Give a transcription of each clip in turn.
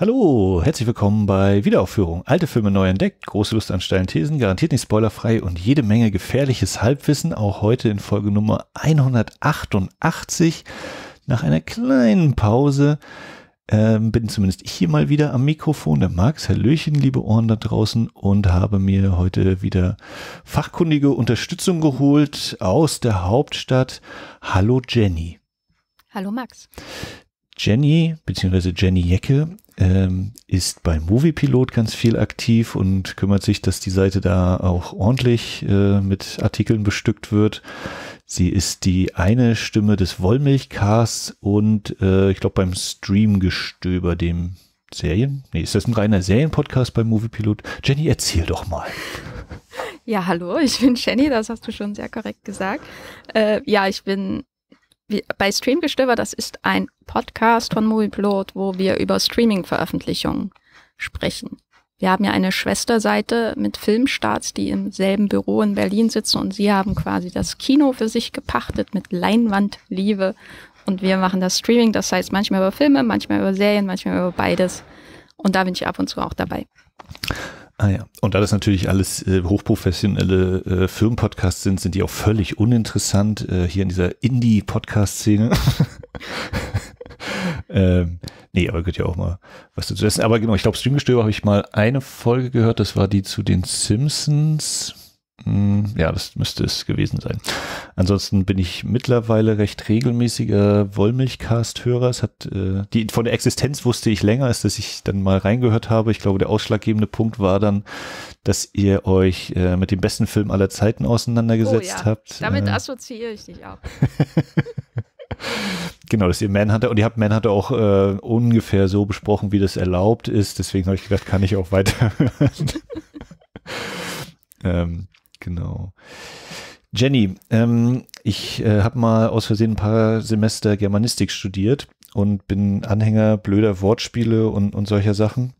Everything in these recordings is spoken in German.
Hallo, herzlich willkommen bei Wiederaufführung. Alte Filme neu entdeckt, große Lust an steilen Thesen, garantiert nicht spoilerfrei und jede Menge gefährliches Halbwissen, auch heute in Folge Nummer 188. Nach einer kleinen Pause ähm, bin zumindest ich hier mal wieder am Mikrofon, der Max, Hallöchen, liebe Ohren da draußen und habe mir heute wieder fachkundige Unterstützung geholt aus der Hauptstadt. Hallo Jenny. Hallo Max. Jenny beziehungsweise Jenny Jecke ähm, ist bei Moviepilot ganz viel aktiv und kümmert sich, dass die Seite da auch ordentlich äh, mit Artikeln bestückt wird. Sie ist die eine Stimme des Wollmilchcasts und äh, ich glaube beim Streamgestöber, dem Serien? Nee, ist das ein reiner Serienpodcast beim Moviepilot? Jenny, erzähl doch mal. Ja, hallo, ich bin Jenny, das hast du schon sehr korrekt gesagt. Äh, ja, ich bin bei Streamgestöber, das ist ein Podcast von Movieplot, wo wir über Streaming-Veröffentlichungen sprechen. Wir haben ja eine Schwesterseite mit Filmstarts, die im selben Büro in Berlin sitzen und sie haben quasi das Kino für sich gepachtet mit Leinwandliebe und wir machen das Streaming, das heißt manchmal über Filme, manchmal über Serien, manchmal über beides und da bin ich ab und zu auch dabei. Ah ja, und da das natürlich alles äh, hochprofessionelle äh, Firmenpodcasts sind, sind die auch völlig uninteressant äh, hier in dieser Indie-Podcast-Szene. ähm, nee, aber gehört ja auch mal was dazu essen. Aber genau, ich glaube, Streamgestöber habe ich mal eine Folge gehört, das war die zu den Simpsons hm, ja, das müsste es gewesen sein. Ansonsten bin ich mittlerweile recht regelmäßiger Wollmilchcast-Hörer. Es hat, äh, die, von der Existenz wusste ich länger, als dass ich dann mal reingehört habe. Ich glaube, der ausschlaggebende Punkt war dann, dass ihr euch äh, mit dem besten Film aller Zeiten auseinandergesetzt oh, ja. habt. Damit äh, assoziiere ich dich auch. genau, dass ihr Manhunter und ihr habt Manhunter auch äh, ungefähr so besprochen, wie das erlaubt ist. Deswegen habe ich gedacht, kann ich auch weiter. ähm, Genau. Jenny, ähm, ich äh, habe mal aus Versehen ein paar Semester Germanistik studiert und bin Anhänger blöder Wortspiele und, und solcher Sachen.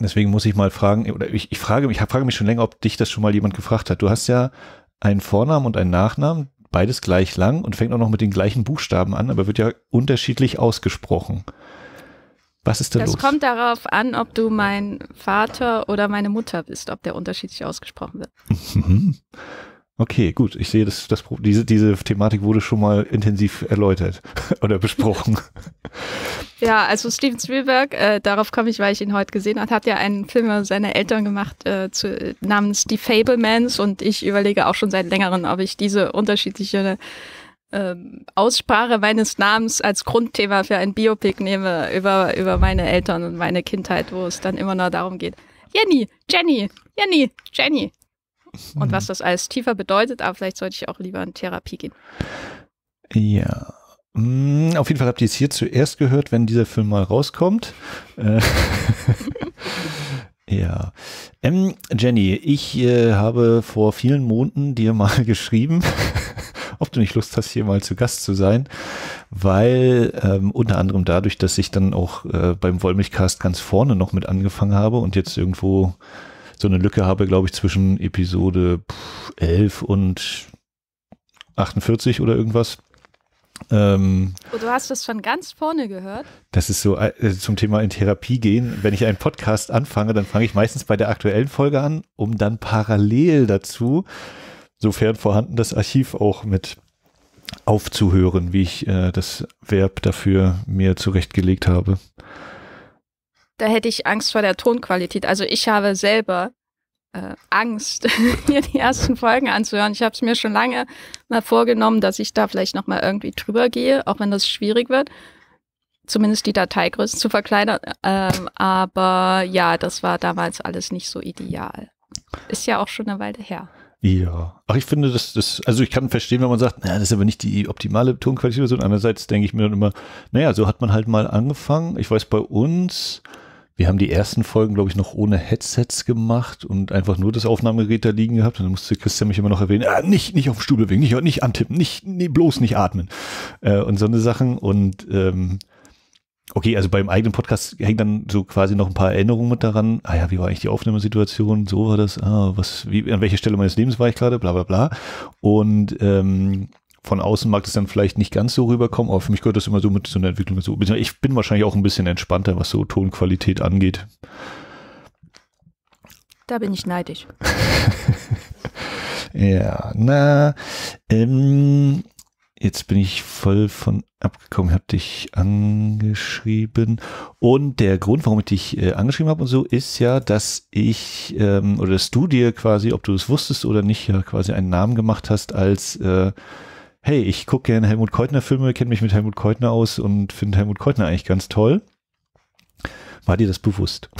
Deswegen muss ich mal fragen, oder ich, ich frage ich frage mich schon länger, ob dich das schon mal jemand gefragt hat. Du hast ja einen Vornamen und einen Nachnamen, beides gleich lang und fängt auch noch mit den gleichen Buchstaben an, aber wird ja unterschiedlich ausgesprochen. Was ist denn das los? Das kommt darauf an, ob du mein Vater oder meine Mutter bist, ob der unterschiedlich ausgesprochen wird. Mhm. Okay, gut. Ich sehe, das, das, diese, diese Thematik wurde schon mal intensiv erläutert oder besprochen. ja, also Steven Spielberg, äh, darauf komme ich, weil ich ihn heute gesehen habe, hat ja einen Film über seine Eltern gemacht äh, zu, namens Die Fablemans und ich überlege auch schon seit längerem, ob ich diese unterschiedliche ähm, Aussprache meines Namens als Grundthema für ein Biopic nehme über, über meine Eltern und meine Kindheit, wo es dann immer nur darum geht. Jenny, Jenny, Jenny, Jenny. Und was das alles tiefer bedeutet, aber vielleicht sollte ich auch lieber in Therapie gehen. Ja. Mm, auf jeden Fall habt ihr es hier zuerst gehört, wenn dieser Film mal rauskommt. Äh, ja. Ähm, Jenny, ich äh, habe vor vielen Monaten dir mal geschrieben ob du nicht Lust hast, hier mal zu Gast zu sein, weil ähm, unter anderem dadurch, dass ich dann auch äh, beim Wollmilchcast ganz vorne noch mit angefangen habe und jetzt irgendwo so eine Lücke habe, glaube ich, zwischen Episode 11 und 48 oder irgendwas. Ähm, oh, du hast das von ganz vorne gehört. Das ist so äh, zum Thema in Therapie gehen. Wenn ich einen Podcast anfange, dann fange ich meistens bei der aktuellen Folge an, um dann parallel dazu sofern vorhanden, das Archiv auch mit aufzuhören, wie ich äh, das Verb dafür mir zurechtgelegt habe. Da hätte ich Angst vor der Tonqualität. Also ich habe selber äh, Angst, mir die ersten Folgen anzuhören. Ich habe es mir schon lange mal vorgenommen, dass ich da vielleicht noch mal irgendwie drüber gehe, auch wenn das schwierig wird, zumindest die Dateigrößen zu verkleinern. Ähm, aber ja, das war damals alles nicht so ideal. Ist ja auch schon eine Weile her. Ja, ach, ich finde, das, das, also ich kann verstehen, wenn man sagt, naja, das ist aber nicht die optimale Tonqualität. So. Andererseits denke ich mir dann immer, naja, so hat man halt mal angefangen. Ich weiß, bei uns, wir haben die ersten Folgen, glaube ich, noch ohne Headsets gemacht und einfach nur das Aufnahmegerät da liegen gehabt. Und dann musste Christian mich immer noch erwähnen, ah, nicht, nicht auf dem Stuhl bewegen, nicht, nicht antippen, nicht, nee, bloß nicht atmen. Äh, und so eine Sachen. Und ähm, Okay, also beim eigenen Podcast hängen dann so quasi noch ein paar Erinnerungen mit daran. Ah ja, wie war eigentlich die Aufnahmesituation? So war das. Ah, was, wie, an welcher Stelle meines Lebens war ich gerade? Bla bla bla. Und ähm, von außen mag das dann vielleicht nicht ganz so rüberkommen, aber für mich gehört das immer so mit so einer Entwicklung so. Ich bin wahrscheinlich auch ein bisschen entspannter, was so Tonqualität angeht. Da bin ich neidisch. ja, na, ähm, Jetzt bin ich voll von abgekommen, habe dich angeschrieben. Und der Grund, warum ich dich äh, angeschrieben habe und so, ist ja, dass ich ähm, oder dass du dir quasi, ob du es wusstest oder nicht, ja quasi einen Namen gemacht hast als äh, Hey, ich gucke gerne Helmut Keutner Filme, kenne mich mit Helmut Keutner aus und finde Helmut Keutner eigentlich ganz toll. War dir das bewusst?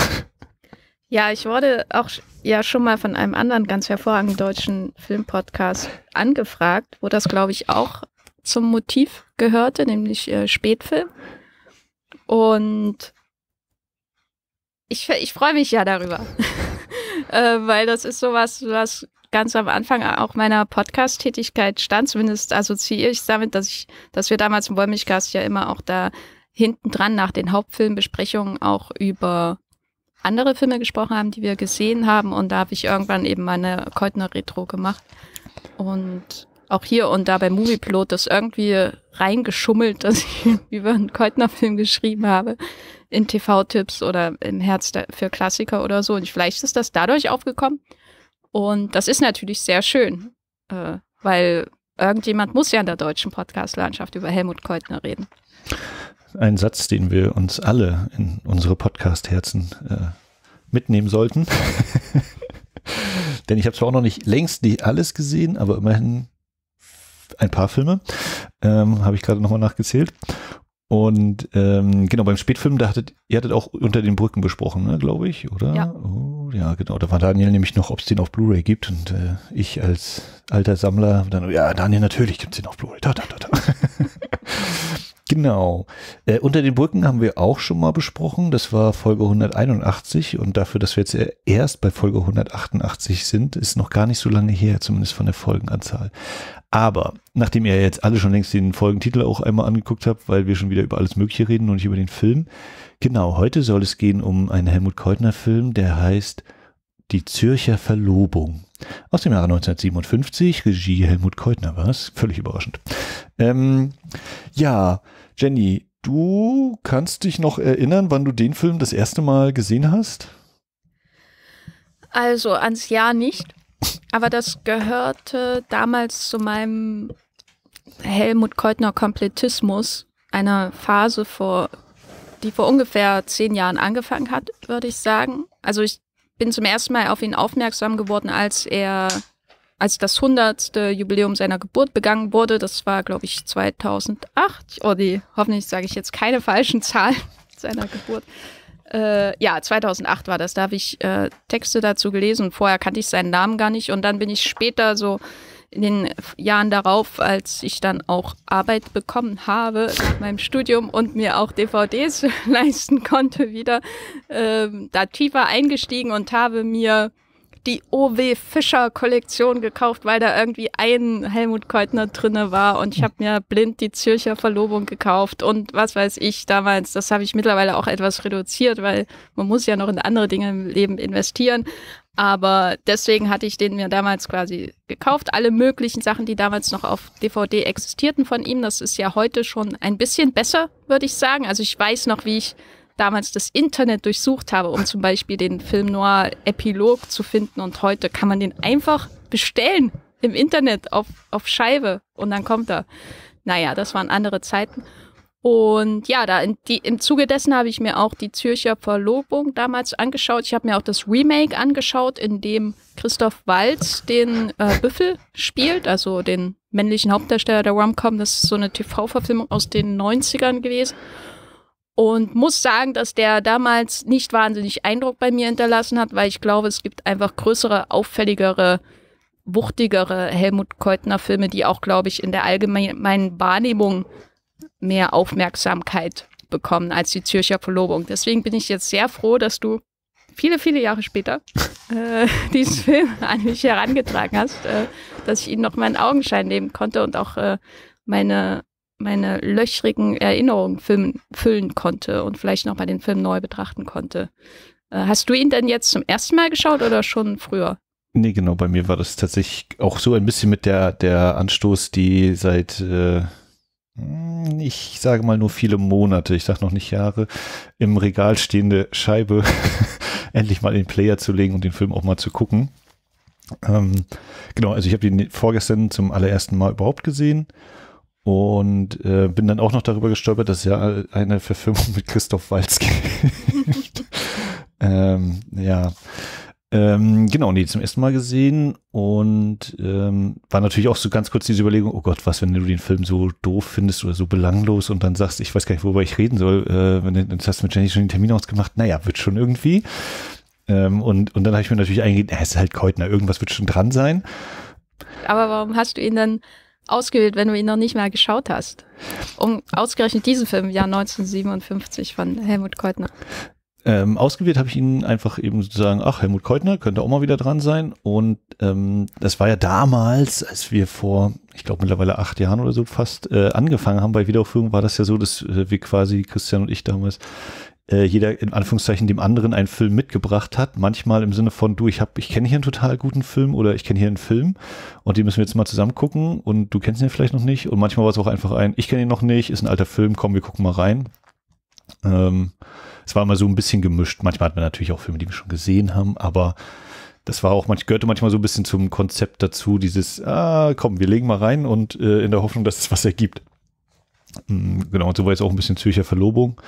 Ja, ich wurde auch ja schon mal von einem anderen ganz hervorragenden deutschen Filmpodcast angefragt, wo das, glaube ich, auch zum Motiv gehörte, nämlich äh, Spätfilm. Und ich, ich freue mich ja darüber, äh, weil das ist sowas, was ganz am Anfang auch meiner Podcast-Tätigkeit stand. Zumindest assoziiere ich damit, dass ich, dass wir damals im Wollmilchcast ja immer auch da hinten dran nach den Hauptfilmbesprechungen auch über andere Filme gesprochen haben, die wir gesehen haben. Und da habe ich irgendwann eben meine Keutner Retro gemacht. Und auch hier und da bei Movieplot das irgendwie reingeschummelt, dass ich über einen Keutner-Film geschrieben habe in TV-Tipps oder im Herz für Klassiker oder so. Und vielleicht ist das dadurch aufgekommen. Und das ist natürlich sehr schön, äh, weil irgendjemand muss ja in der deutschen Podcast-Landschaft über Helmut Keutner reden. Ein Satz, den wir uns alle in unsere Podcast-Herzen äh, mitnehmen sollten. Denn ich habe zwar auch noch nicht längst nicht alles gesehen, aber immerhin ein paar Filme, ähm, habe ich gerade nochmal nachgezählt. Und ähm, genau, beim Spätfilm, da hattet, ihr hattet auch unter den Brücken besprochen, ne, glaube ich, oder? Ja. Oh, ja, genau. Da war Daniel nämlich noch, ob es den auf Blu-ray gibt. Und äh, ich als alter Sammler, dann, ja, Daniel, natürlich gibt es den auf Blu-ray. Da, da, da, da. genau. Äh, unter den Brücken haben wir auch schon mal besprochen. Das war Folge 181. Und dafür, dass wir jetzt äh, erst bei Folge 188 sind, ist noch gar nicht so lange her, zumindest von der Folgenanzahl. Aber nachdem ihr jetzt alle schon längst den Folgentitel auch einmal angeguckt habt, weil wir schon wieder über alles Mögliche reden und nicht über den Film. Genau, heute soll es gehen um einen Helmut Keutner-Film, der heißt Die Zürcher Verlobung. Aus dem Jahre 1957, Regie Helmut Keutner war es. Völlig überraschend. Ähm, ja, Jenny, du kannst dich noch erinnern, wann du den Film das erste Mal gesehen hast? Also ans Jahr nicht. Aber das gehörte damals zu meinem Helmut Keutner Kompletismus, einer Phase vor, die vor ungefähr zehn Jahren angefangen hat, würde ich sagen. Also ich bin zum ersten Mal auf ihn aufmerksam geworden, als er, als das hundertste Jubiläum seiner Geburt begangen wurde. Das war, glaube ich, 2008. Oh, die, hoffentlich sage ich jetzt keine falschen Zahlen seiner Geburt. Äh, ja, 2008 war das. Da habe ich äh, Texte dazu gelesen. Vorher kannte ich seinen Namen gar nicht. Und dann bin ich später so in den Jahren darauf, als ich dann auch Arbeit bekommen habe nach meinem Studium und mir auch DVDs leisten konnte, wieder äh, da tiefer eingestiegen und habe mir die OW Fischer Kollektion gekauft, weil da irgendwie ein Helmut Keutner drinne war und ich habe mir blind die Zürcher Verlobung gekauft und was weiß ich damals. Das habe ich mittlerweile auch etwas reduziert, weil man muss ja noch in andere Dinge im Leben investieren. Aber deswegen hatte ich den mir damals quasi gekauft. Alle möglichen Sachen, die damals noch auf DVD existierten von ihm. Das ist ja heute schon ein bisschen besser, würde ich sagen. Also ich weiß noch, wie ich damals das Internet durchsucht habe, um zum Beispiel den Film Noir Epilog zu finden und heute kann man den einfach bestellen im Internet auf, auf Scheibe und dann kommt er. Naja, das waren andere Zeiten. Und ja, da in die, im Zuge dessen habe ich mir auch die Zürcher Verlobung damals angeschaut. Ich habe mir auch das Remake angeschaut, in dem Christoph Walz den äh, Büffel spielt, also den männlichen Hauptdarsteller der Rom-Com. Das ist so eine TV-Verfilmung aus den 90ern gewesen. Und muss sagen, dass der damals nicht wahnsinnig Eindruck bei mir hinterlassen hat, weil ich glaube, es gibt einfach größere, auffälligere, wuchtigere Helmut Keutner-Filme, die auch, glaube ich, in der allgemeinen Wahrnehmung mehr Aufmerksamkeit bekommen als die Zürcher Verlobung. Deswegen bin ich jetzt sehr froh, dass du viele, viele Jahre später äh, diesen Film an mich herangetragen hast, äh, dass ich ihn noch mal in Augenschein nehmen konnte und auch äh, meine meine löchrigen Erinnerungen filmen, füllen konnte und vielleicht nochmal den Film neu betrachten konnte. Äh, hast du ihn denn jetzt zum ersten Mal geschaut oder schon früher? Nee, genau, bei mir war das tatsächlich auch so ein bisschen mit der, der Anstoß, die seit, äh, hm, ich sage mal nur viele Monate, ich sage noch nicht Jahre, im Regal stehende Scheibe endlich mal in den Player zu legen und den Film auch mal zu gucken. Ähm, genau, also ich habe ihn vorgestern zum allerersten Mal überhaupt gesehen und äh, bin dann auch noch darüber gestolpert, dass ja eine Verfilmung mit Christoph Walz gibt. ähm, ja. Ähm, genau, nee, zum ersten Mal gesehen und ähm, war natürlich auch so ganz kurz diese Überlegung, oh Gott, was, wenn du den Film so doof findest oder so belanglos und dann sagst, ich weiß gar nicht, worüber ich reden soll, äh, wenn du, hast du mit Jenny schon den Termin ausgemacht, naja, wird schon irgendwie. Ähm, und, und dann habe ich mir natürlich eingegeben, es ist halt Keutner, irgendwas wird schon dran sein. Aber warum hast du ihn dann ausgewählt, wenn du ihn noch nicht mal geschaut hast. Um ausgerechnet diesen Film, Jahr 1957 von Helmut Keutner. Ähm, ausgewählt habe ich ihn einfach eben sozusagen, ach, Helmut Keutner könnte auch mal wieder dran sein. Und ähm, das war ja damals, als wir vor, ich glaube mittlerweile acht Jahren oder so fast äh, angefangen haben bei Wiederaufführung, war das ja so, dass äh, wir quasi, Christian und ich damals, äh, jeder in Anführungszeichen dem anderen einen Film mitgebracht hat. Manchmal im Sinne von, du, ich habe, ich kenne hier einen total guten Film oder ich kenne hier einen Film und die müssen wir jetzt mal zusammen gucken und du kennst ihn vielleicht noch nicht. Und manchmal war es auch einfach ein, ich kenne ihn noch nicht, ist ein alter Film, komm, wir gucken mal rein. Ähm, es war immer so ein bisschen gemischt. Manchmal hat man natürlich auch Filme, die wir schon gesehen haben, aber das war auch manch, gehörte manchmal so ein bisschen zum Konzept dazu, dieses, ah, komm, wir legen mal rein und äh, in der Hoffnung, dass es was ergibt. Mm, genau, und so war jetzt auch ein bisschen Zürcher Verlobung.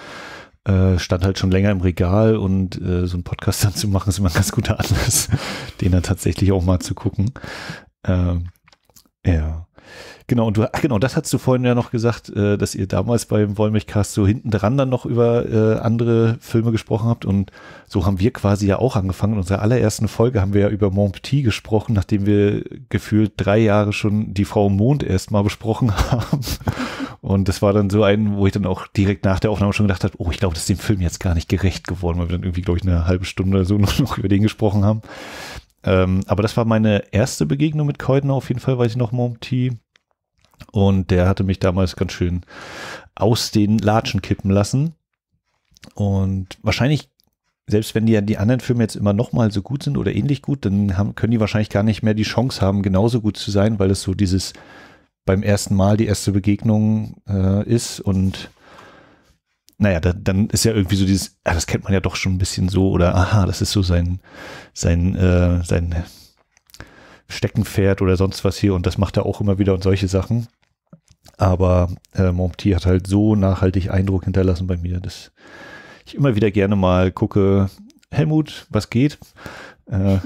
Äh, stand halt schon länger im Regal und äh, so einen Podcast dann zu machen, ist immer ein ganz guter Anlass, den dann tatsächlich auch mal zu gucken. Ähm, ja. Genau, und du, ach genau, das hast du vorhin ja noch gesagt, äh, dass ihr damals beim Wollmich-Cast so hinten dran dann noch über äh, andere Filme gesprochen habt. Und so haben wir quasi ja auch angefangen. In unserer allerersten Folge haben wir ja über Mont Petit gesprochen, nachdem wir gefühlt drei Jahre schon die Frau im Mond erstmal besprochen haben. Und das war dann so ein, wo ich dann auch direkt nach der Aufnahme schon gedacht habe, oh, ich glaube, das ist dem Film jetzt gar nicht gerecht geworden, weil wir dann irgendwie, glaube ich, eine halbe Stunde oder so noch über den gesprochen haben. Ähm, aber das war meine erste Begegnung mit Keutner auf jeden Fall, weiß ich noch, Mom und der hatte mich damals ganz schön aus den Latschen kippen lassen. Und wahrscheinlich, selbst wenn die, die anderen Filme jetzt immer noch mal so gut sind oder ähnlich gut, dann haben, können die wahrscheinlich gar nicht mehr die Chance haben, genauso gut zu sein, weil es so dieses beim ersten Mal die erste Begegnung äh, ist und naja, da, dann ist ja irgendwie so dieses, ah, das kennt man ja doch schon ein bisschen so oder aha, das ist so sein, sein, äh, sein Steckenpferd oder sonst was hier und das macht er auch immer wieder und solche Sachen. Aber äh, Monty hat halt so nachhaltig Eindruck hinterlassen bei mir, dass ich immer wieder gerne mal gucke, Helmut, was geht? Äh,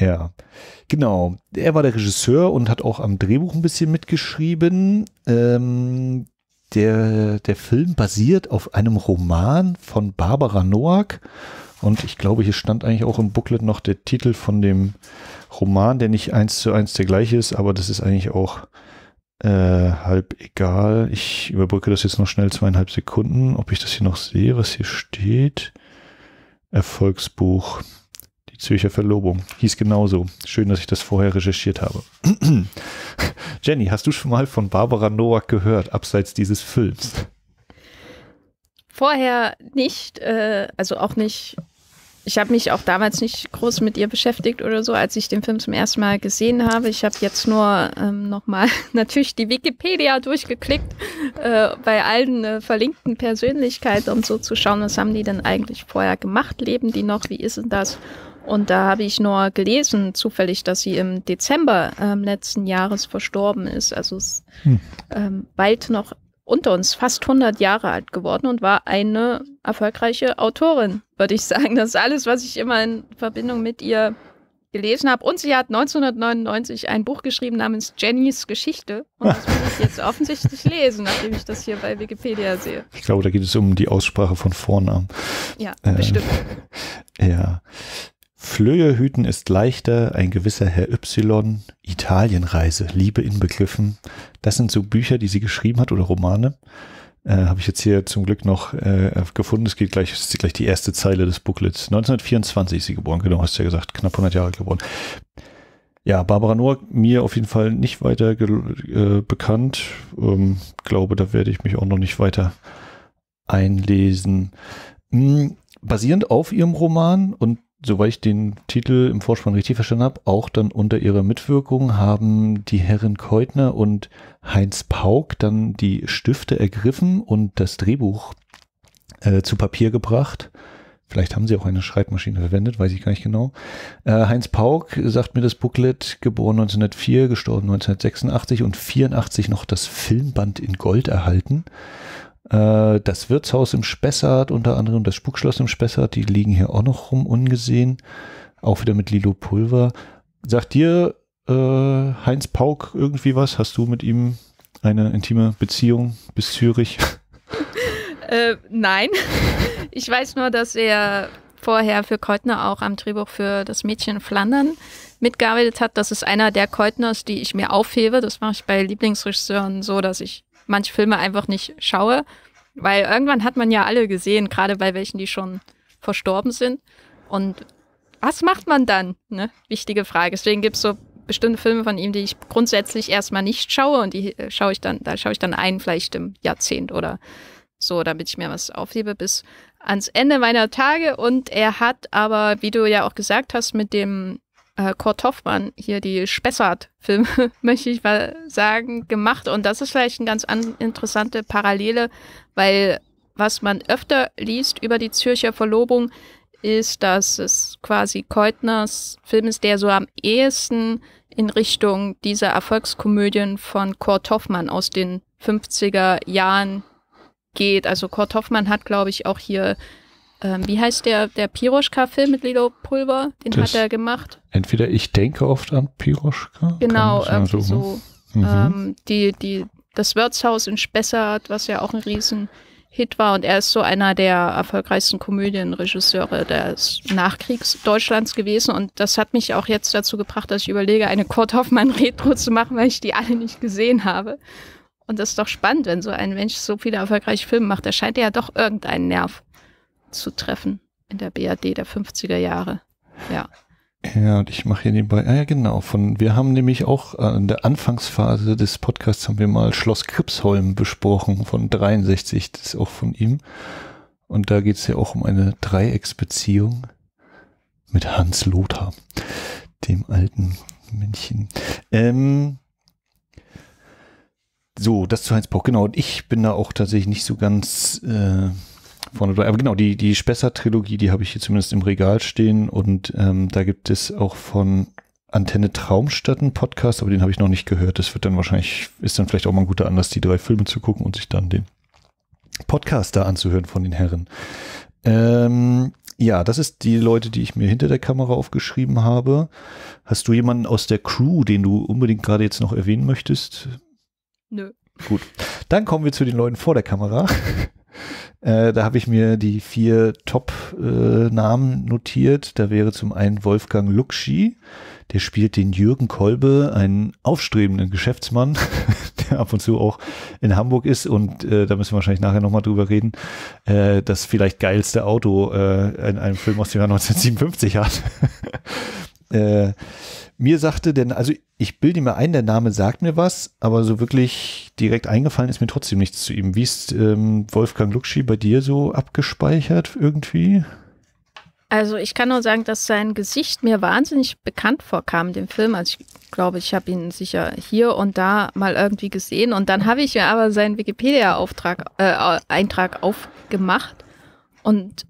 ja, genau. Er war der Regisseur und hat auch am Drehbuch ein bisschen mitgeschrieben. Ähm, der, der Film basiert auf einem Roman von Barbara Noack. Und ich glaube, hier stand eigentlich auch im Booklet noch der Titel von dem Roman, der nicht eins zu eins der gleiche ist, aber das ist eigentlich auch äh, halb egal. Ich überbrücke das jetzt noch schnell zweieinhalb Sekunden, ob ich das hier noch sehe, was hier steht. Erfolgsbuch. Die Zürcher Verlobung. Hieß genauso. Schön, dass ich das vorher recherchiert habe. Jenny, hast du schon mal von Barbara Nowak gehört, abseits dieses Films? Vorher nicht, äh, also auch nicht ich habe mich auch damals nicht groß mit ihr beschäftigt oder so, als ich den Film zum ersten Mal gesehen habe. Ich habe jetzt nur ähm, nochmal natürlich die Wikipedia durchgeklickt, äh, bei allen äh, verlinkten Persönlichkeiten, um so zu schauen, was haben die denn eigentlich vorher gemacht, leben die noch, wie ist denn das? Und da habe ich nur gelesen, zufällig, dass sie im Dezember ähm, letzten Jahres verstorben ist. Also es hm. ähm, bald noch unter uns fast 100 Jahre alt geworden und war eine erfolgreiche Autorin, würde ich sagen. Das ist alles, was ich immer in Verbindung mit ihr gelesen habe. Und sie hat 1999 ein Buch geschrieben namens Jennys Geschichte. Und das muss ich jetzt offensichtlich lesen, nachdem ich das hier bei Wikipedia sehe. Ich glaube, da geht es um die Aussprache von Vornamen. Ja, äh, bestimmt. Ja. Flöhe hüten ist leichter, ein gewisser Herr Y, Italienreise, Liebe inbegriffen. Das sind so Bücher, die sie geschrieben hat oder Romane. Äh, Habe ich jetzt hier zum Glück noch äh, gefunden. Es geht gleich, ist gleich die erste Zeile des Booklets. 1924 ist sie geboren, genau, hast du ja gesagt. Knapp 100 Jahre geboren. Ja, Barbara Noack, mir auf jeden Fall nicht weiter äh, bekannt. Ähm, glaube, da werde ich mich auch noch nicht weiter einlesen. Hm, basierend auf ihrem Roman und soweit ich den Titel im Vorspann richtig verstanden habe, auch dann unter ihrer Mitwirkung haben die Herren Keutner und Heinz Pauk dann die Stifte ergriffen und das Drehbuch äh, zu Papier gebracht. Vielleicht haben sie auch eine Schreibmaschine verwendet, weiß ich gar nicht genau. Äh, Heinz Pauk sagt mir das Booklet, geboren 1904, gestorben 1986 und 84 noch das Filmband in Gold erhalten. Äh, das Wirtshaus im Spessart unter anderem, das Spukschloss im Spessart, die liegen hier auch noch rum ungesehen. Auch wieder mit Lilo Pulver. Sagt dir äh, Heinz Pauk irgendwie was? Hast du mit ihm eine intime Beziehung bis Zürich? äh, nein. Ich weiß nur, dass er vorher für Keutner auch am Drehbuch für das Mädchen Flandern mitgearbeitet hat. Das ist einer der Keutners, die ich mir aufhebe. Das mache ich bei Lieblingsregisseuren so, dass ich manche Filme einfach nicht schaue, weil irgendwann hat man ja alle gesehen, gerade bei welchen, die schon verstorben sind. Und was macht man dann? Ne? Wichtige Frage. Deswegen gibt es so bestimmte Filme von ihm, die ich grundsätzlich erstmal nicht schaue und die äh, schaue ich dann, da schaue ich dann ein, vielleicht im Jahrzehnt oder so, damit ich mir was aufhebe bis ans Ende meiner Tage. Und er hat aber, wie du ja auch gesagt hast, mit dem äh, Kurt Hoffmann hier die Spessart-Filme, möchte ich mal sagen, gemacht. Und das ist vielleicht eine ganz interessante Parallele, weil was man öfter liest über die Zürcher Verlobung, ist, dass es quasi Keutners Film ist, der so am ehesten in Richtung dieser Erfolgskomödien von Kurt Hoffmann aus den 50er Jahren geht. Also Kurt Hoffmann hat, glaube ich, auch hier ähm, wie heißt der, der Piroschka-Film mit Lilo Pulver? Den das hat er gemacht. Entweder ich denke oft an Piroschka. Genau, ähm, so. so ähm, mhm. ähm, die, die, das Wirtshaus in Spessart, was ja auch ein Riesenhit war. Und er ist so einer der erfolgreichsten Komödienregisseure des Nachkriegsdeutschlands gewesen. Und das hat mich auch jetzt dazu gebracht, dass ich überlege, eine Kurt Hoffmann-Retro zu machen, weil ich die alle nicht gesehen habe. Und das ist doch spannend, wenn so ein Mensch so viele erfolgreiche Filme macht. Da scheint ja doch irgendeinen Nerv zu treffen in der BRD der 50er Jahre. Ja. Ja, und ich mache hier nebenbei, ah ja genau, von, wir haben nämlich auch äh, in der Anfangsphase des Podcasts haben wir mal Schloss Kripsholm besprochen von 63, das ist auch von ihm. Und da geht es ja auch um eine Dreiecksbeziehung mit Hans Lothar, dem alten Männchen. Ähm, so, das zu Heinz Bock, genau. Und ich bin da auch tatsächlich nicht so ganz äh, vorne durch. Aber genau, die, die Spessart-Trilogie, die habe ich hier zumindest im Regal stehen und ähm, da gibt es auch von Antenne Traumstadt einen Podcast, aber den habe ich noch nicht gehört. Das wird dann wahrscheinlich, ist dann vielleicht auch mal ein guter Anlass, die drei Filme zu gucken und sich dann den Podcast da anzuhören von den Herren. Ähm, ja, das ist die Leute, die ich mir hinter der Kamera aufgeschrieben habe. Hast du jemanden aus der Crew, den du unbedingt gerade jetzt noch erwähnen möchtest? Nö. Gut. Dann kommen wir zu den Leuten vor der Kamera. Äh, da habe ich mir die vier Top-Namen äh, notiert. Da wäre zum einen Wolfgang Luxi, der spielt den Jürgen Kolbe, einen aufstrebenden Geschäftsmann, der ab und zu auch in Hamburg ist und äh, da müssen wir wahrscheinlich nachher nochmal drüber reden, äh, das vielleicht geilste Auto äh, in einem Film aus dem Jahr 1957 hat. Äh, mir sagte denn, also ich bilde mir ein, der Name sagt mir was, aber so wirklich direkt eingefallen ist mir trotzdem nichts zu ihm. Wie ist ähm, Wolfgang Luxi bei dir so abgespeichert irgendwie? Also ich kann nur sagen, dass sein Gesicht mir wahnsinnig bekannt vorkam, dem Film. Also ich glaube, ich habe ihn sicher hier und da mal irgendwie gesehen. Und dann habe ich mir aber seinen Wikipedia-Eintrag äh, Eintrag aufgemacht und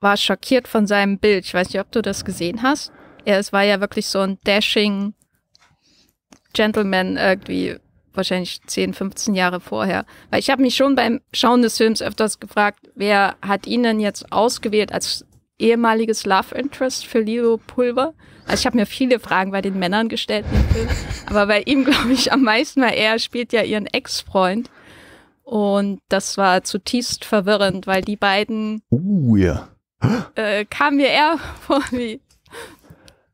war schockiert von seinem Bild. Ich weiß nicht, ob du das gesehen hast er, es war ja wirklich so ein dashing Gentleman irgendwie wahrscheinlich 10, 15 Jahre vorher. Weil ich habe mich schon beim Schauen des Films öfters gefragt, wer hat ihn denn jetzt ausgewählt als ehemaliges Love Interest für Lilo Pulver? Also ich habe mir viele Fragen bei den Männern gestellt, Im Film. aber bei ihm glaube ich am meisten, weil er spielt ja ihren Ex-Freund. Und das war zutiefst verwirrend, weil die beiden uh, ja. äh, kamen mir eher vor wie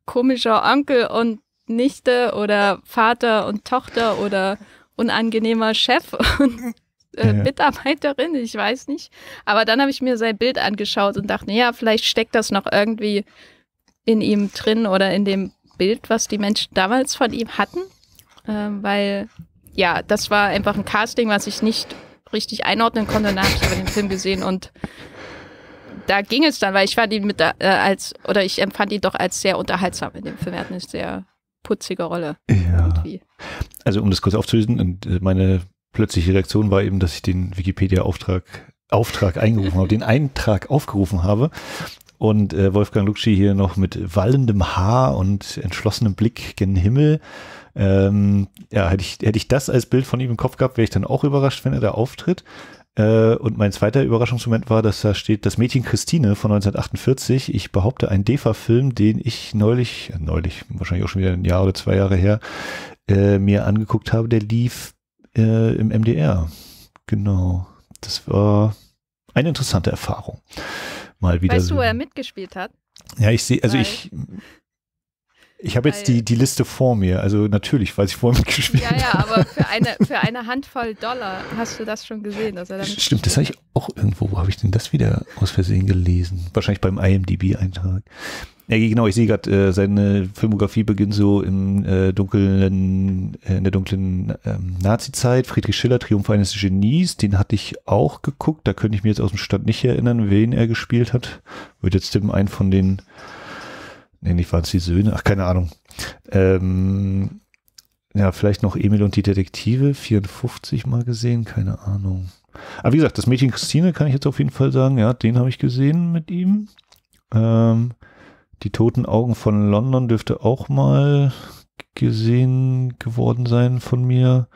komischer Onkel und Nichte oder Vater und Tochter oder unangenehmer Chef und äh, ja. Mitarbeiterin, ich weiß nicht. Aber dann habe ich mir sein Bild angeschaut und dachte, ja, vielleicht steckt das noch irgendwie in ihm drin oder in dem Bild, was die Menschen damals von ihm hatten. Ähm, weil, ja, das war einfach ein Casting, was ich nicht richtig einordnen konnte. Und dann habe ich aber den Film gesehen und da ging es dann, weil ich war die mit äh, als, oder ich empfand ihn doch als sehr unterhaltsam in dem Film. Er hat eine sehr putzige Rolle. Ja. Also um das kurz aufzulösen, äh, meine plötzliche Reaktion war eben, dass ich den Wikipedia-Auftrag Auftrag eingerufen habe, den Eintrag aufgerufen habe und äh, Wolfgang Lutschi hier noch mit wallendem Haar und entschlossenem Blick gen Himmel. Ähm, ja, hätte ich, hätte ich das als Bild von ihm im Kopf gehabt, wäre ich dann auch überrascht, wenn er da auftritt. Äh, und mein zweiter Überraschungsmoment war, dass da steht das Mädchen Christine von 1948. Ich behaupte, ein DEFA-Film, den ich neulich, äh, neulich, wahrscheinlich auch schon wieder ein Jahr oder zwei Jahre her, äh, mir angeguckt habe, der lief äh, im MDR. Genau. Das war eine interessante Erfahrung. Mal wieder. Weißt du, wo er mitgespielt hat? Ja, ich sehe, also Weil ich, ich habe jetzt die, die Liste vor mir, also natürlich, weil ich vorhin mitgespielt habe. Ja, ja, aber für eine, für eine Handvoll Dollar hast du das schon gesehen. Dass er damit Stimmt, das habe ich auch irgendwo. Wo habe ich denn das wieder aus Versehen gelesen? Wahrscheinlich beim IMDb-Eintrag. Ja, genau, ich sehe gerade, äh, seine Filmografie beginnt so im äh, dunklen, äh, in der dunklen ähm, Nazi-Zeit. Friedrich Schiller, Triumph eines Genies, den hatte ich auch geguckt. Da könnte ich mir jetzt aus dem Stand nicht erinnern, wen er gespielt hat. Wird jetzt Tim einen von den nee, nicht waren es die Söhne, ach, keine Ahnung. Ähm, ja, vielleicht noch Emil und die Detektive, 54 mal gesehen, keine Ahnung. Aber ah, wie gesagt, das Mädchen Christine kann ich jetzt auf jeden Fall sagen, ja, den habe ich gesehen mit ihm. Ähm, die toten Augen von London dürfte auch mal gesehen geworden sein von mir.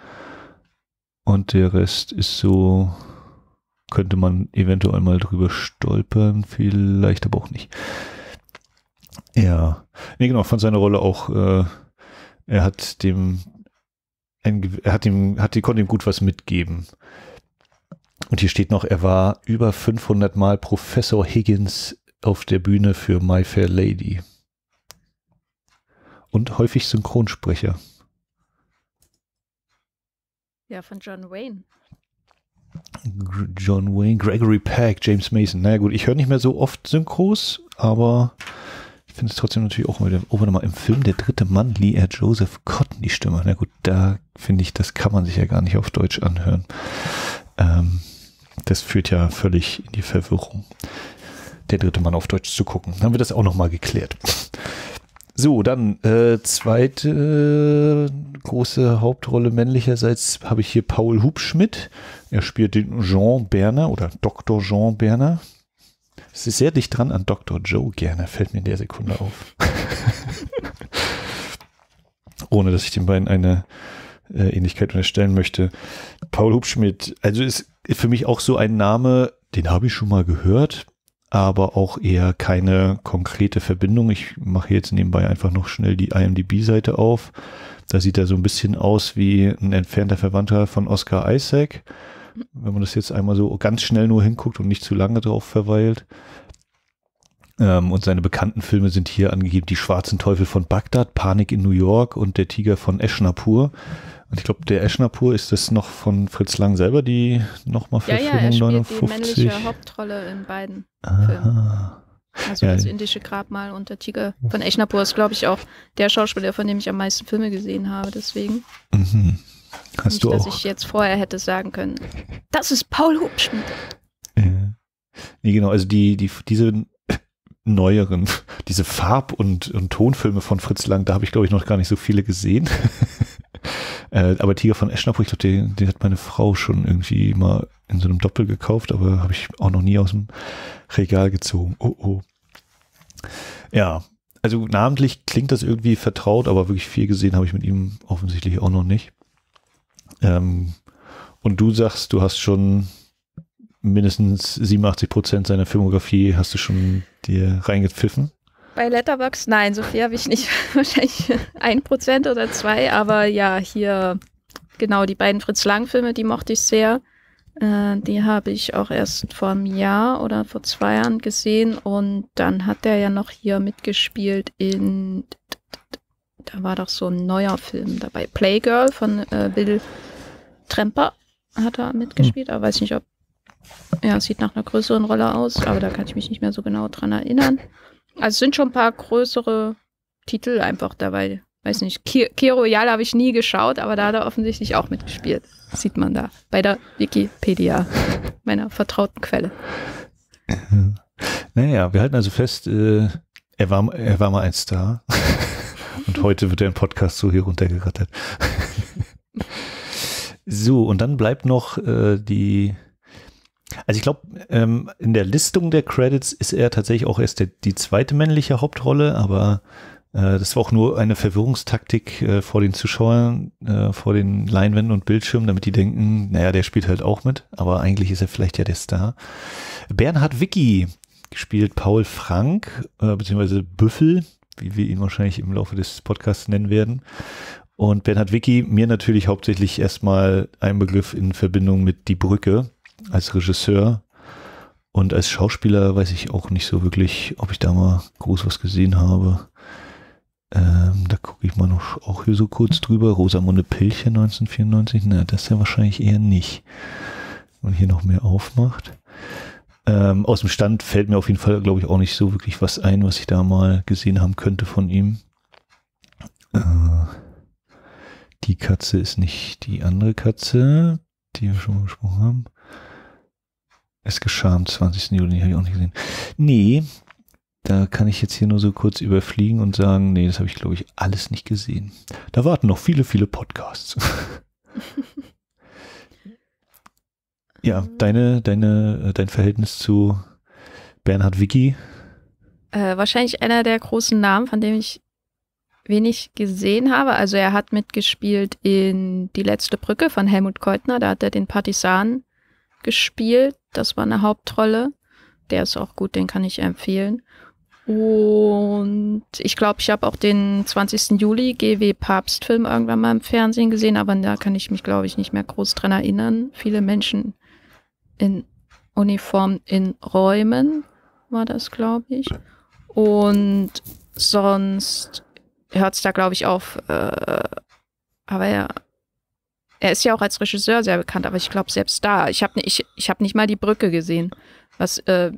Und der Rest ist so, könnte man eventuell mal drüber stolpern, vielleicht aber auch nicht. Ja, nee, genau, von seiner Rolle auch, äh, er hat dem, ein, er hat ihm, hat, konnte ihm gut was mitgeben. Und hier steht noch, er war über 500 Mal Professor Higgins auf der Bühne für My Fair Lady. Und häufig Synchronsprecher. Ja, von John Wayne. John Wayne, Gregory Peck, James Mason. Na naja, gut, ich höre nicht mehr so oft Synchros, aber finde es trotzdem natürlich auch wieder, auch wieder mal im Film Der dritte Mann, Lee R. Joseph Cotton, die Stimme. Na gut, da finde ich, das kann man sich ja gar nicht auf Deutsch anhören. Ähm, das führt ja völlig in die Verwirrung. Der dritte Mann auf Deutsch zu gucken. Dann haben wir das auch nochmal geklärt. So, dann äh, zweite äh, große Hauptrolle männlicherseits habe ich hier Paul Hubschmidt. Er spielt den Jean Berner oder Dr. Jean Berner. Es ist sehr dicht dran an Dr. Joe gerne, fällt mir in der Sekunde auf. Ohne dass ich den beiden eine äh, Ähnlichkeit unterstellen möchte. Paul Hubschmidt, also ist für mich auch so ein Name, den habe ich schon mal gehört, aber auch eher keine konkrete Verbindung. Ich mache jetzt nebenbei einfach noch schnell die IMDB-Seite auf. Da sieht er so ein bisschen aus wie ein entfernter Verwandter von Oscar Isaac wenn man das jetzt einmal so ganz schnell nur hinguckt und nicht zu lange drauf verweilt. Ähm, und seine bekannten Filme sind hier angegeben: Die Schwarzen Teufel von Bagdad, Panik in New York und Der Tiger von Eschnapur. Und ich glaube, der Eschnapur ist das noch von Fritz Lang selber, die nochmal für ja, ja, er spielt 59. die männliche Hauptrolle in beiden Aha. Filmen. Also ja. das indische Grabmal und der Tiger von Eschnapur ist, glaube ich, auch der Schauspieler, von dem ich am meisten Filme gesehen habe, deswegen. Mhm. Hast Nicht, du auch. Dass ich jetzt vorher hätte sagen können, das ist Paul Hubschmidt. Ja. Nee, genau, also die, die, diese neueren, diese Farb- und, und Tonfilme von Fritz Lang, da habe ich glaube ich noch gar nicht so viele gesehen. äh, aber Tiger von Eschnapp, ich glaube, den, den hat meine Frau schon irgendwie mal in so einem Doppel gekauft, aber habe ich auch noch nie aus dem Regal gezogen. Oh, oh. Ja, also namentlich klingt das irgendwie vertraut, aber wirklich viel gesehen habe ich mit ihm offensichtlich auch noch nicht. Ähm, und du sagst, du hast schon mindestens 87 Prozent seiner Filmografie hast du schon dir reingepfiffen? Bei Letterbox nein, so viel habe ich nicht. Wahrscheinlich ein Prozent oder zwei, aber ja, hier genau die beiden Fritz Lang-Filme, die mochte ich sehr. Äh, die habe ich auch erst vor einem Jahr oder vor zwei Jahren gesehen und dann hat er ja noch hier mitgespielt in da war doch so ein neuer Film dabei. Playgirl von äh, Bill Tremper hat er mitgespielt, aber weiß nicht, ob. Ja, sieht nach einer größeren Rolle aus, aber da kann ich mich nicht mehr so genau dran erinnern. Also sind schon ein paar größere Titel einfach dabei. Weiß nicht, Ki Royale habe ich nie geschaut, aber da hat er offensichtlich auch mitgespielt. sieht man da. Bei der Wikipedia, meiner vertrauten Quelle. Naja, wir halten also fest, äh, er, war, er war mal ein Star. und heute wird der Podcast so hier runtergerattert. so, und dann bleibt noch äh, die. Also ich glaube, ähm, in der Listung der Credits ist er tatsächlich auch erst der, die zweite männliche Hauptrolle, aber äh, das war auch nur eine Verwirrungstaktik äh, vor den Zuschauern, äh, vor den Leinwänden und Bildschirmen, damit die denken, naja, der spielt halt auch mit, aber eigentlich ist er vielleicht ja der Star. Bernhard Wicki, gespielt Paul Frank, äh, beziehungsweise Büffel, wie wir ihn wahrscheinlich im Laufe des Podcasts nennen werden. Und Bernhard Wicki, mir natürlich hauptsächlich erstmal ein Begriff in Verbindung mit Die Brücke als Regisseur. Und als Schauspieler weiß ich auch nicht so wirklich, ob ich da mal groß was gesehen habe. Ähm, da gucke ich mal noch auch hier so kurz drüber. Rosamunde Pilcher 1994. Na, das ist ja wahrscheinlich eher nicht. Wenn man hier noch mehr aufmacht. Ähm, aus dem Stand fällt mir auf jeden Fall, glaube ich, auch nicht so wirklich was ein, was ich da mal gesehen haben könnte von ihm. Äh, die Katze ist nicht die andere Katze, die wir schon mal besprochen haben. Es geschah am 20. Juli, habe ich auch nicht gesehen. Nee, da kann ich jetzt hier nur so kurz überfliegen und sagen, nee, das habe ich, glaube ich, alles nicht gesehen. Da warten noch viele, viele Podcasts. Ja, deine, deine, äh, dein Verhältnis zu Bernhard Wicki? Äh, wahrscheinlich einer der großen Namen, von dem ich wenig gesehen habe. Also er hat mitgespielt in Die letzte Brücke von Helmut Keutner. Da hat er den Partisan gespielt. Das war eine Hauptrolle. Der ist auch gut, den kann ich empfehlen. Und ich glaube, ich habe auch den 20. Juli GW Papst-Film irgendwann mal im Fernsehen gesehen, aber da kann ich mich, glaube ich, nicht mehr groß dran erinnern. Viele Menschen in Uniform in Räumen, war das, glaube ich. Und sonst hört es da, glaube ich, auf. Äh, aber ja, er ist ja auch als Regisseur sehr bekannt, aber ich glaube, selbst da, ich habe ich, ich hab nicht mal die Brücke gesehen. Was, äh,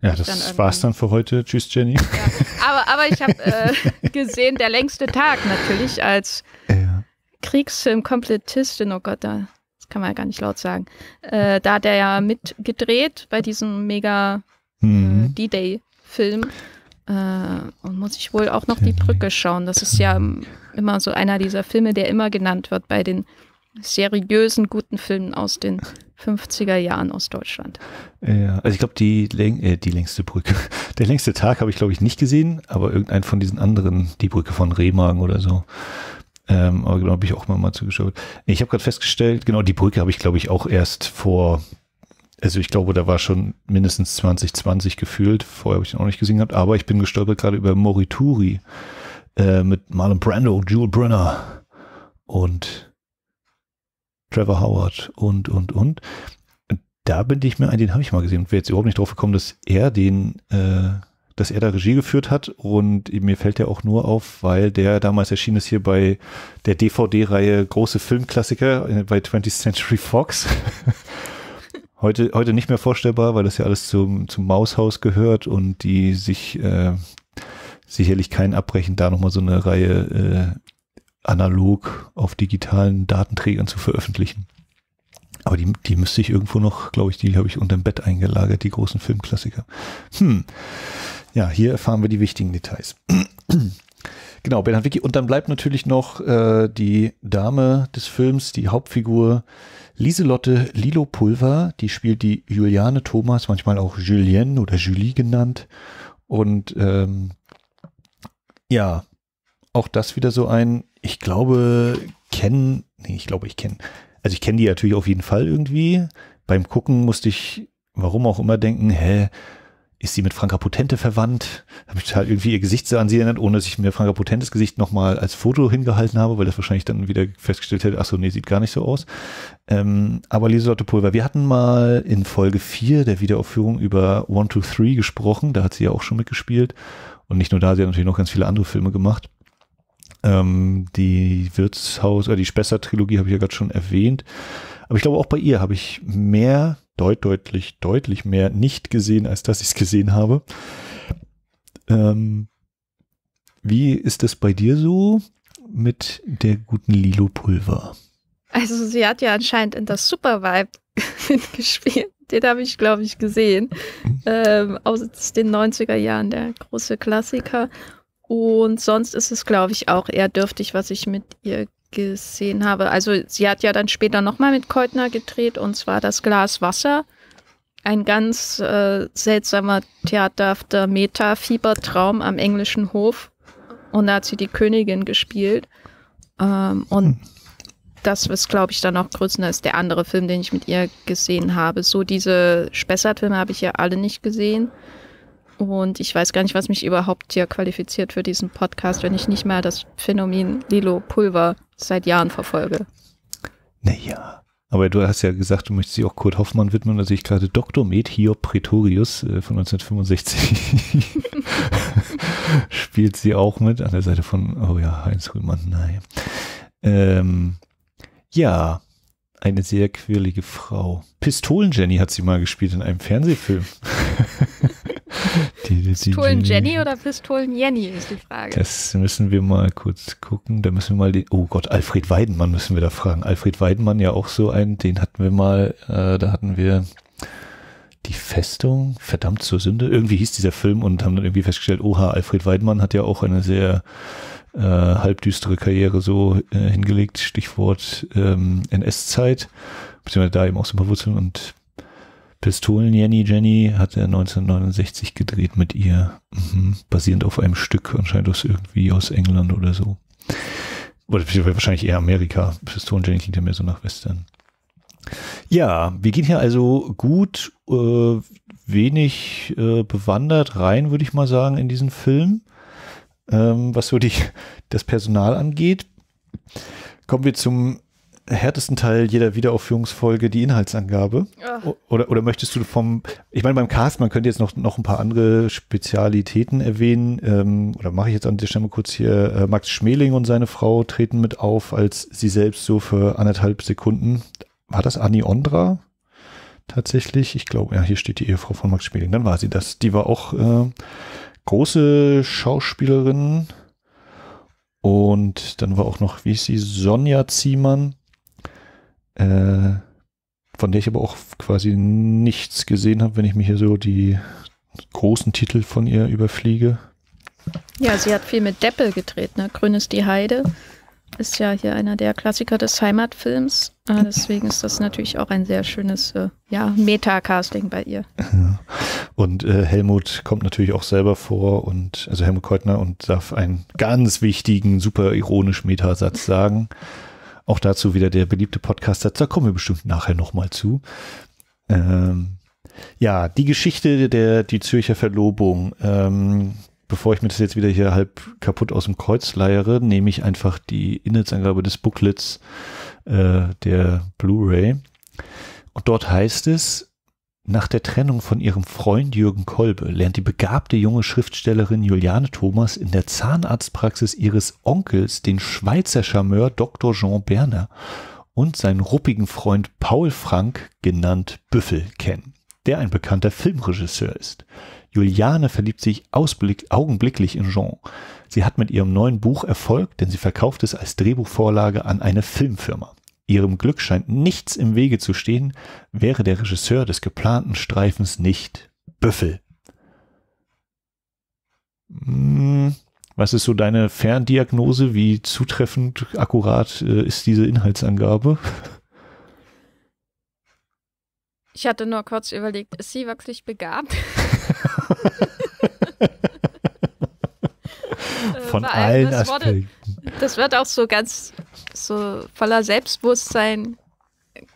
ja, das war's dann für heute. Tschüss, Jenny. Ja, aber, aber ich habe äh, gesehen, der längste Tag natürlich als ja. Kriegsfilm-Komplettistin. Oh Gott, da kann man ja gar nicht laut sagen. Äh, da hat er ja mitgedreht bei diesem mega äh, mhm. äh, D-Day-Film. Äh, und muss ich wohl auch noch Die Brücke schauen. Das ist ja ähm, immer so einer dieser Filme, der immer genannt wird bei den seriösen, guten Filmen aus den 50er Jahren aus Deutschland. Ja, also ich glaube, die, Läng äh, die längste Brücke, der längste Tag habe ich, glaube ich, nicht gesehen, aber irgendein von diesen anderen, die Brücke von Remagen oder so. Ähm, aber genau, habe ich auch mal, mal zugeschaut. Ich habe gerade festgestellt, genau, die Brücke habe ich, glaube ich, auch erst vor, also ich glaube, da war schon mindestens 2020 gefühlt. Vorher habe ich den auch nicht gesehen gehabt, aber ich bin gestolpert gerade über Morituri äh, mit Marlon Brando, Jewel Brenner und Trevor Howard und, und, und. Da bin ich mir ein, den habe ich mal gesehen und wäre jetzt überhaupt nicht drauf gekommen, dass er den äh, dass er da Regie geführt hat und mir fällt der auch nur auf, weil der damals erschienen ist hier bei der DVD-Reihe Große Filmklassiker äh, bei 20th Century Fox. heute, heute nicht mehr vorstellbar, weil das ja alles zum, zum Maushaus gehört und die sich äh, sicherlich kein Abbrechen, da nochmal so eine Reihe äh, analog auf digitalen Datenträgern zu veröffentlichen. Aber die, die müsste ich irgendwo noch, glaube ich, die habe ich unter dem Bett eingelagert, die großen Filmklassiker. Hm. Ja, hier erfahren wir die wichtigen Details. genau, Bernhard Wicki. Und dann bleibt natürlich noch äh, die Dame des Films, die Hauptfigur Lieselotte Lilo Pulver. Die spielt die Juliane Thomas, manchmal auch Julienne oder Julie genannt. Und ähm, ja, auch das wieder so ein, ich glaube, kennen, nee, ich glaube, ich kenne, also ich kenne die natürlich auf jeden Fall irgendwie. Beim Gucken musste ich, warum auch immer, denken, hä, ist sie mit Franka Potente verwandt? Habe ich halt irgendwie ihr Gesicht so an sie erinnert, ohne dass ich mir Franka Potentes Gesicht nochmal als Foto hingehalten habe, weil das wahrscheinlich dann wieder festgestellt hätte, ach so, nee, sieht gar nicht so aus. Ähm, aber Lieselotte Pulver, wir hatten mal in Folge 4 der Wiederaufführung über One, Two, Three gesprochen, da hat sie ja auch schon mitgespielt. Und nicht nur da, sie hat natürlich noch ganz viele andere Filme gemacht. Ähm, die Wirtshaus- oder äh, die Spessart-Trilogie habe ich ja gerade schon erwähnt. Aber ich glaube, auch bei ihr habe ich mehr deut, deutlich, deutlich mehr nicht gesehen, als dass ich es gesehen habe. Ähm, wie ist das bei dir so mit der guten Lilo Pulver? Also sie hat ja anscheinend in das Super Vibe mitgespielt. Den habe ich, glaube ich, gesehen. Mhm. Ähm, aus den 90er Jahren, der große Klassiker. Und sonst ist es, glaube ich, auch eher dürftig, was ich mit ihr gesehen habe. Also sie hat ja dann später nochmal mit Keutner gedreht und zwar das Glas Wasser. Ein ganz äh, seltsamer, theaterhafter Meta-Fiebertraum am englischen Hof. Und da hat sie die Königin gespielt. Ähm, und hm. das ist, glaube ich, dann auch größer als der andere Film, den ich mit ihr gesehen habe. So diese Spessart-Filme habe ich ja alle nicht gesehen. Und ich weiß gar nicht, was mich überhaupt hier qualifiziert für diesen Podcast, wenn ich nicht mal das Phänomen Lilo Pulver seit Jahren verfolge. Naja, aber du hast ja gesagt, du möchtest dich auch Kurt Hoffmann widmen, also ich gerade Dr. Med Hiob Pretorius äh, von 1965 spielt sie auch mit an der Seite von, oh ja, Heinz Rühmann, nein. Ähm, ja, eine sehr quirlige Frau. Pistolen-Jenny hat sie mal gespielt in einem Fernsehfilm. Die, die, Pistolen Jenny oder Pistolen Jenny ist die Frage. Das müssen wir mal kurz gucken. Da müssen wir mal den, oh Gott, Alfred Weidenmann müssen wir da fragen. Alfred Weidenmann ja auch so einen, den hatten wir mal, äh, da hatten wir die Festung, verdammt zur Sünde. Irgendwie hieß dieser Film und haben dann irgendwie festgestellt, oha, Alfred Weidenmann hat ja auch eine sehr äh, halbdüstere Karriere so äh, hingelegt, Stichwort ähm, NS-Zeit, beziehungsweise da eben auch so ein paar Wurzeln und Pistolen Jenny Jenny hat er 1969 gedreht mit ihr, mhm. basierend auf einem Stück, anscheinend aus irgendwie aus England oder so. Oder wahrscheinlich eher Amerika. Pistolen Jenny klingt ja mehr so nach Western. Ja, wir gehen hier also gut, äh, wenig äh, bewandert rein, würde ich mal sagen, in diesen Film. Ähm, was so die, das Personal angeht. Kommen wir zum härtesten Teil jeder Wiederaufführungsfolge die Inhaltsangabe? Oh. Oder, oder möchtest du vom, ich meine, beim Cast, man könnte jetzt noch, noch ein paar andere Spezialitäten erwähnen, ähm, oder mache ich jetzt an der Stelle mal kurz hier, äh, Max Schmeling und seine Frau treten mit auf, als sie selbst so für anderthalb Sekunden, war das Annie Ondra? Tatsächlich, ich glaube, ja, hier steht die Ehefrau von Max Schmeling, dann war sie das. Die war auch äh, große Schauspielerin. Und dann war auch noch, wie ist sie, Sonja Ziemann äh, von der ich aber auch quasi nichts gesehen habe, wenn ich mir hier so die großen Titel von ihr überfliege. Ja, sie hat viel mit Deppel gedreht, ne? Grün ist die Heide. Ist ja hier einer der Klassiker des Heimatfilms. Äh, deswegen ist das natürlich auch ein sehr schönes äh, ja, Meta-Casting bei ihr. Und äh, Helmut kommt natürlich auch selber vor und also Helmut Keutner und darf einen ganz wichtigen, super ironisch Metasatz sagen. Auch dazu wieder der beliebte Podcaster, da kommen wir bestimmt nachher nochmal zu. Ähm, ja, die Geschichte der die Zürcher Verlobung. Ähm, bevor ich mir das jetzt wieder hier halb kaputt aus dem Kreuz leiere, nehme ich einfach die Inhaltsangabe des Booklets äh, der Blu-ray. Und dort heißt es, nach der Trennung von ihrem Freund Jürgen Kolbe lernt die begabte junge Schriftstellerin Juliane Thomas in der Zahnarztpraxis ihres Onkels, den Schweizer Charmeur Dr. Jean Berner, und seinen ruppigen Freund Paul Frank, genannt Büffel, kennen, der ein bekannter Filmregisseur ist. Juliane verliebt sich augenblicklich in Jean. Sie hat mit ihrem neuen Buch Erfolg, denn sie verkauft es als Drehbuchvorlage an eine Filmfirma. Ihrem Glück scheint nichts im Wege zu stehen, wäre der Regisseur des geplanten Streifens nicht Büffel. Hm, was ist so deine Ferndiagnose? Wie zutreffend, akkurat äh, ist diese Inhaltsangabe? Ich hatte nur kurz überlegt, ist sie wirklich begabt? Äh, Von allen das Aspekten. Wurde, das wird auch so ganz so voller Selbstbewusstsein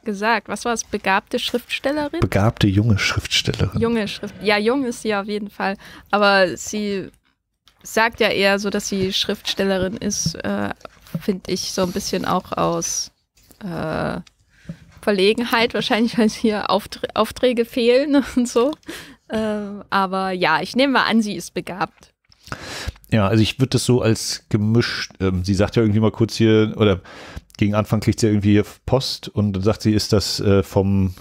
gesagt. Was war es? Begabte Schriftstellerin? Begabte junge Schriftstellerin. Junge Schrift. Ja, jung ist sie auf jeden Fall. Aber sie sagt ja eher so, dass sie Schriftstellerin ist, äh, finde ich so ein bisschen auch aus äh, Verlegenheit, wahrscheinlich, weil hier Aufträge fehlen und so. Äh, aber ja, ich nehme mal an, sie ist begabt. Ja, also ich würde das so als gemischt, ähm, sie sagt ja irgendwie mal kurz hier, oder gegen Anfang kriegt sie ja irgendwie Post und dann sagt sie, ist das äh, vom,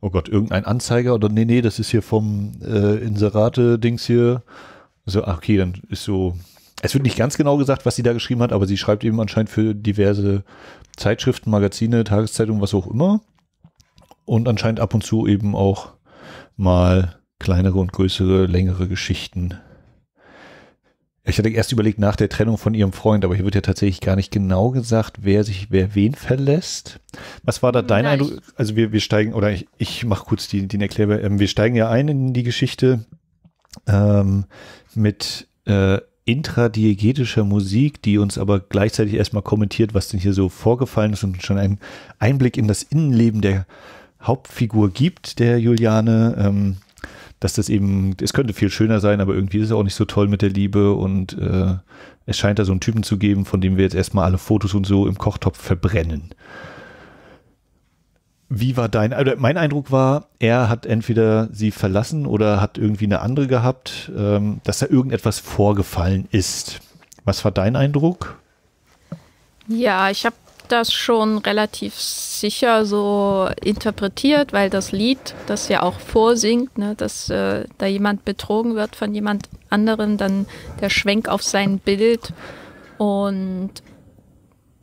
oh Gott, irgendein Anzeiger oder nee, nee, das ist hier vom äh, Inserate-Dings hier. So, ach okay, dann ist so, es wird nicht ganz genau gesagt, was sie da geschrieben hat, aber sie schreibt eben anscheinend für diverse Zeitschriften, Magazine, Tageszeitungen, was auch immer. Und anscheinend ab und zu eben auch mal kleinere und größere, längere Geschichten. Ich hatte erst überlegt nach der Trennung von ihrem Freund, aber hier wird ja tatsächlich gar nicht genau gesagt, wer sich, wer wen verlässt. Was war da dein Nein, Eindruck? Also wir, wir steigen, oder ich, ich mache kurz die, den Erklärer. Ähm, wir steigen ja ein in die Geschichte ähm, mit äh, intradiegetischer Musik, die uns aber gleichzeitig erstmal kommentiert, was denn hier so vorgefallen ist und schon einen Einblick in das Innenleben der Hauptfigur gibt, der Juliane. Ähm, dass das eben, es könnte viel schöner sein, aber irgendwie ist es auch nicht so toll mit der Liebe und äh, es scheint da so einen Typen zu geben, von dem wir jetzt erstmal alle Fotos und so im Kochtopf verbrennen. Wie war dein, also mein Eindruck war, er hat entweder sie verlassen oder hat irgendwie eine andere gehabt, ähm, dass da irgendetwas vorgefallen ist. Was war dein Eindruck? Ja, ich habe das schon relativ sicher so interpretiert, weil das Lied, das ja auch vorsingt, ne, dass äh, da jemand betrogen wird von jemand anderen, dann der Schwenk auf sein Bild und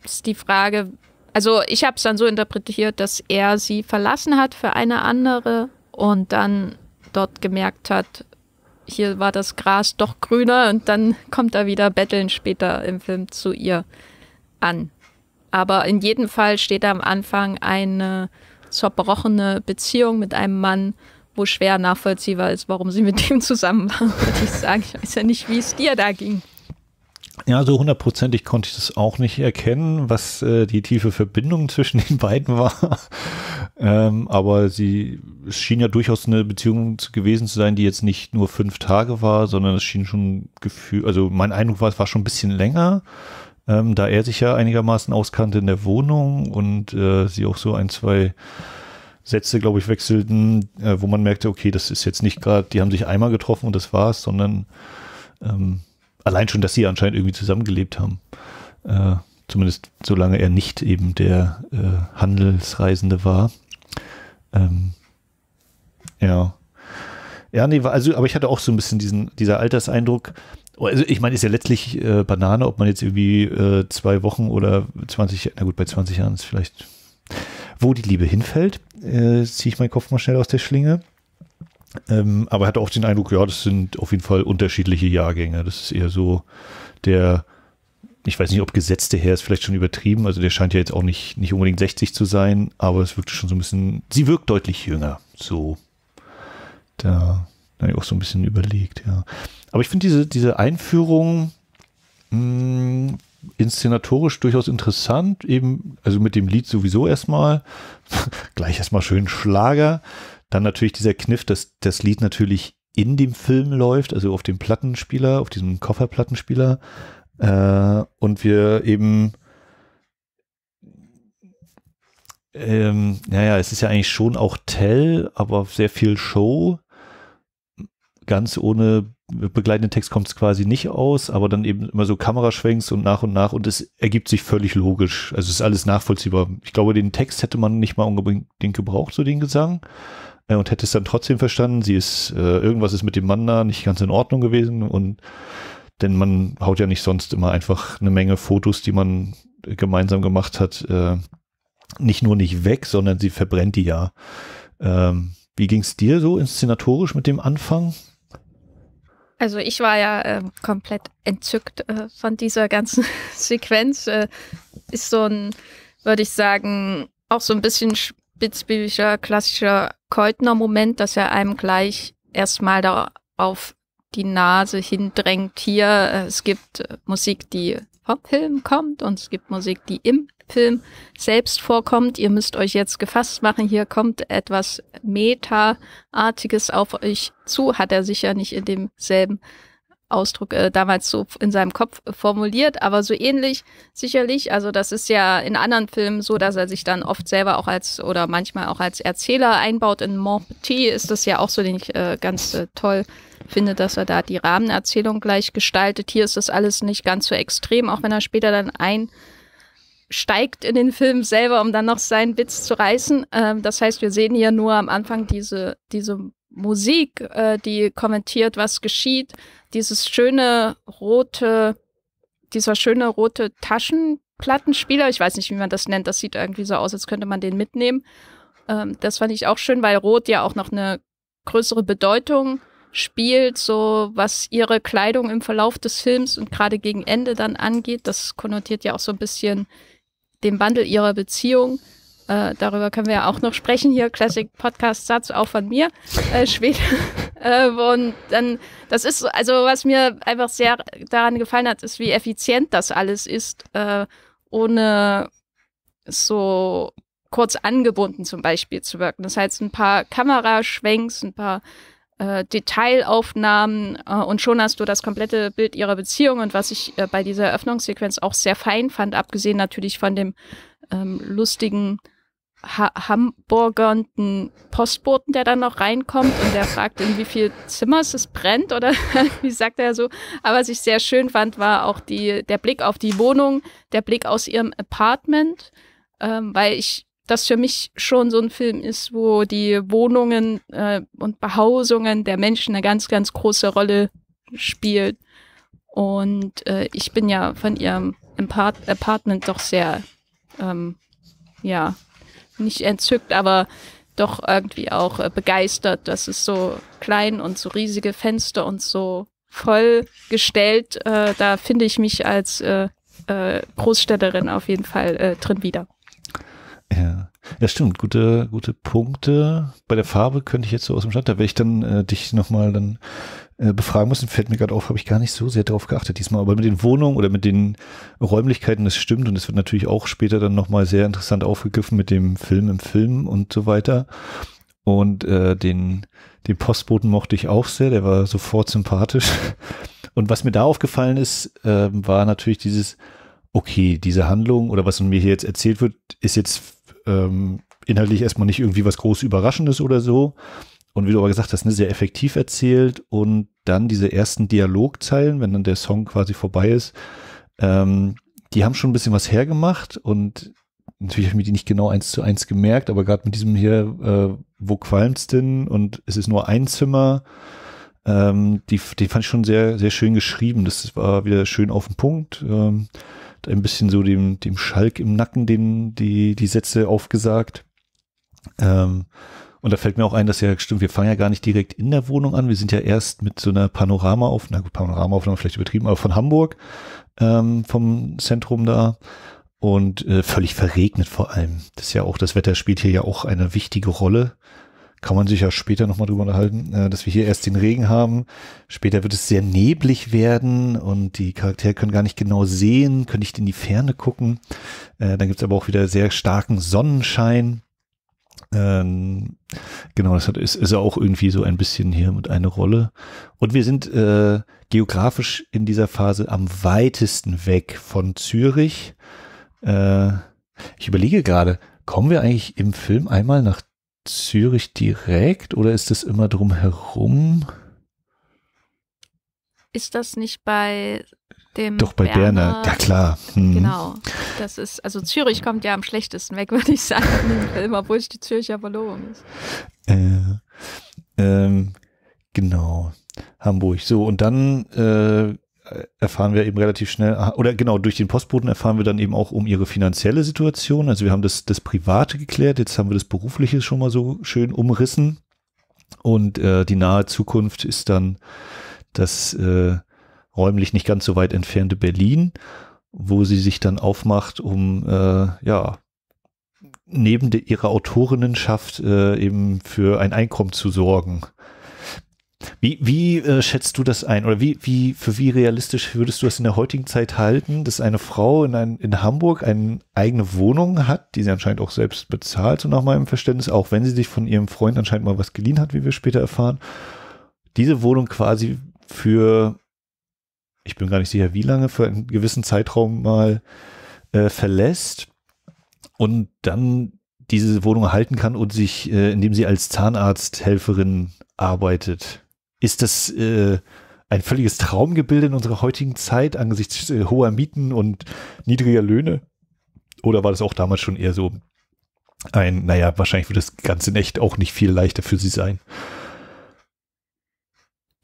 ist die Frage, also ich habe es dann so interpretiert, dass er sie verlassen hat für eine andere und dann dort gemerkt hat, hier war das Gras doch grüner und dann kommt er wieder betteln später im Film zu ihr an. Aber in jedem Fall steht da am Anfang eine zerbrochene Beziehung mit einem Mann, wo schwer nachvollziehbar ist, warum sie mit dem zusammen waren, würde ich sagen. Ich weiß ja nicht, wie es dir da ging. Ja, so hundertprozentig konnte ich das auch nicht erkennen, was äh, die tiefe Verbindung zwischen den beiden war. ähm, aber sie, es schien ja durchaus eine Beziehung gewesen zu sein, die jetzt nicht nur fünf Tage war, sondern es schien schon Gefühl, also mein Eindruck war, es war schon ein bisschen länger ähm, da er sich ja einigermaßen auskannte in der Wohnung und äh, sie auch so ein, zwei Sätze, glaube ich, wechselten, äh, wo man merkte, okay, das ist jetzt nicht gerade, die haben sich einmal getroffen und das war's, sondern ähm, allein schon, dass sie anscheinend irgendwie zusammengelebt haben. Äh, zumindest solange er nicht eben der äh, Handelsreisende war. Ähm, ja. Ja, nee, also, aber ich hatte auch so ein bisschen diesen, dieser Alterseindruck, also ich meine, ist ja letztlich äh, Banane, ob man jetzt irgendwie äh, zwei Wochen oder 20, na gut, bei 20 Jahren ist vielleicht, wo die Liebe hinfällt, äh, ziehe ich meinen Kopf mal schnell aus der Schlinge. Ähm, aber hat auch den Eindruck, ja, das sind auf jeden Fall unterschiedliche Jahrgänge. Das ist eher so der, ich weiß nicht, ob gesetzte her ist vielleicht schon übertrieben. Also der scheint ja jetzt auch nicht, nicht unbedingt 60 zu sein, aber es wirkt schon so ein bisschen, sie wirkt deutlich jünger. So, da da habe ich auch so ein bisschen überlegt, ja. Aber ich finde diese, diese Einführung mh, hm, inszenatorisch durchaus interessant, eben, also mit dem Lied sowieso erstmal, gleich erstmal schön Schlager. Dann natürlich dieser Kniff, dass das Lied natürlich in dem Film läuft, also auf dem Plattenspieler, auf diesem Kofferplattenspieler. Äh, und wir eben, ähm, naja, es ist ja eigentlich schon auch Tell, aber sehr viel Show ganz ohne begleitenden Text kommt es quasi nicht aus, aber dann eben immer so Kameraschwenks und nach und nach und es ergibt sich völlig logisch. Also es ist alles nachvollziehbar. Ich glaube, den Text hätte man nicht mal unbedingt gebraucht, so den Gesang. Äh, und hätte es dann trotzdem verstanden, sie ist, äh, irgendwas ist mit dem Mann da nicht ganz in Ordnung gewesen und denn man haut ja nicht sonst immer einfach eine Menge Fotos, die man gemeinsam gemacht hat, äh, nicht nur nicht weg, sondern sie verbrennt die ja. Ähm, wie ging es dir so inszenatorisch mit dem Anfang? Also ich war ja äh, komplett entzückt äh, von dieser ganzen Sequenz. Äh, ist so ein, würde ich sagen, auch so ein bisschen spitzbübischer, klassischer Keutner-Moment, dass er einem gleich erstmal da auf die Nase hindrängt. Hier, äh, es gibt äh, Musik, die vom Film kommt und es gibt Musik, die im Film selbst vorkommt. Ihr müsst euch jetzt gefasst machen. Hier kommt etwas Meta-artiges auf euch zu. Hat er sicher nicht in demselben Ausdruck äh, damals so in seinem Kopf formuliert, aber so ähnlich sicherlich. Also das ist ja in anderen Filmen so, dass er sich dann oft selber auch als oder manchmal auch als Erzähler einbaut. In Mon Petit ist das ja auch so, den ich äh, ganz äh, toll finde, dass er da die Rahmenerzählung gleich gestaltet. Hier ist das alles nicht ganz so extrem, auch wenn er später dann einsteigt in den Film selber, um dann noch seinen Witz zu reißen. Ähm, das heißt, wir sehen hier nur am Anfang diese, diese Musik, äh, die kommentiert, was geschieht. Dieses schöne rote, dieser schöne rote Taschenplattenspieler, ich weiß nicht, wie man das nennt, das sieht irgendwie so aus, als könnte man den mitnehmen. Ähm, das fand ich auch schön, weil Rot ja auch noch eine größere Bedeutung spielt, so was ihre Kleidung im Verlauf des Films und gerade gegen Ende dann angeht. Das konnotiert ja auch so ein bisschen den Wandel ihrer Beziehung. Äh, darüber können wir ja auch noch sprechen hier, Classic Podcast Satz auch von mir äh, später. äh, und dann, das ist also, was mir einfach sehr daran gefallen hat, ist, wie effizient das alles ist, äh, ohne so kurz angebunden zum Beispiel zu wirken. Das heißt, ein paar Kameraschwenks, ein paar äh, Detailaufnahmen äh, und schon hast du das komplette Bild ihrer Beziehung und was ich äh, bei dieser Eröffnungssequenz auch sehr fein fand, abgesehen natürlich von dem ähm, lustigen ha Hamburgernden Postboten, der dann noch reinkommt und der fragt, in wie viel Zimmer es brennt oder wie sagt er so. Aber was ich sehr schön fand, war auch die, der Blick auf die Wohnung, der Blick aus ihrem Apartment, ähm, weil ich das für mich schon so ein Film ist, wo die Wohnungen äh, und Behausungen der Menschen eine ganz, ganz große Rolle spielt. Und äh, ich bin ja von ihrem Impart Apartment doch sehr, ähm, ja, nicht entzückt, aber doch irgendwie auch äh, begeistert, dass es so klein und so riesige Fenster und so voll gestellt. Äh, da finde ich mich als äh, äh, Großstädterin auf jeden Fall äh, drin wieder. Ja. ja, stimmt. Gute, gute Punkte. Bei der Farbe könnte ich jetzt so aus dem Stand, da werde ich dann äh, dich nochmal dann äh, befragen müssen. Fällt mir gerade auf, habe ich gar nicht so sehr darauf geachtet diesmal. Aber mit den Wohnungen oder mit den Räumlichkeiten, das stimmt. Und es wird natürlich auch später dann nochmal sehr interessant aufgegriffen mit dem Film im Film und so weiter. Und äh, den, den Postboten mochte ich auch sehr, der war sofort sympathisch. Und was mir da aufgefallen ist, äh, war natürlich dieses, okay, diese Handlung oder was mir hier jetzt erzählt wird, ist jetzt ähm, inhaltlich erstmal nicht irgendwie was groß Überraschendes oder so. Und wie du aber gesagt hast, ne, sehr effektiv erzählt und dann diese ersten Dialogzeilen, wenn dann der Song quasi vorbei ist, ähm, die haben schon ein bisschen was hergemacht und natürlich habe ich mir die nicht genau eins zu eins gemerkt, aber gerade mit diesem hier, äh, wo qualmst denn und es ist nur ein Zimmer, ähm, die, die fand ich schon sehr, sehr schön geschrieben. Das war wieder schön auf den Punkt. Ähm, ein bisschen so dem, dem Schalk im Nacken den, die, die Sätze aufgesagt. Ähm, und da fällt mir auch ein, dass ja, stimmt, wir fangen ja gar nicht direkt in der Wohnung an. Wir sind ja erst mit so einer Panoramaaufnahme, gut, Panoramaaufnahme vielleicht übertrieben, aber von Hamburg, ähm, vom Zentrum da. Und äh, völlig verregnet vor allem. Das ist ja auch, das Wetter spielt hier ja auch eine wichtige Rolle kann man sich ja später nochmal drüber unterhalten, äh, dass wir hier erst den Regen haben. Später wird es sehr neblig werden und die Charaktere können gar nicht genau sehen, können nicht in die Ferne gucken. Äh, dann gibt es aber auch wieder sehr starken Sonnenschein. Ähm, genau, das hat, ist, ist auch irgendwie so ein bisschen hier mit einer Rolle. Und wir sind äh, geografisch in dieser Phase am weitesten weg von Zürich. Äh, ich überlege gerade, kommen wir eigentlich im Film einmal nach Zürich direkt oder ist es immer drumherum? Ist das nicht bei dem. Doch bei Berner, Berner. ja klar. Hm. Genau. Das ist, also Zürich kommt ja am schlechtesten weg, würde ich sagen, obwohl es die Zürcher Verlobung ist. Äh, ähm, genau. Hamburg. So, und dann äh, erfahren wir eben relativ schnell, ah, oder genau, durch den Postboten erfahren wir dann eben auch um ihre finanzielle Situation. Also wir haben das, das Private geklärt, jetzt haben wir das Berufliche schon mal so schön umrissen. Und äh, die nahe Zukunft ist dann das äh, räumlich nicht ganz so weit entfernte Berlin, wo sie sich dann aufmacht, um äh, ja neben de, ihrer Autorinnenschaft äh, eben für ein Einkommen zu sorgen. Wie, wie äh, schätzt du das ein? Oder wie, wie, für wie realistisch würdest du das in der heutigen Zeit halten, dass eine Frau in, ein, in Hamburg eine eigene Wohnung hat, die sie anscheinend auch selbst bezahlt, so nach meinem Verständnis, auch wenn sie sich von ihrem Freund anscheinend mal was geliehen hat, wie wir später erfahren, diese Wohnung quasi für, ich bin gar nicht sicher wie lange, für einen gewissen Zeitraum mal äh, verlässt und dann diese Wohnung erhalten kann und sich, äh, indem sie als Zahnarzthelferin arbeitet ist das äh, ein völliges Traumgebilde in unserer heutigen Zeit angesichts äh, hoher Mieten und niedriger Löhne? Oder war das auch damals schon eher so ein, naja, wahrscheinlich wird das Ganze in echt auch nicht viel leichter für sie sein?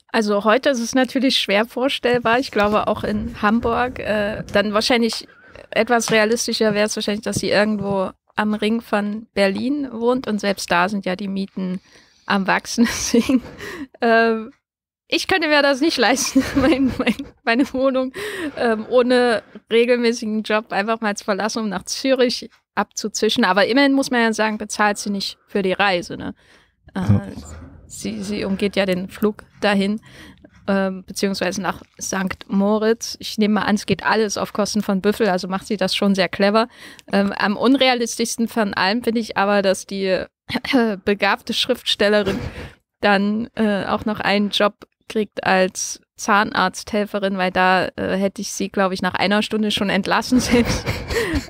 Also heute ist es natürlich schwer vorstellbar. Ich glaube auch in Hamburg. Äh, dann wahrscheinlich etwas realistischer wäre es wahrscheinlich, dass sie irgendwo am Ring von Berlin wohnt und selbst da sind ja die Mieten am Wachsen. Deswegen, ähm, ich könnte mir das nicht leisten, mein, mein, meine Wohnung ähm, ohne regelmäßigen Job einfach mal zu verlassen, um nach Zürich abzuzischen. Aber immerhin muss man ja sagen, bezahlt sie nicht für die Reise. Ne? Äh, oh. sie, sie umgeht ja den Flug dahin ähm, beziehungsweise nach St. Moritz. Ich nehme mal an, es geht alles auf Kosten von Büffel, also macht sie das schon sehr clever. Ähm, am unrealistischsten von allem finde ich aber, dass die begabte Schriftstellerin dann äh, auch noch einen Job kriegt als Zahnarzthelferin, weil da äh, hätte ich sie, glaube ich, nach einer Stunde schon entlassen, selbst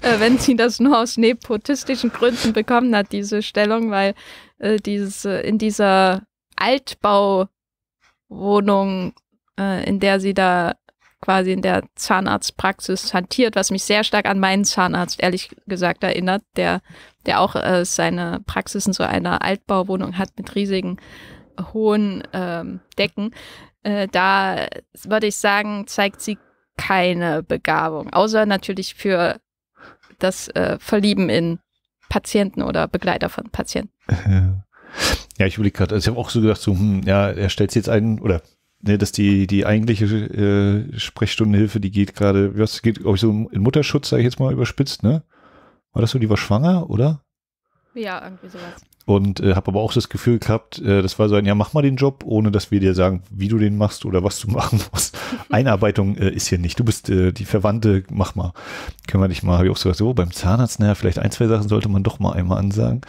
äh, wenn sie das nur aus nepotistischen Gründen bekommen hat, diese Stellung, weil äh, dieses, äh, in dieser Altbauwohnung, äh, in der sie da quasi in der Zahnarztpraxis hantiert, was mich sehr stark an meinen Zahnarzt ehrlich gesagt erinnert, der, der auch äh, seine Praxis in so einer Altbauwohnung hat mit riesigen hohen ähm, Decken. Äh, da würde ich sagen, zeigt sie keine Begabung, außer natürlich für das äh, Verlieben in Patienten oder Begleiter von Patienten. Ja, ich überlege gerade, also ich habe auch so gedacht, so, hm, ja, er stellt jetzt ein oder ne, dass die, die eigentliche äh, Sprechstundenhilfe, die geht gerade, was geht, glaube ich, so in Mutterschutz, sage ich jetzt mal überspitzt, ne? War das so, die war schwanger, oder? Ja, irgendwie sowas. Und äh, habe aber auch das Gefühl gehabt, äh, das war so ein, ja, mach mal den Job, ohne dass wir dir sagen, wie du den machst oder was du machen musst. Einarbeitung äh, ist hier nicht. Du bist äh, die Verwandte, mach mal. Können wir dich mal, habe ich auch sogar so beim Zahnarzt, naja, vielleicht ein, zwei Sachen sollte man doch mal einmal ansagen.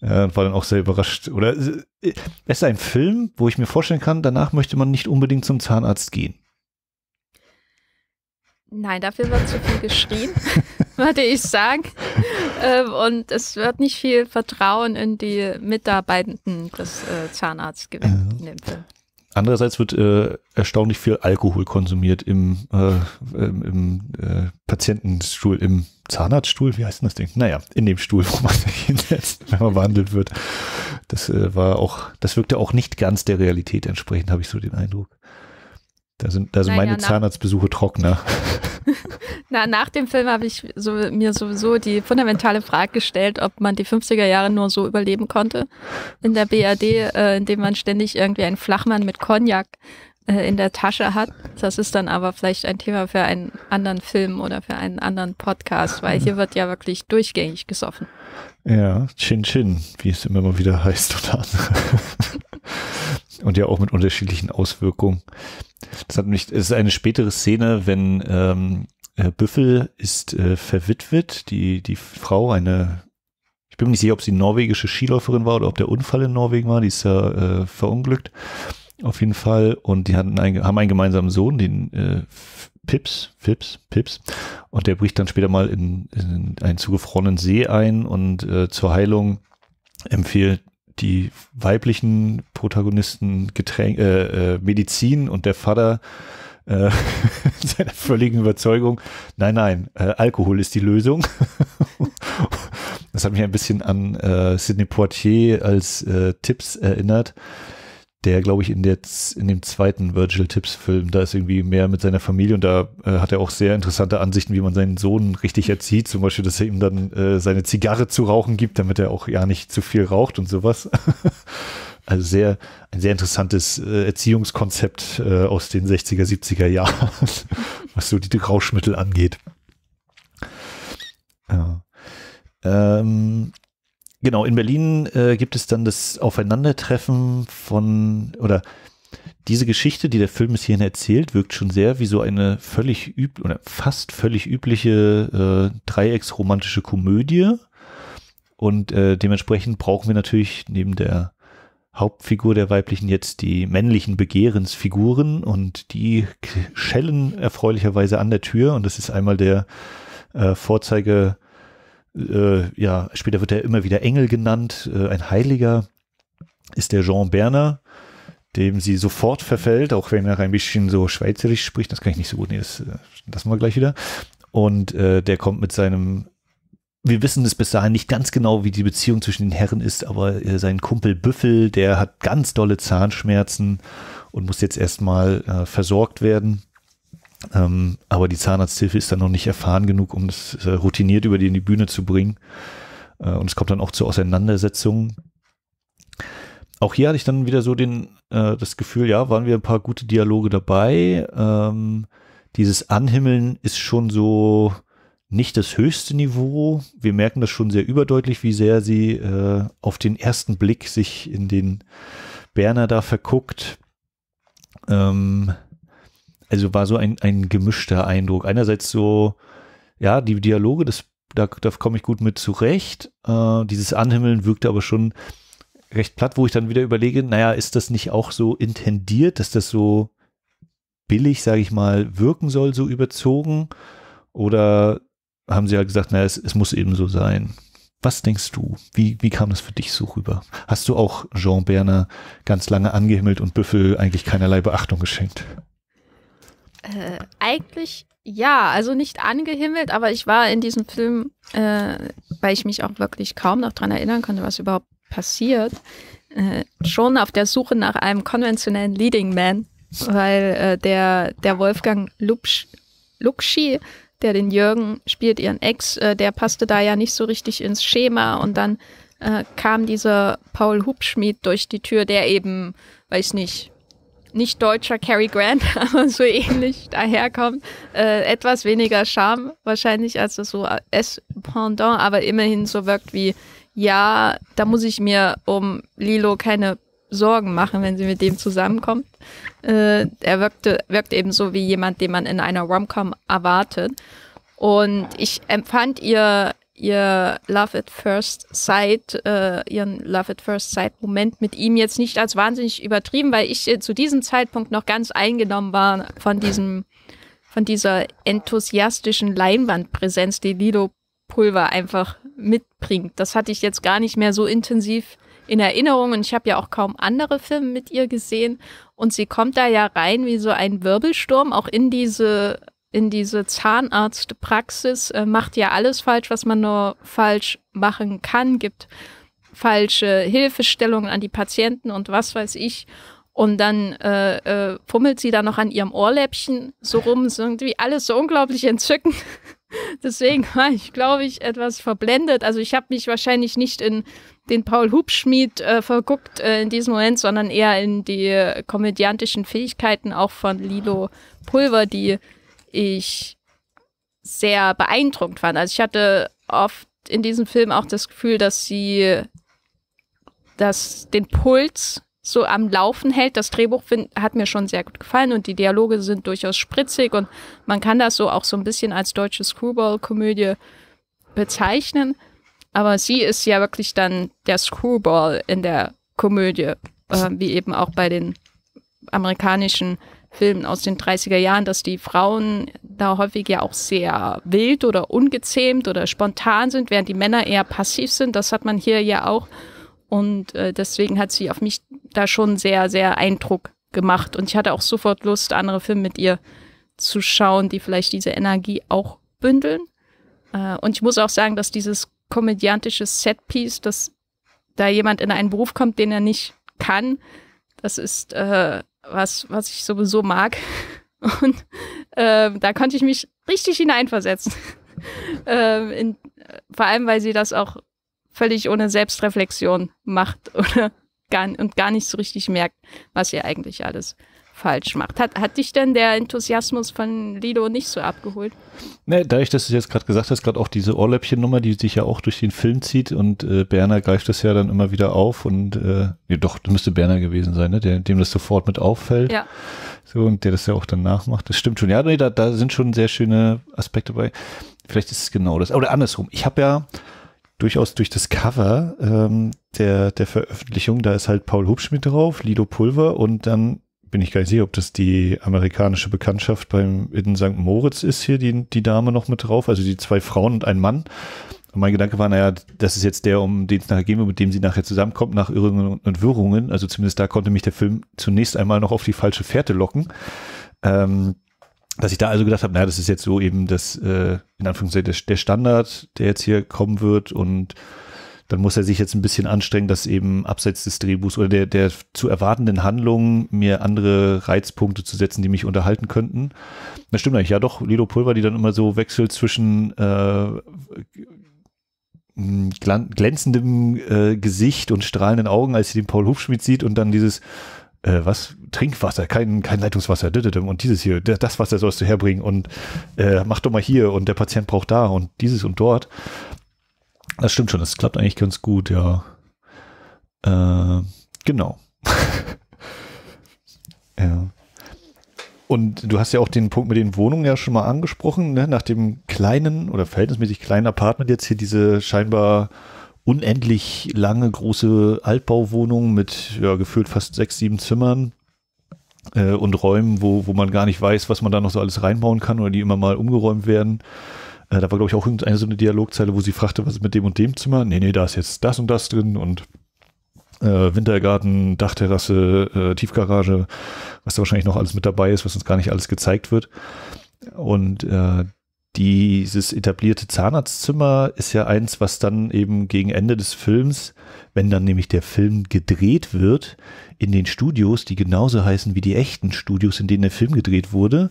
Äh, war dann auch sehr überrascht. Oder äh, es ist ein Film, wo ich mir vorstellen kann, danach möchte man nicht unbedingt zum Zahnarzt gehen. Nein, dafür wird zu viel geschrien. würde ich sagen. Ähm, und es wird nicht viel Vertrauen in die Mitarbeitenden des äh, Zahnarztes gewinnen. ja. Andererseits wird äh, erstaunlich viel Alkohol konsumiert im, äh, im äh, Patientenstuhl, im Zahnarztstuhl, wie heißt denn das Ding? Naja, in dem Stuhl, wo man sich hinsetzt, wenn man behandelt wird. Das äh, war auch, das wirkte auch nicht ganz der Realität entsprechend, habe ich so den Eindruck. Da sind, da sind naja, meine Zahnarztbesuche trockener. Na, nach dem Film habe ich so, mir sowieso die fundamentale Frage gestellt, ob man die 50er Jahre nur so überleben konnte in der BRD, äh, indem man ständig irgendwie einen Flachmann mit Cognac äh, in der Tasche hat. Das ist dann aber vielleicht ein Thema für einen anderen Film oder für einen anderen Podcast, weil hier wird ja wirklich durchgängig gesoffen. Ja, Chin Chin, wie es immer mal wieder heißt oder und ja auch mit unterschiedlichen Auswirkungen. Das hat mich, es ist eine spätere Szene, wenn ähm, äh, Büffel ist äh, verwitwet, die, die Frau, eine, ich bin mir nicht sicher, ob sie norwegische Skiläuferin war oder ob der Unfall in Norwegen war, die ist ja äh, verunglückt, auf jeden Fall. Und die hatten ein, haben einen gemeinsamen Sohn, den äh, Pips, Pips, Pips. Und der bricht dann später mal in, in einen zugefrorenen See ein und äh, zur Heilung empfiehlt die weiblichen Protagonisten Getränk, äh, äh, Medizin und der Vater äh, seiner völligen Überzeugung, nein, nein, äh, Alkohol ist die Lösung. das hat mich ein bisschen an äh, Sidney Poitier als äh, Tipps erinnert der, glaube ich, in, der, in dem zweiten virgil Tips film da ist irgendwie mehr mit seiner Familie und da äh, hat er auch sehr interessante Ansichten, wie man seinen Sohn richtig erzieht. Zum Beispiel, dass er ihm dann äh, seine Zigarre zu rauchen gibt, damit er auch ja nicht zu viel raucht und sowas. also sehr, ein sehr interessantes äh, Erziehungskonzept äh, aus den 60er, 70er Jahren, was so die Rauschmittel angeht. Ja. Ähm, genau, in Berlin äh, gibt es dann das Aufeinandertreffen von, oder diese Geschichte, die der Film bis hierhin erzählt, wirkt schon sehr wie so eine völlig üb oder fast völlig übliche äh, dreiecksromantische Komödie. Und äh, dementsprechend brauchen wir natürlich neben der Hauptfigur der weiblichen jetzt die männlichen Begehrensfiguren und die schellen erfreulicherweise an der Tür. Und das ist einmal der äh, Vorzeige äh, ja, später wird er immer wieder Engel genannt, äh, ein Heiliger, ist der Jean Berner, dem sie sofort verfällt, auch wenn er ein bisschen so schweizerisch spricht, das kann ich nicht so gut, nee, das lassen äh, wir gleich wieder. Und äh, der kommt mit seinem, wir wissen es bis dahin nicht ganz genau, wie die Beziehung zwischen den Herren ist, aber äh, sein Kumpel Büffel, der hat ganz dolle Zahnschmerzen und muss jetzt erstmal äh, versorgt werden. Ähm, aber die Zahnarzthilfe ist dann noch nicht erfahren genug, um es äh, routiniert über die, in die Bühne zu bringen. Äh, und es kommt dann auch zu Auseinandersetzungen. Auch hier hatte ich dann wieder so den, äh, das Gefühl, ja, waren wir ein paar gute Dialoge dabei. Ähm, dieses Anhimmeln ist schon so nicht das höchste Niveau. Wir merken das schon sehr überdeutlich, wie sehr sie äh, auf den ersten Blick sich in den Berner da verguckt. Ähm, also war so ein, ein gemischter Eindruck. Einerseits so, ja, die Dialoge, das, da, da komme ich gut mit zurecht. Äh, dieses Anhimmeln wirkte aber schon recht platt, wo ich dann wieder überlege, naja, ist das nicht auch so intendiert, dass das so billig, sage ich mal, wirken soll, so überzogen? Oder haben sie halt gesagt, naja, es, es muss eben so sein. Was denkst du? Wie, wie kam das für dich so rüber? Hast du auch Jean Berner ganz lange angehimmelt und Büffel eigentlich keinerlei Beachtung geschenkt? Äh, eigentlich ja, also nicht angehimmelt, aber ich war in diesem Film, äh, weil ich mich auch wirklich kaum noch dran erinnern konnte, was überhaupt passiert, äh, schon auf der Suche nach einem konventionellen Leading Man, weil äh, der, der Wolfgang Luxi, der den Jürgen spielt, ihren Ex, äh, der passte da ja nicht so richtig ins Schema und dann äh, kam dieser Paul Hubschmied durch die Tür, der eben, weiß nicht, nicht deutscher Cary Grant, aber so ähnlich daherkommt. Äh, etwas weniger Charme wahrscheinlich als das so s Pendant, aber immerhin so wirkt wie, ja, da muss ich mir um Lilo keine Sorgen machen, wenn sie mit dem zusammenkommt. Äh, er wirkte, wirkt eben so wie jemand, den man in einer Romcom erwartet. Und ich empfand ihr ihr Love at First Sight, äh, ihren Love at First Sight Moment mit ihm jetzt nicht als wahnsinnig übertrieben, weil ich äh, zu diesem Zeitpunkt noch ganz eingenommen war von diesem, von dieser enthusiastischen Leinwandpräsenz, die Lilo Pulver einfach mitbringt. Das hatte ich jetzt gar nicht mehr so intensiv in Erinnerung und ich habe ja auch kaum andere Filme mit ihr gesehen und sie kommt da ja rein wie so ein Wirbelsturm auch in diese in diese Zahnarztpraxis, äh, macht ja alles falsch, was man nur falsch machen kann, gibt falsche Hilfestellungen an die Patienten und was weiß ich. Und dann äh, äh, pummelt sie da noch an ihrem Ohrläppchen so rum, so irgendwie alles so unglaublich entzückend. Deswegen war ich, glaube ich, etwas verblendet. Also ich habe mich wahrscheinlich nicht in den Paul Hubschmied äh, verguckt äh, in diesem Moment, sondern eher in die äh, komödiantischen Fähigkeiten auch von Lilo Pulver, die ich sehr beeindruckt fand. Also ich hatte oft in diesem Film auch das Gefühl, dass sie dass den Puls so am Laufen hält. Das Drehbuch find, hat mir schon sehr gut gefallen und die Dialoge sind durchaus spritzig und man kann das so auch so ein bisschen als deutsche Screwball-Komödie bezeichnen. Aber sie ist ja wirklich dann der Screwball in der Komödie, äh, wie eben auch bei den amerikanischen Filmen aus den 30er Jahren, dass die Frauen da häufig ja auch sehr wild oder ungezähmt oder spontan sind, während die Männer eher passiv sind. Das hat man hier ja auch. Und äh, deswegen hat sie auf mich da schon sehr, sehr Eindruck gemacht. Und ich hatte auch sofort Lust, andere Filme mit ihr zu schauen, die vielleicht diese Energie auch bündeln. Äh, und ich muss auch sagen, dass dieses komödiantische Setpiece, dass da jemand in einen Beruf kommt, den er nicht kann, das ist äh, was, was ich sowieso mag. Und ähm, da konnte ich mich richtig hineinversetzen. Ähm, in, vor allem, weil sie das auch völlig ohne Selbstreflexion macht oder gar, und gar nicht so richtig merkt, was ihr eigentlich alles falsch macht. Hat, hat dich denn der Enthusiasmus von Lido nicht so abgeholt? Ne, da ich das jetzt gerade gesagt habe, gerade auch diese Ohrläppchen-Nummer, die sich ja auch durch den Film zieht und äh, Berner greift das ja dann immer wieder auf und äh, nee, doch, das müsste Berner gewesen sein, ne? Der, dem das sofort mit auffällt. Ja. So, und der das ja auch dann nachmacht. Das stimmt schon. Ja, nee, da, da sind schon sehr schöne Aspekte bei. Vielleicht ist es genau das. Oder andersrum. Ich habe ja durchaus durch das Cover ähm, der, der Veröffentlichung, da ist halt Paul Hubschmidt drauf, Lido Pulver und dann bin ich gar nicht sicher, ob das die amerikanische Bekanntschaft beim in St. Moritz ist hier, die, die Dame noch mit drauf, also die zwei Frauen und ein Mann. Und mein Gedanke war, naja, das ist jetzt der, um den es nachher gehen wird, mit dem sie nachher zusammenkommt, nach Irrungen und Wirrungen. Also zumindest da konnte mich der Film zunächst einmal noch auf die falsche Fährte locken. Ähm, dass ich da also gedacht habe, naja, das ist jetzt so eben das, äh, in Anführungszeichen, der, der Standard, der jetzt hier kommen wird und dann muss er sich jetzt ein bisschen anstrengen, dass eben abseits des Drehbuchs oder der, der zu erwartenden Handlung mir andere Reizpunkte zu setzen, die mich unterhalten könnten. Das stimmt eigentlich, ja doch, Lido Pulver, die dann immer so wechselt zwischen äh, glänzendem äh, Gesicht und strahlenden Augen, als sie den Paul Hufschmidt sieht und dann dieses äh, was? Trinkwasser, kein, kein Leitungswasser, und dieses hier, das Wasser sollst du herbringen und äh, mach doch mal hier und der Patient braucht da und dieses und dort. Das stimmt schon, das klappt eigentlich ganz gut, ja. Äh, genau. ja. Und du hast ja auch den Punkt mit den Wohnungen ja schon mal angesprochen, ne? nach dem kleinen oder verhältnismäßig kleinen Apartment jetzt hier diese scheinbar unendlich lange große Altbauwohnung mit ja, gefühlt fast sechs, sieben Zimmern äh, und Räumen, wo, wo man gar nicht weiß, was man da noch so alles reinbauen kann oder die immer mal umgeräumt werden. Äh, da war, glaube ich, auch irgendeine so eine Dialogzeile, wo sie fragte, was ist mit dem und dem Zimmer? Nee, nee, da ist jetzt das und das drin und äh, Wintergarten, Dachterrasse, äh, Tiefgarage, was da wahrscheinlich noch alles mit dabei ist, was uns gar nicht alles gezeigt wird. Und äh, dieses etablierte Zahnarztzimmer ist ja eins, was dann eben gegen Ende des Films, wenn dann nämlich der Film gedreht wird, in den Studios, die genauso heißen wie die echten Studios, in denen der Film gedreht wurde,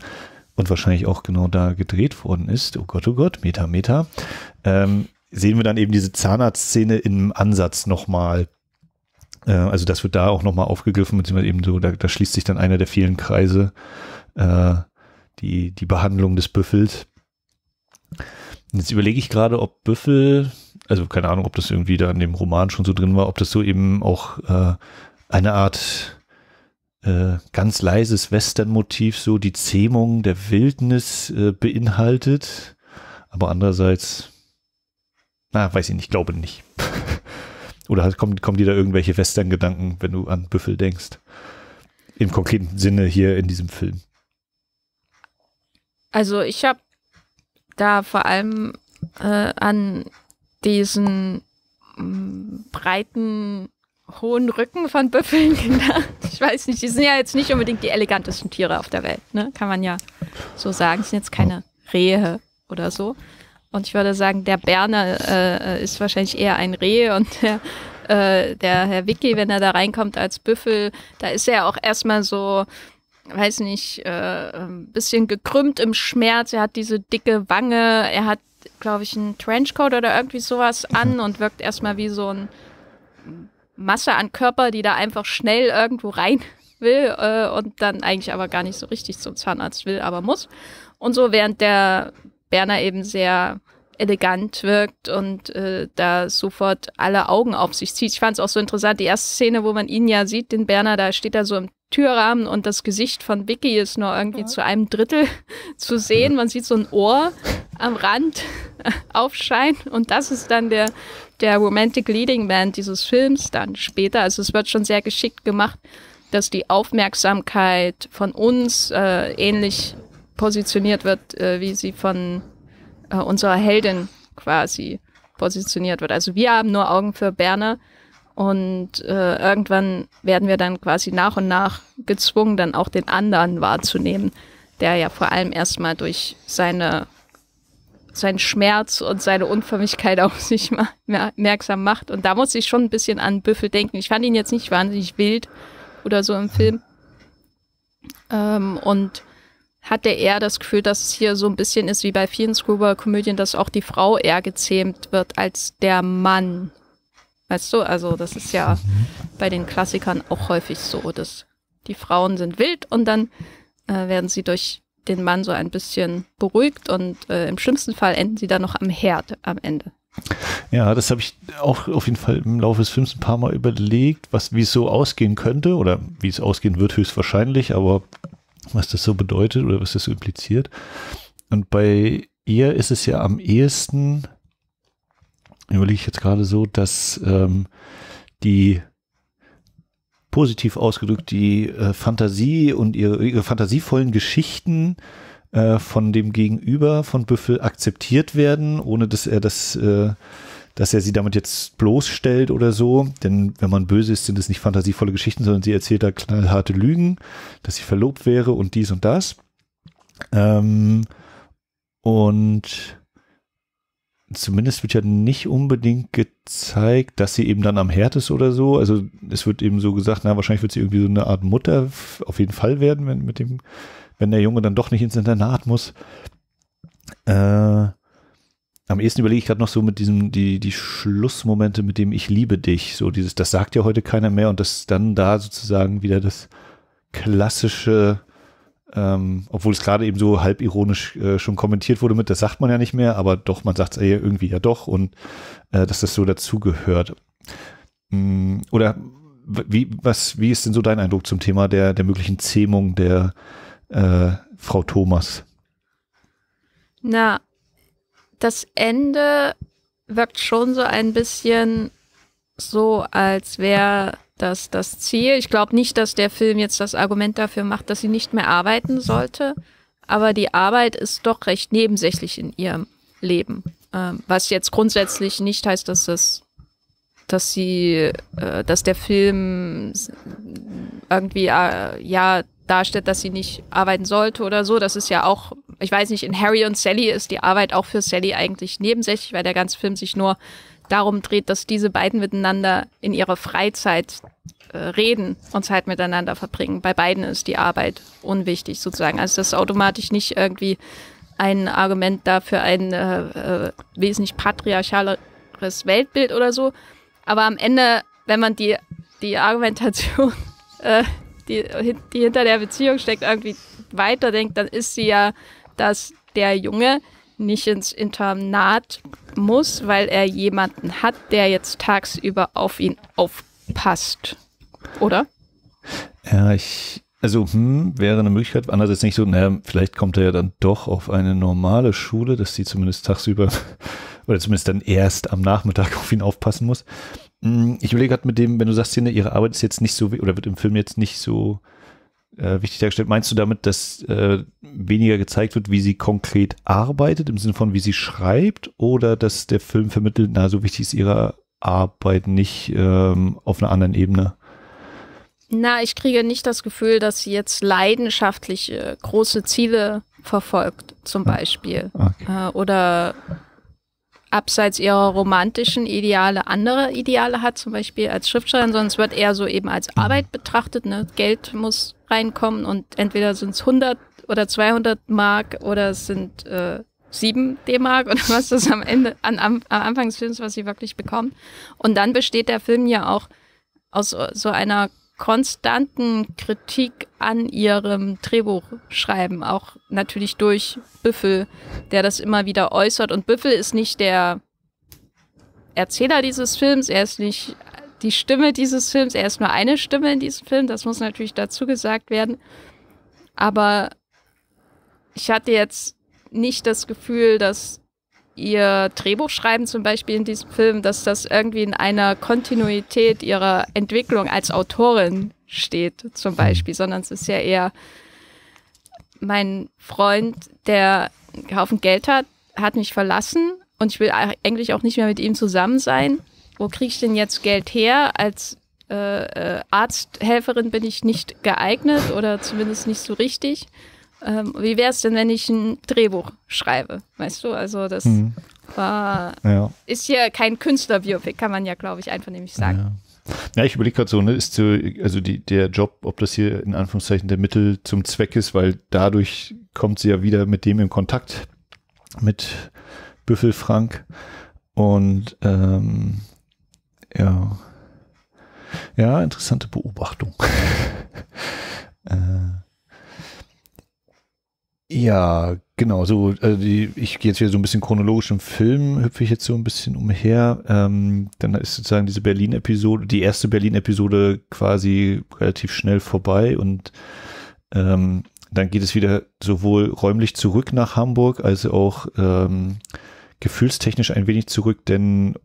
und wahrscheinlich auch genau da gedreht worden ist, oh Gott, oh Gott, Meta, Meta, ähm, sehen wir dann eben diese Zahnarztszene im Ansatz nochmal. Äh, also das wird da auch nochmal aufgegriffen, beziehungsweise eben so, da, da, schließt sich dann einer der vielen Kreise, äh, die, die Behandlung des Büffels. Jetzt überlege ich gerade, ob Büffel, also keine Ahnung, ob das irgendwie da in dem Roman schon so drin war, ob das so eben auch äh, eine Art äh, ganz leises Western-Motiv, so die Zähmung der Wildnis äh, beinhaltet. Aber andererseits, na, weiß ich nicht, glaube nicht. Oder kommen, kommen dir da irgendwelche Western-Gedanken, wenn du an Büffel denkst? Im konkreten Sinne hier in diesem Film. Also ich habe da vor allem äh, an diesen mm, breiten hohen Rücken von Büffeln. Ich weiß nicht, die sind ja jetzt nicht unbedingt die elegantesten Tiere auf der Welt, ne? Kann man ja so sagen. Es sind jetzt keine Rehe oder so. Und ich würde sagen, der Berner äh, ist wahrscheinlich eher ein Reh und der, äh, der Herr Wicki, wenn er da reinkommt als Büffel, da ist er auch erstmal so, weiß nicht, äh, ein bisschen gekrümmt im Schmerz. Er hat diese dicke Wange, er hat, glaube ich, einen Trenchcoat oder irgendwie sowas an und wirkt erstmal wie so ein Masse an Körper, die da einfach schnell irgendwo rein will äh, und dann eigentlich aber gar nicht so richtig zum Zahnarzt will, aber muss. Und so während der Berner eben sehr elegant wirkt und äh, da sofort alle Augen auf sich zieht. Ich fand es auch so interessant, die erste Szene, wo man ihn ja sieht, den Berner, da steht er so im Türrahmen und das Gesicht von Vicky ist nur irgendwie ja. zu einem Drittel zu sehen. Man sieht so ein Ohr am Rand aufscheinen und das ist dann der der Romantic Leading Band dieses Films dann später. Also es wird schon sehr geschickt gemacht, dass die Aufmerksamkeit von uns äh, ähnlich positioniert wird, äh, wie sie von äh, unserer Heldin quasi positioniert wird. Also wir haben nur Augen für Berner und äh, irgendwann werden wir dann quasi nach und nach gezwungen, dann auch den anderen wahrzunehmen, der ja vor allem erstmal durch seine seinen Schmerz und seine Unförmigkeit auf sich merksam macht. Und da muss ich schon ein bisschen an Büffel denken. Ich fand ihn jetzt nicht wahnsinnig wild oder so im Film. Ähm, und hatte eher das Gefühl, dass es hier so ein bisschen ist wie bei vielen Screwball-Komödien, dass auch die Frau eher gezähmt wird als der Mann. Weißt du, also das ist ja bei den Klassikern auch häufig so, dass die Frauen sind wild und dann äh, werden sie durch den Mann so ein bisschen beruhigt und äh, im schlimmsten Fall enden sie dann noch am Herd am Ende. Ja, das habe ich auch auf jeden Fall im Laufe des Films ein paar Mal überlegt, was, wie es so ausgehen könnte oder wie es ausgehen wird, höchstwahrscheinlich, aber was das so bedeutet oder was das so impliziert. Und bei ihr ist es ja am ehesten, überlege ich jetzt gerade so, dass ähm, die positiv ausgedrückt, die äh, Fantasie und ihre, ihre fantasievollen Geschichten äh, von dem Gegenüber von Büffel akzeptiert werden, ohne dass er das, äh, dass er sie damit jetzt bloßstellt oder so. Denn wenn man böse ist, sind es nicht fantasievolle Geschichten, sondern sie erzählt da knallharte Lügen, dass sie verlobt wäre und dies und das. Ähm, und zumindest wird ja nicht unbedingt gezeigt, dass sie eben dann am Herd ist oder so. Also es wird eben so gesagt, na, wahrscheinlich wird sie irgendwie so eine Art Mutter auf jeden Fall werden, wenn, mit dem, wenn der Junge dann doch nicht ins Internat muss. Äh, am ehesten überlege ich gerade noch so mit diesem, die, die Schlussmomente, mit dem ich liebe dich. So dieses, das sagt ja heute keiner mehr und das dann da sozusagen wieder das klassische ähm, obwohl es gerade eben so halb ironisch äh, schon kommentiert wurde mit, das sagt man ja nicht mehr, aber doch, man sagt es irgendwie ja doch und äh, dass das so dazugehört. Mm, oder wie, was, wie ist denn so dein Eindruck zum Thema der, der möglichen Zähmung der äh, Frau Thomas? Na, das Ende wirkt schon so ein bisschen so, als wäre das, das Ziel. Ich glaube nicht, dass der Film jetzt das Argument dafür macht, dass sie nicht mehr arbeiten sollte. Aber die Arbeit ist doch recht nebensächlich in ihrem Leben. Ähm, was jetzt grundsätzlich nicht heißt, dass das dass sie, äh, dass der Film irgendwie äh, ja darstellt, dass sie nicht arbeiten sollte oder so. Das ist ja auch, ich weiß nicht, in Harry und Sally ist die Arbeit auch für Sally eigentlich nebensächlich, weil der ganze Film sich nur darum dreht, dass diese beiden miteinander in ihrer Freizeit äh, reden und Zeit miteinander verbringen. Bei beiden ist die Arbeit unwichtig sozusagen. Also das ist automatisch nicht irgendwie ein Argument dafür ein äh, äh wesentlich patriarchaleres Weltbild oder so. Aber am Ende, wenn man die, die Argumentation, äh, die, die hinter der Beziehung steckt, irgendwie weiterdenkt, dann ist sie ja, dass der Junge nicht ins Internat muss, weil er jemanden hat, der jetzt tagsüber auf ihn aufpasst. Oder? Ja, ich, also hm, wäre eine Möglichkeit, andererseits nicht so, naja, vielleicht kommt er ja dann doch auf eine normale Schule, dass sie zumindest tagsüber oder zumindest dann erst am Nachmittag auf ihn aufpassen muss. Hm, ich überlege gerade mit dem, wenn du sagst, ihre Arbeit ist jetzt nicht so, oder wird im Film jetzt nicht so äh, wichtig dargestellt. Meinst du damit, dass äh, weniger gezeigt wird, wie sie konkret arbeitet, im Sinne von wie sie schreibt, oder dass der Film vermittelt, na, so wichtig ist ihre Arbeit nicht ähm, auf einer anderen Ebene? Na, ich kriege nicht das Gefühl, dass sie jetzt leidenschaftlich äh, große Ziele verfolgt, zum ah, Beispiel. Okay. Äh, oder abseits ihrer romantischen Ideale andere Ideale hat, zum Beispiel als Schriftstellerin, sonst wird eher so eben als mhm. Arbeit betrachtet. Ne? Geld muss reinkommen und entweder sind es 100 oder 200 Mark oder es sind äh, 7 D-Mark oder was das am Ende, an, am, am Anfang des Films, was sie wirklich bekommen. Und dann besteht der Film ja auch aus so einer konstanten Kritik an ihrem Drehbuch schreiben, auch natürlich durch Büffel, der das immer wieder äußert. Und Büffel ist nicht der Erzähler dieses Films, er ist nicht die Stimme dieses Films. Er ist nur eine Stimme in diesem Film, das muss natürlich dazu gesagt werden. Aber ich hatte jetzt nicht das Gefühl, dass ihr Drehbuchschreiben zum Beispiel in diesem Film, dass das irgendwie in einer Kontinuität ihrer Entwicklung als Autorin steht, zum mhm. Beispiel, sondern es ist ja eher mein Freund, der einen Haufen Geld hat, hat mich verlassen und ich will eigentlich auch nicht mehr mit ihm zusammen sein wo kriege ich denn jetzt Geld her? Als äh, äh, Arzthelferin bin ich nicht geeignet oder zumindest nicht so richtig. Ähm, wie wäre es denn, wenn ich ein Drehbuch schreibe? Weißt du, also das mhm. war, ja. ist hier kein Künstlerbiopic, kann man ja, glaube ich, einfach nämlich sagen. Ja. Ja, ich überlege gerade so, ne, ist so, also die, der Job, ob das hier in Anführungszeichen der Mittel zum Zweck ist, weil dadurch kommt sie ja wieder mit dem in Kontakt, mit Büffelfrank. Und ähm, ja. Ja, interessante Beobachtung. äh, ja, genau, so, also die, ich gehe jetzt wieder so ein bisschen chronologisch im Film, hüpfe ich jetzt so ein bisschen umher. Ähm, dann ist sozusagen diese Berlin-Episode, die erste Berlin-Episode quasi relativ schnell vorbei und ähm, dann geht es wieder sowohl räumlich zurück nach Hamburg als auch ähm, gefühlstechnisch ein wenig zurück, denn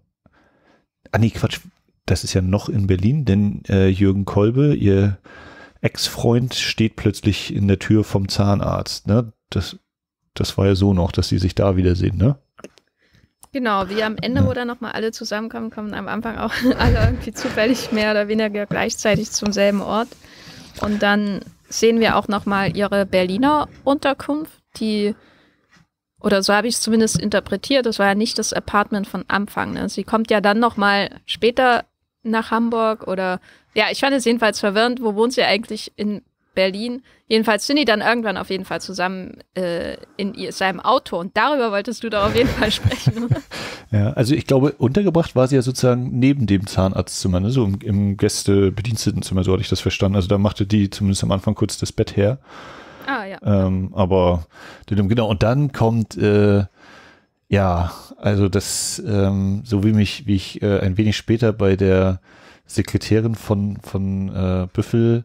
ah nee, Quatsch, das ist ja noch in Berlin, denn äh, Jürgen Kolbe, ihr Ex-Freund, steht plötzlich in der Tür vom Zahnarzt. Ne? Das, das war ja so noch, dass sie sich da wiedersehen, ne? Genau, wie am Ende, wo dann nochmal alle zusammenkommen, kommen am Anfang auch alle irgendwie zufällig mehr oder weniger gleichzeitig zum selben Ort. Und dann sehen wir auch nochmal ihre Berliner Unterkunft, die oder so habe ich es zumindest interpretiert. Das war ja nicht das Apartment von Anfang. Ne? Sie kommt ja dann nochmal später nach Hamburg oder ja, ich fand es jedenfalls verwirrend. Wo wohnt sie eigentlich in Berlin? Jedenfalls sind die dann irgendwann auf jeden Fall zusammen äh, in ihr, seinem Auto und darüber wolltest du doch auf jeden Fall sprechen. ja, also ich glaube, untergebracht war sie ja sozusagen neben dem Zahnarztzimmer, ne? so im, im Gästebedienstetenzimmer, so hatte ich das verstanden. Also da machte die zumindest am Anfang kurz das Bett her. Ah, ja. Ähm, aber genau, und dann kommt äh, ja, also das, ähm, so wie mich, wie ich äh, ein wenig später bei der Sekretärin von, von äh, Büffel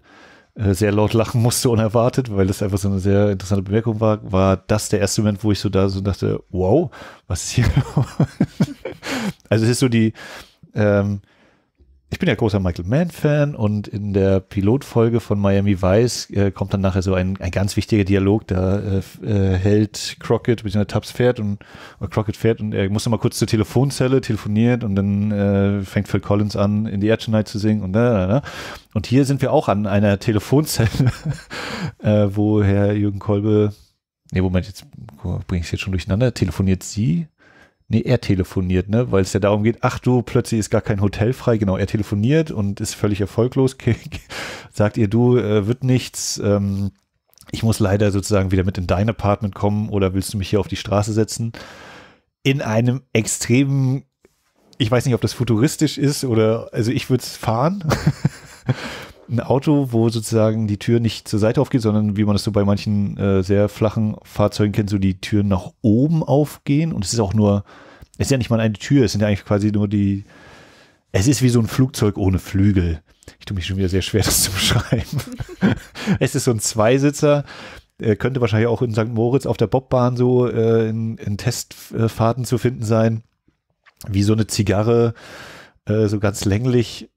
äh, sehr laut lachen musste, unerwartet, weil das einfach so eine sehr interessante Bemerkung war, war das der erste Moment, wo ich so da so dachte, wow, was ist hier? also es ist so die, ähm, ich bin ja großer Michael Mann-Fan und in der Pilotfolge von Miami Vice äh, kommt dann nachher so ein, ein ganz wichtiger Dialog. Da äh, äh hält Crockett bzw. Tubbs fährt und äh, Crockett fährt und er muss dann mal kurz zur Telefonzelle, telefoniert und dann äh, fängt Phil Collins an, in die Air Tonight zu singen und da, da, da. Und hier sind wir auch an einer Telefonzelle, wo Herr Jürgen Kolbe Nee, Moment, jetzt bringe ich es jetzt schon durcheinander. Telefoniert sie Nee, er telefoniert, ne? Weil es ja darum geht, ach du, plötzlich ist gar kein Hotel frei. Genau, er telefoniert und ist völlig erfolglos. Sagt ihr, du, äh, wird nichts. Ähm, ich muss leider sozusagen wieder mit in dein Apartment kommen oder willst du mich hier auf die Straße setzen? In einem extremen, ich weiß nicht, ob das futuristisch ist oder, also ich würde es fahren. ein Auto, wo sozusagen die Tür nicht zur Seite aufgeht, sondern wie man das so bei manchen äh, sehr flachen Fahrzeugen kennt, so die Türen nach oben aufgehen. Und es ist auch nur, es ist ja nicht mal eine Tür, es sind ja eigentlich quasi nur die, es ist wie so ein Flugzeug ohne Flügel. Ich tue mich schon wieder sehr schwer, das zu beschreiben. es ist so ein Zweisitzer, äh, könnte wahrscheinlich auch in St. Moritz auf der Bobbahn so äh, in, in, Testfahrten zu finden sein. Wie so eine Zigarre, äh, so ganz länglich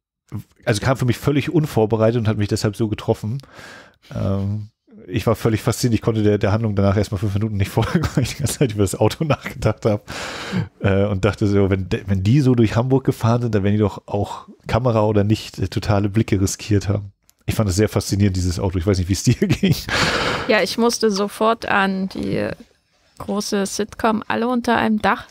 also kam für mich völlig unvorbereitet und hat mich deshalb so getroffen. Ähm, ich war völlig fasziniert. Ich konnte der, der Handlung danach erstmal fünf Minuten nicht folgen, weil ich die ganze Zeit über das Auto nachgedacht habe. Äh, und dachte so, wenn, wenn die so durch Hamburg gefahren sind, dann werden die doch auch Kamera oder nicht äh, totale Blicke riskiert haben. Ich fand es sehr faszinierend, dieses Auto. Ich weiß nicht, wie es dir ging. Ja, ich musste sofort an die große Sitcom Alle unter einem Dach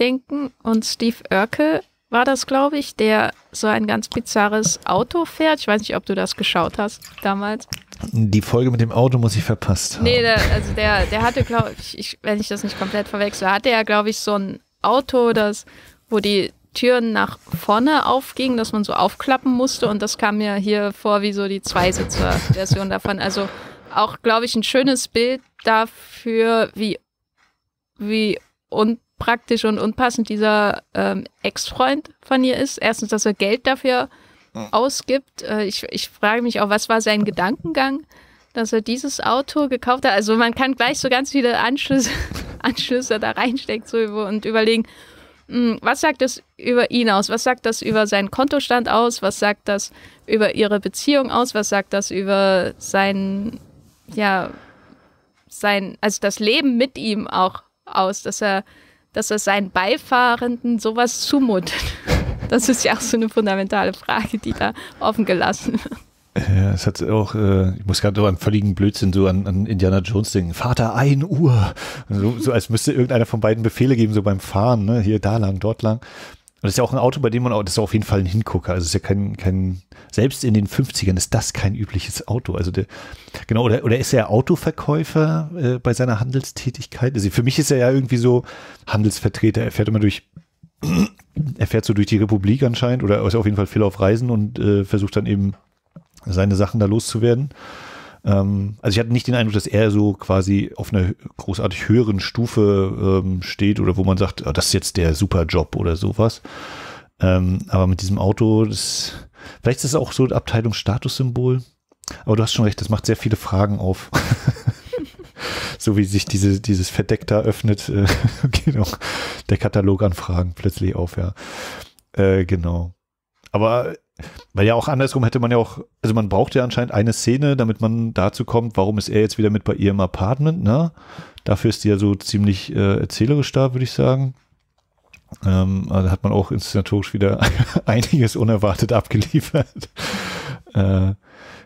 denken und Steve Urkel war das, glaube ich, der so ein ganz bizarres Auto fährt. Ich weiß nicht, ob du das geschaut hast damals. Die Folge mit dem Auto muss ich verpasst haben. Nee, der, also der, der hatte, glaube ich, ich, wenn ich das nicht komplett verwechsel, hatte er, glaube ich, so ein Auto, das, wo die Türen nach vorne aufgingen, dass man so aufklappen musste. Und das kam mir hier vor wie so die Zweisitzer-Version davon. Also auch, glaube ich, ein schönes Bild dafür, wie, wie und unpraktisch und unpassend dieser ähm, Ex-Freund von ihr ist. Erstens, dass er Geld dafür ausgibt. Äh, ich, ich frage mich auch, was war sein Gedankengang, dass er dieses Auto gekauft hat. Also man kann gleich so ganz viele Anschlüsse, Anschlüsse da reinstecken so, und überlegen, mh, hm, was sagt das über ihn aus? Was sagt das über seinen Kontostand aus? Was sagt das über ihre Beziehung aus? Was sagt das über sein, ja, sein, also das Leben mit ihm auch aus, dass er dass er seinen Beifahrenden sowas zumutet? Das ist ja auch so eine fundamentale Frage, die da offen gelassen wird. Ja, es hat auch, äh, ich muss gerade so an völligen Blödsinn, so an, an Indiana Jones denken. Vater, ein Uhr. So, so, als müsste irgendeiner von beiden Befehle geben, so beim Fahren, ne? hier, da lang, dort lang. Und das ist ja auch ein Auto, bei dem man auch, das ist auf jeden Fall ein Hingucker. Also ist ja kein, kein, selbst in den 50ern ist das kein übliches Auto. Also der, genau, oder, oder ist er Autoverkäufer äh, bei seiner Handelstätigkeit? Also für mich ist er ja irgendwie so Handelsvertreter. Er fährt immer durch, er fährt so durch die Republik anscheinend oder ist auf jeden Fall viel auf Reisen und äh, versucht dann eben seine Sachen da loszuwerden. Ähm, also ich hatte nicht den Eindruck, dass er so quasi auf einer großartig höheren Stufe ähm, steht oder wo man sagt, oh, das ist jetzt der super Job oder sowas. Ähm, aber mit diesem Auto, das, vielleicht ist es auch so ein Abteilungsstatussymbol. Aber du hast schon recht, das macht sehr viele Fragen auf. so wie sich diese, dieses Verdeck da öffnet, äh, genau, der Katalog an Fragen plötzlich auf, ja. Äh, genau. Aber weil ja auch andersrum hätte man ja auch, also man braucht ja anscheinend eine Szene, damit man dazu kommt, warum ist er jetzt wieder mit bei ihr im Apartment, ne? Dafür ist die ja so ziemlich äh, erzählerisch da, würde ich sagen. Ähm, also hat man auch inszenatorisch wieder einiges unerwartet abgeliefert. äh,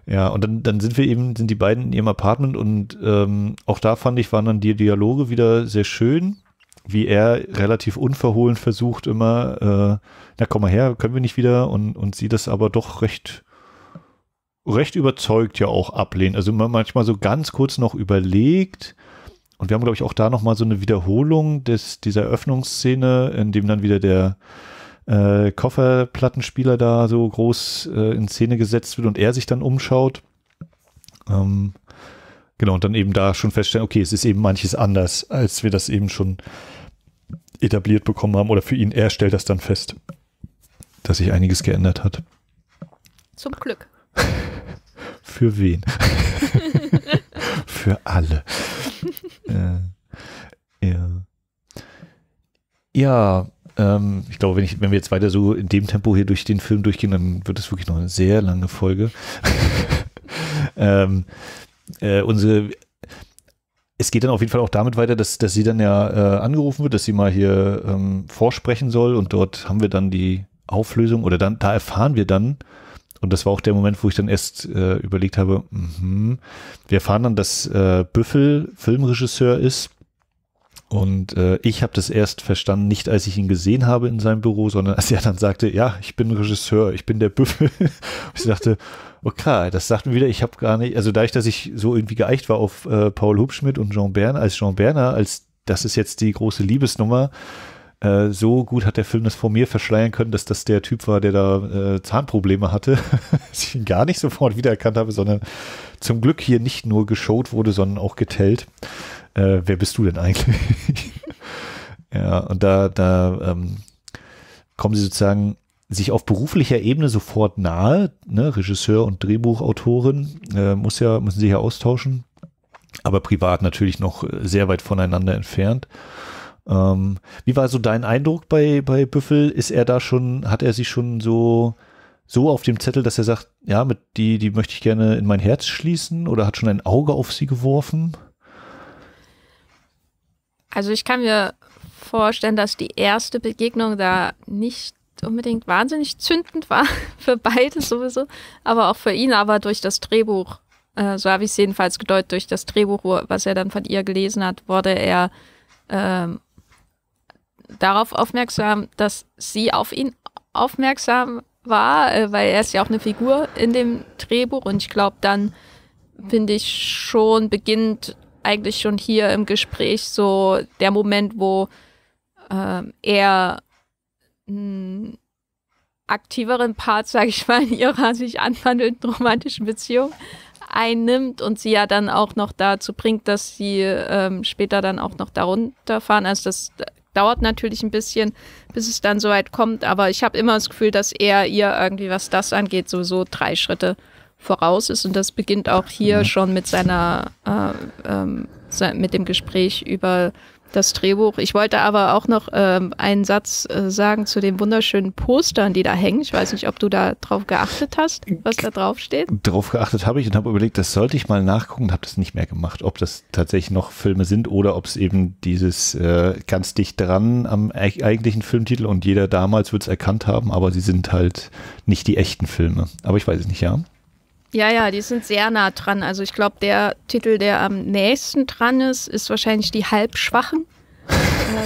ja, und dann, dann sind wir eben, sind die beiden in ihrem Apartment und ähm, auch da fand ich, waren dann die Dialoge wieder sehr schön wie er relativ unverhohlen versucht immer, äh, na komm mal her, können wir nicht wieder und, und sie das aber doch recht recht überzeugt ja auch ablehnen. Also man manchmal so ganz kurz noch überlegt und wir haben glaube ich auch da nochmal so eine Wiederholung des dieser Öffnungsszene, in dem dann wieder der äh, Kofferplattenspieler da so groß äh, in Szene gesetzt wird und er sich dann umschaut. Ähm, Genau, und dann eben da schon feststellen, okay, es ist eben manches anders, als wir das eben schon etabliert bekommen haben oder für ihn, er stellt das dann fest, dass sich einiges geändert hat. Zum Glück. für wen? für alle. äh, ja. Ja, ähm, ich glaube, wenn, ich, wenn wir jetzt weiter so in dem Tempo hier durch den Film durchgehen, dann wird es wirklich noch eine sehr lange Folge. ähm, äh, unsere es geht dann auf jeden Fall auch damit weiter, dass, dass sie dann ja äh, angerufen wird, dass sie mal hier ähm, vorsprechen soll und dort haben wir dann die Auflösung oder dann, da erfahren wir dann, und das war auch der Moment, wo ich dann erst äh, überlegt habe, mh, wir erfahren dann, dass äh, Büffel Filmregisseur ist und äh, ich habe das erst verstanden, nicht als ich ihn gesehen habe in seinem Büro, sondern als er dann sagte, ja, ich bin Regisseur, ich bin der Büffel. ich dachte, okay, das sagt mir wieder, ich habe gar nicht, also dadurch, dass ich so irgendwie geeicht war auf äh, Paul Hubschmidt und Jean Bern als Jean Berner, als das ist jetzt die große Liebesnummer, äh, so gut hat der Film das vor mir verschleiern können, dass das der Typ war, der da äh, Zahnprobleme hatte, dass ich ihn gar nicht sofort wiedererkannt habe, sondern zum Glück hier nicht nur geschaut wurde, sondern auch getellt äh, wer bist du denn eigentlich? ja, und da, da ähm, kommen sie sozusagen sich auf beruflicher Ebene sofort nahe. Ne? Regisseur und Drehbuchautorin äh, muss ja, müssen sich ja austauschen, aber privat natürlich noch äh, sehr weit voneinander entfernt. Ähm, wie war so dein Eindruck bei, bei Büffel? Ist er da schon, hat er sich schon so, so auf dem Zettel, dass er sagt, ja, mit die, die möchte ich gerne in mein Herz schließen oder hat schon ein Auge auf sie geworfen? Also ich kann mir vorstellen, dass die erste Begegnung da nicht unbedingt wahnsinnig zündend war für beide sowieso, aber auch für ihn, aber durch das Drehbuch, äh, so habe ich es jedenfalls gedeutet, durch das Drehbuch, was er dann von ihr gelesen hat, wurde er ähm, darauf aufmerksam, dass sie auf ihn aufmerksam war, äh, weil er ist ja auch eine Figur in dem Drehbuch und ich glaube, dann finde ich schon beginnt eigentlich schon hier im Gespräch so der Moment, wo ähm, er einen aktiveren Part, sage ich mal, in ihrer sich anwandelnden romantischen Beziehung einnimmt und sie ja dann auch noch dazu bringt, dass sie ähm, später dann auch noch darunter fahren. Also das dauert natürlich ein bisschen, bis es dann so weit kommt, aber ich habe immer das Gefühl, dass er ihr irgendwie, was das angeht, sowieso drei Schritte voraus ist. Und das beginnt auch hier ja. schon mit seiner, äh, ähm, mit dem Gespräch über das Drehbuch. Ich wollte aber auch noch ähm, einen Satz äh, sagen zu den wunderschönen Postern, die da hängen. Ich weiß nicht, ob du da drauf geachtet hast, was da drauf steht. Drauf geachtet habe ich und habe überlegt, das sollte ich mal nachgucken und habe das nicht mehr gemacht, ob das tatsächlich noch Filme sind oder ob es eben dieses äh, ganz dicht dran am e eigentlichen Filmtitel und jeder damals wird es erkannt haben, aber sie sind halt nicht die echten Filme. Aber ich weiß es nicht, ja. Ja, ja, die sind sehr nah dran. Also ich glaube, der Titel, der am nächsten dran ist, ist wahrscheinlich die Halbschwachen.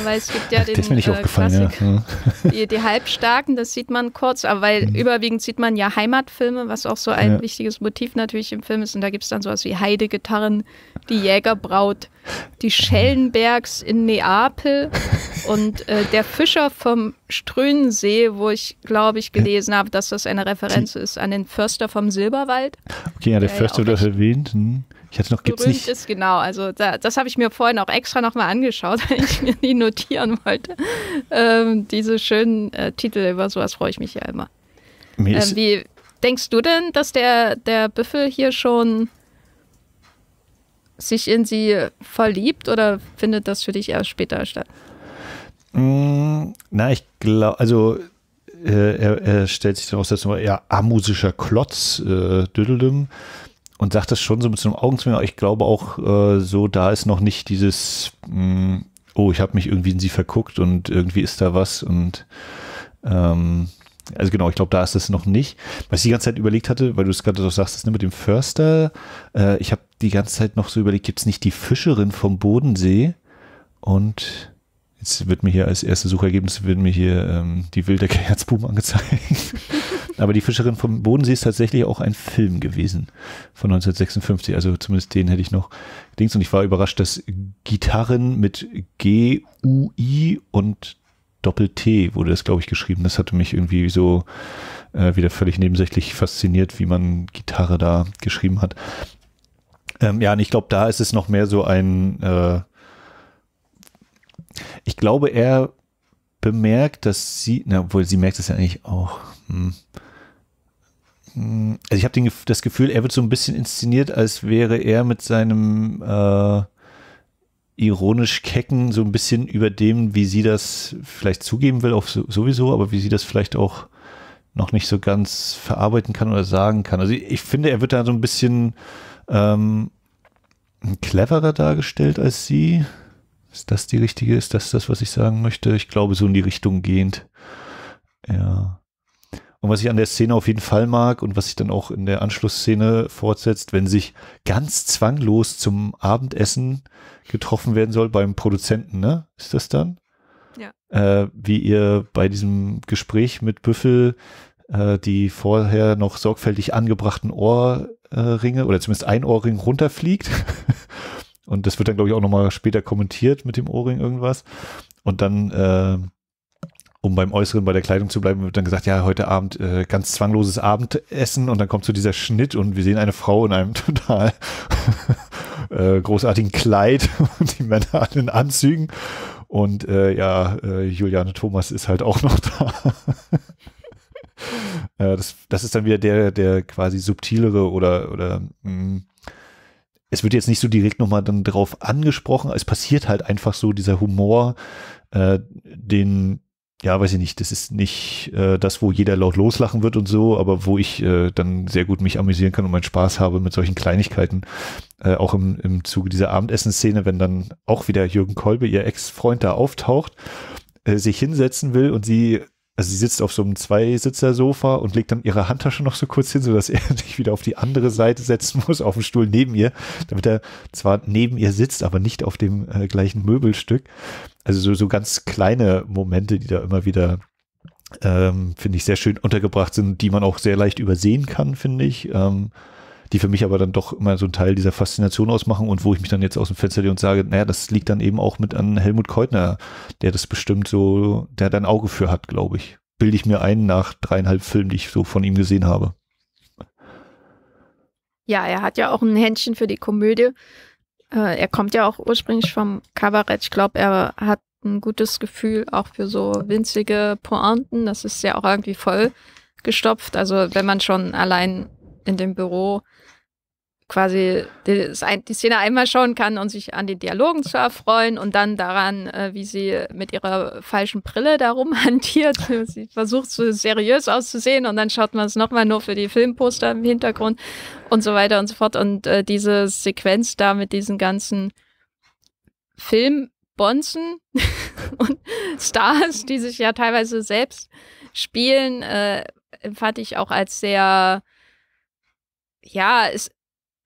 weil es gibt ja den das mir nicht äh, aufgefallen, Klassik, ja. Hm. die, die, Halbstarken, das sieht man kurz, aber weil mhm. überwiegend sieht man ja Heimatfilme, was auch so ein ja. wichtiges Motiv natürlich im Film ist. Und da gibt es dann sowas wie Heide, Gitarren, die Jägerbraut, die Schellenbergs in Neapel und äh, der Fischer vom Strönensee, wo ich glaube ich gelesen habe, dass das eine Referenz die ist an den Förster vom Silberwald. Okay, ja, der, Förster wird ja erwähnt. Hm. Ich hatte noch gibt's berühmt nicht. ist, genau. Also da, das habe ich mir vorhin auch extra nochmal angeschaut, weil ich mir die notieren wollte. Ähm, diese schönen äh, Titel, über sowas freue ich mich ja immer. Ähm, wie denkst du denn, dass der, der Büffel hier schon sich in sie verliebt oder findet das für dich erst später statt? Mm, na, ich glaube, also äh, er, er, stellt sich dann auch selbst eher amusischer Klotz, äh, Düdeldüm, und sagt das schon so mit so einem Augenzwinger. Ich glaube auch äh, so, da ist noch nicht dieses, mh, mm, oh, ich habe mich irgendwie in sie verguckt und irgendwie ist da was und ähm, also genau, ich glaube, da ist das noch nicht. Was ich die ganze Zeit überlegt hatte, weil du es gerade doch sagst, das ne, mit dem Förster, äh, ich habe die ganze Zeit noch so überlegt, gibt es nicht die Fischerin vom Bodensee? Und jetzt wird mir hier als erstes Suchergebnis wird mir hier ähm, die wilde Herzbuben angezeigt. Aber die Fischerin vom Bodensee ist tatsächlich auch ein Film gewesen von 1956. Also zumindest den hätte ich noch links. Und ich war überrascht, dass Gitarren mit G-U-I und Doppel-T wurde das, glaube ich, geschrieben. Das hatte mich irgendwie so äh, wieder völlig nebensächlich fasziniert, wie man Gitarre da geschrieben hat. Ähm, ja, und ich glaube, da ist es noch mehr so ein, äh ich glaube, er bemerkt, dass sie, na, obwohl sie merkt es ja eigentlich auch. Hm. hm also ich habe das Gefühl, er wird so ein bisschen inszeniert, als wäre er mit seinem äh ironisch kecken, so ein bisschen über dem, wie sie das vielleicht zugeben will, auf sowieso, aber wie sie das vielleicht auch noch nicht so ganz verarbeiten kann oder sagen kann. Also ich, ich finde, er wird da so ein bisschen ähm, cleverer dargestellt als sie. Ist das die richtige? Ist das das, was ich sagen möchte? Ich glaube, so in die Richtung gehend. Ja. Und was ich an der Szene auf jeden Fall mag und was sich dann auch in der Anschlussszene fortsetzt, wenn sich ganz zwanglos zum Abendessen getroffen werden soll beim Produzenten, ne? Ist das dann? Ja. Äh, wie ihr bei diesem Gespräch mit Büffel äh, die vorher noch sorgfältig angebrachten Ohrringe äh, oder zumindest ein Ohrring runterfliegt. Und das wird dann, glaube ich, auch nochmal später kommentiert mit dem Ohrring irgendwas. Und dann Äh, um beim Äußeren bei der Kleidung zu bleiben, wird dann gesagt, ja, heute Abend äh, ganz zwangloses Abendessen und dann kommt so dieser Schnitt und wir sehen eine Frau in einem total äh, großartigen Kleid und die Männer alle in Anzügen und äh, ja, äh, Juliane Thomas ist halt auch noch da. Äh, das, das, ist dann wieder der, der quasi subtilere oder, oder mh, mm, es wird jetzt nicht so direkt nochmal dann drauf angesprochen, es passiert halt einfach so dieser Humor, äh, den ja, weiß ich nicht, das ist nicht äh, das, wo jeder laut loslachen wird und so, aber wo ich äh, dann sehr gut mich amüsieren kann und meinen Spaß habe mit solchen Kleinigkeiten. Äh, auch im, im Zuge dieser Abendessenszene, wenn dann auch wieder Jürgen Kolbe, ihr Ex-Freund, da auftaucht, äh, sich hinsetzen will und sie also sie sitzt auf so einem Zweisitzer-Sofa und legt dann ihre Handtasche noch so kurz hin, sodass er sich wieder auf die andere Seite setzen muss, auf dem Stuhl neben ihr, damit er zwar neben ihr sitzt, aber nicht auf dem äh, gleichen Möbelstück. Also so, so ganz kleine Momente, die da immer wieder, ähm, finde ich, sehr schön untergebracht sind, die man auch sehr leicht übersehen kann, finde ich. Ähm, die für mich aber dann doch immer so ein Teil dieser Faszination ausmachen und wo ich mich dann jetzt aus dem Fenster lehne und sage, naja, das liegt dann eben auch mit an Helmut Keutner, der das bestimmt so, der da ein Auge für hat, glaube ich. Bilde ich mir ein nach dreieinhalb Filmen, die ich so von ihm gesehen habe. Ja, er hat ja auch ein Händchen für die Komödie. Äh, er kommt ja auch ursprünglich vom Kabarett. Ich glaube, er hat ein gutes Gefühl auch für so winzige Pointen. Das ist ja auch irgendwie voll gestopft. Also wenn man schon allein in dem Büro quasi die, Szene einmal schauen kann und sich an den Dialogen zu erfreuen und dann daran, äh, wie sie mit ihrer falschen Brille darum hantiert. Sie versucht so seriös auszusehen und dann schaut man es nochmal nur für die Filmposter im Hintergrund und so weiter und so fort. Und äh, diese Sequenz da mit diesen ganzen Filmbonzen und Stars, die sich ja teilweise selbst spielen, äh, empfand ich auch als sehr ja, es,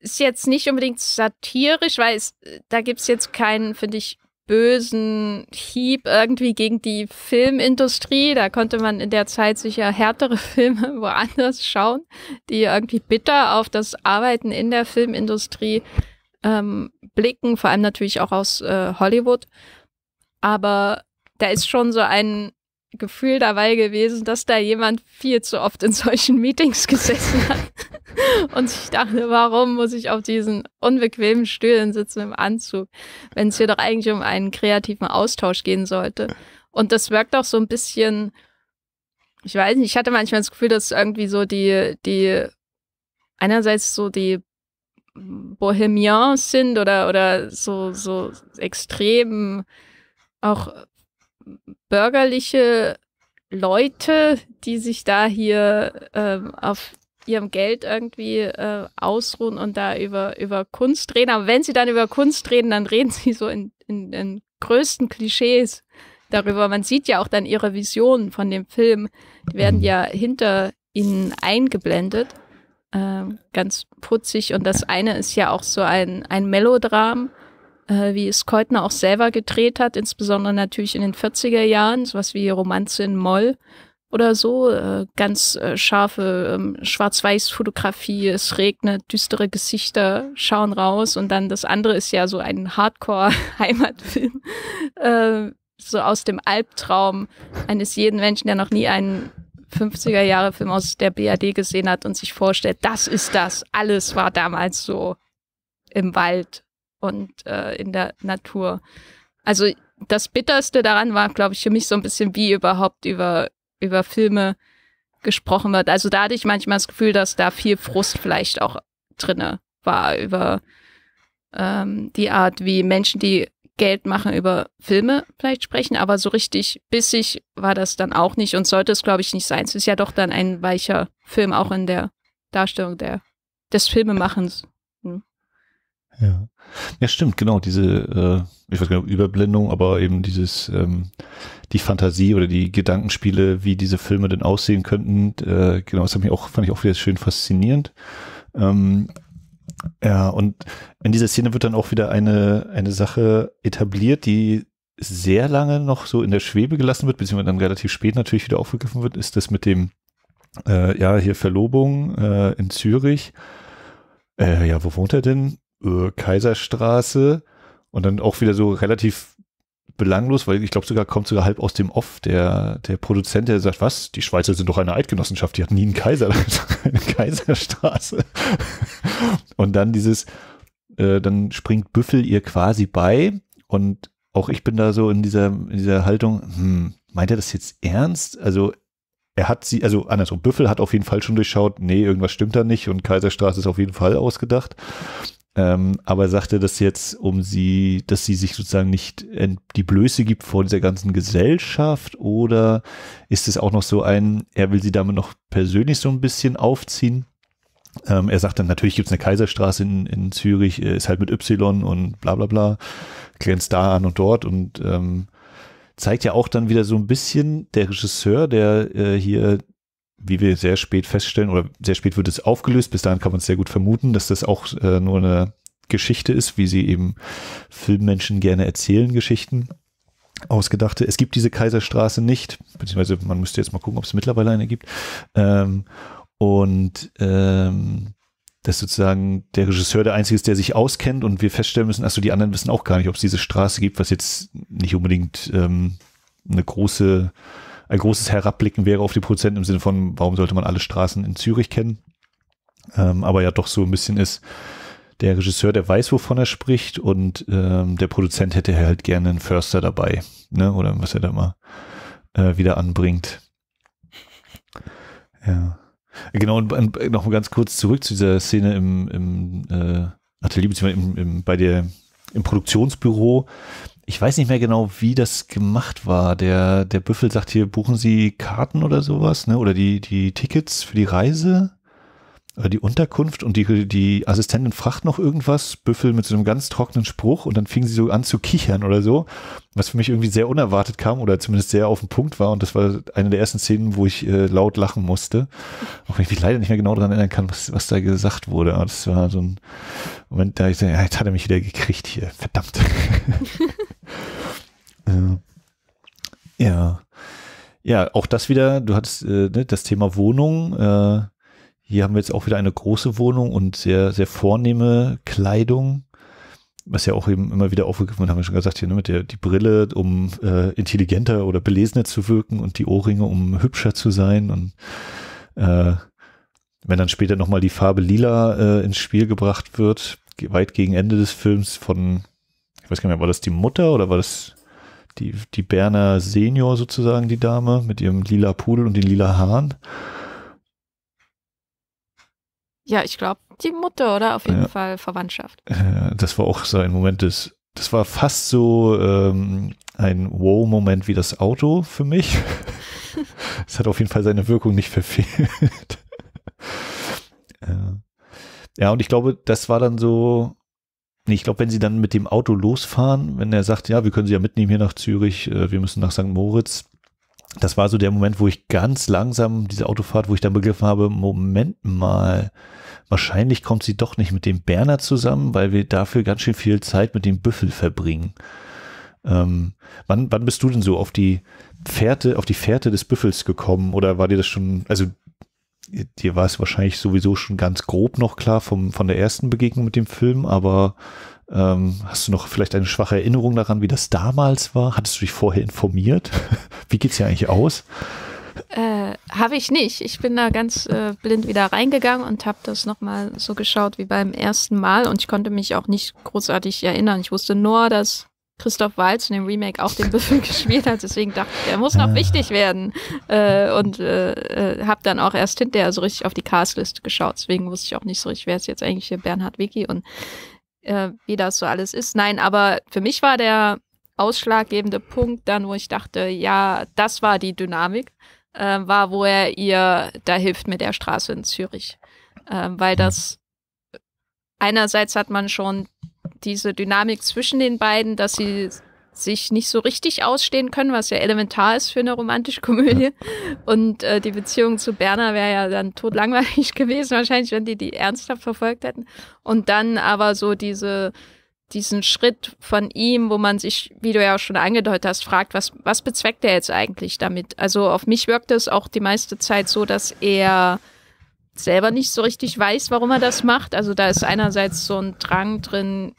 ist jetzt nicht unbedingt satirisch, weil es, äh, da gibt es jetzt keinen, finde ich, bösen Hieb irgendwie gegen die Filmindustrie. Da konnte man in der Zeit sicher härtere Filme woanders schauen, die irgendwie bitter auf das Arbeiten in der Filmindustrie ähm, blicken, vor allem natürlich auch aus äh, Hollywood. Aber da ist schon so ein Gefühl dabei gewesen, dass da jemand viel zu oft in solchen Meetings gesessen hat. Und ich dachte, warum muss ich auf diesen unbequemen Stühlen sitzen im Anzug, wenn es hier doch eigentlich um einen kreativen Austausch gehen sollte. Und das wirkt auch so ein bisschen, ich weiß nicht, ich hatte manchmal das Gefühl, dass irgendwie so die, die, einerseits so die Bohemians sind oder, oder so, so extrem auch bürgerliche Leute, die sich da hier ähm, auf ihrem Geld irgendwie äh, ausruhen und da über, über Kunst reden. Aber wenn sie dann über Kunst reden, dann reden sie so in, in, in größten Klischees darüber. Man sieht ja auch dann ihre Visionen von dem Film. Die werden mhm. ja hinter ihnen eingeblendet. Ähm, ganz putzig. Und das eine ist ja auch so ein, ein Melodram äh, wie es Keutner auch selber gedreht hat, insbesondere natürlich in den 40er Jahren, sowas wie Romanze in Moll oder so, äh, ganz äh, scharfe ähm, Schwarz-Weiß-Fotografie, es regnet, düstere Gesichter schauen raus und dann das andere ist ja so ein Hardcore-Heimatfilm, äh, so aus dem Albtraum eines jeden Menschen, der noch nie einen 50er Jahre Film aus der BAD gesehen hat und sich vorstellt, das ist das, alles war damals so im Wald und äh, in der Natur. Also das Bitterste daran war, glaube ich, für mich so ein bisschen, wie überhaupt über, über Filme gesprochen wird. Also da hatte ich manchmal das Gefühl, dass da viel Frust vielleicht auch drinne war über ähm, die Art, wie Menschen, die Geld machen, über Filme vielleicht sprechen. Aber so richtig bissig war das dann auch nicht und sollte es, glaube ich, nicht sein. Es ist ja doch dann ein weicher Film auch in der Darstellung der, des Filmemachens. Ja. Ja, stimmt, genau, diese, äh, ich weiß gar nicht, Überblendung, aber eben dieses, ähm, die Fantasie oder die Gedankenspiele, wie diese Filme denn aussehen könnten, äh, genau, das hat mich auch, fand ich auch wieder schön faszinierend. Ähm, ja, und in dieser Szene wird dann auch wieder eine, eine Sache etabliert, die sehr lange noch so in der Schwebe gelassen wird, beziehungsweise dann relativ spät natürlich wieder aufgegriffen wird, ist das mit dem, äh, ja, hier Verlobung äh, in Zürich. Äh, ja, wo wohnt er denn? äh, Kaiserstraße und dann auch wieder so relativ belanglos, weil ich glaube sogar kommt sogar halb aus dem Off der, der Produzent, der sagt, was, die Schweizer sind doch eine Eidgenossenschaft, die hat nie einen Kaiser, eine Kaiserstraße. Und dann dieses, äh, dann springt Büffel ihr quasi bei und auch ich bin da so in dieser, in dieser Haltung, hm, meint er das jetzt ernst? Also er hat sie, also andersrum, Büffel hat auf jeden Fall schon durchschaut, nee, irgendwas stimmt da nicht und Kaiserstraße ist auf jeden Fall ausgedacht. Ähm, aber sagte das jetzt, um sie, dass sie sich sozusagen nicht die Blöße gibt vor dieser ganzen Gesellschaft oder ist es auch noch so ein, er will sie damit noch persönlich so ein bisschen aufziehen? Ähm, er sagt dann, natürlich gibt es eine Kaiserstraße in, in Zürich, äh, ist halt mit Y und bla bla bla, glänzt da an und dort und ähm, zeigt ja auch dann wieder so ein bisschen der Regisseur, der äh, hier wie wir sehr spät feststellen, oder sehr spät wird es aufgelöst, bis dahin kann man es sehr gut vermuten, dass das auch äh, nur eine Geschichte ist, wie sie eben Filmmenschen gerne erzählen, Geschichten ausgedachte. Es gibt diese Kaiserstraße nicht, beziehungsweise man müsste jetzt mal gucken, ob es mittlerweile eine gibt. Ähm, und ähm, dass sozusagen der Regisseur der Einzige ist, der sich auskennt und wir feststellen müssen, achso, die anderen wissen auch gar nicht, ob es diese Straße gibt, was jetzt nicht unbedingt ähm, eine große ein großes Herabblicken wäre auf die Produzenten im Sinne von, warum sollte man alle Straßen in Zürich kennen? Ähm, aber ja doch so ein bisschen ist, der Regisseur, der weiß, wovon er spricht und ähm, der Produzent hätte halt gerne einen Förster dabei, ne? Oder was er da mal äh, wieder anbringt. Ja. Genau, und, noch mal ganz kurz zurück zu dieser Szene im, im äh, Atelier, beziehungsweise im, im, bei der, im Produktionsbüro ich weiß nicht mehr genau, wie das gemacht war. Der, der Büffel sagt hier, buchen Sie Karten oder sowas, ne? Oder die, die Tickets für die Reise. Äh, die Unterkunft und die, die Assistentin fragt noch irgendwas, Büffel mit so einem ganz trockenen Spruch und dann fing sie so an zu kichern oder so, was für mich irgendwie sehr unerwartet kam oder zumindest sehr auf den Punkt war und das war eine der ersten Szenen, wo ich äh, laut lachen musste, auch wenn ich mich leider nicht mehr genau daran erinnern kann, was, was da gesagt wurde, aber das war so ein Moment, da ich so, ja, jetzt hat er mich wieder gekriegt hier, verdammt. ja. ja. Ja, auch das wieder, du hattest äh, ne, das Thema Wohnung, äh, hier haben wir jetzt auch wieder eine große Wohnung und sehr, sehr vornehme Kleidung. Was ja auch eben immer wieder aufgegriffen wird, haben wir schon gesagt, hier ne, mit der die Brille, um äh, intelligenter oder belesener zu wirken und die Ohrringe, um hübscher zu sein. Und äh, wenn dann später nochmal die Farbe lila äh, ins Spiel gebracht wird, weit gegen Ende des Films von, ich weiß gar nicht mehr, war das die Mutter oder war das die, die Berner Senior sozusagen, die Dame, mit ihrem lila Pudel und den lila Haaren? Ja, ich glaube, die Mutter, oder? Auf jeden ja. Fall Verwandtschaft. Äh, das war auch so ein Moment des, das war fast so ähm, ein Wow-Moment wie das Auto für mich. Es hat auf jeden Fall seine Wirkung nicht verfehlt. ja. Äh, ja, und ich glaube, das war dann so, ich glaube, wenn sie dann mit dem Auto losfahren, wenn er sagt, ja, wir können sie ja mitnehmen hier nach Zürich, äh, wir müssen nach St. Moritz. Das war so der Moment, wo ich ganz langsam diese Autofahrt, wo ich dann begriffen habe, Moment mal, wahrscheinlich kommt sie doch nicht mit dem Berner zusammen, weil wir dafür ganz schön viel Zeit mit dem Büffel verbringen. Ähm, wann, wann bist du denn so auf die Fährte, auf die Fährte des Büffels gekommen? Oder war dir das schon, also dir war es wahrscheinlich sowieso schon ganz grob noch klar vom, von der ersten Begegnung mit dem Film, aber ähm, hast du noch vielleicht eine schwache Erinnerung daran, wie das damals war? Hattest du dich vorher informiert? wie geht es hier eigentlich aus? Äh, habe ich nicht. Ich bin da ganz äh, blind wieder reingegangen und habe das nochmal so geschaut wie beim ersten Mal und ich konnte mich auch nicht großartig erinnern. Ich wusste nur, dass Christoph Walz in dem Remake auch den Büffel gespielt hat. Deswegen dachte ich, er muss noch ah. wichtig werden. Äh, und äh, äh habe dann auch erst hinterher so richtig auf die Castliste geschaut. Deswegen wusste ich auch nicht so richtig, wer ist jetzt eigentlich hier Bernhard Wiki und äh, wie das so alles ist. Nein, aber für mich war der ausschlaggebende Punkt dann, wo ich dachte, ja, das war die Dynamik äh, war, wo er ihr da hilft mit der Straße in Zürich. Äh, weil das einerseits hat man schon diese Dynamik zwischen den beiden, dass sie sich nicht so richtig ausstehen können, was ja elementar ist für eine romantische Komödie. Und äh, die Beziehung zu Berner wäre ja dann totlangweilig gewesen, wahrscheinlich, wenn die die ernsthaft verfolgt hätten. Und dann aber so diese diesen Schritt von ihm, wo man sich, wie du ja auch schon angedeutet hast, fragt, was, was bezweckt er jetzt eigentlich damit? Also auf mich wirkt es auch die meiste Zeit so, dass er selber nicht so richtig weiß, warum er das macht. Also da ist einerseits so ein Drang drin,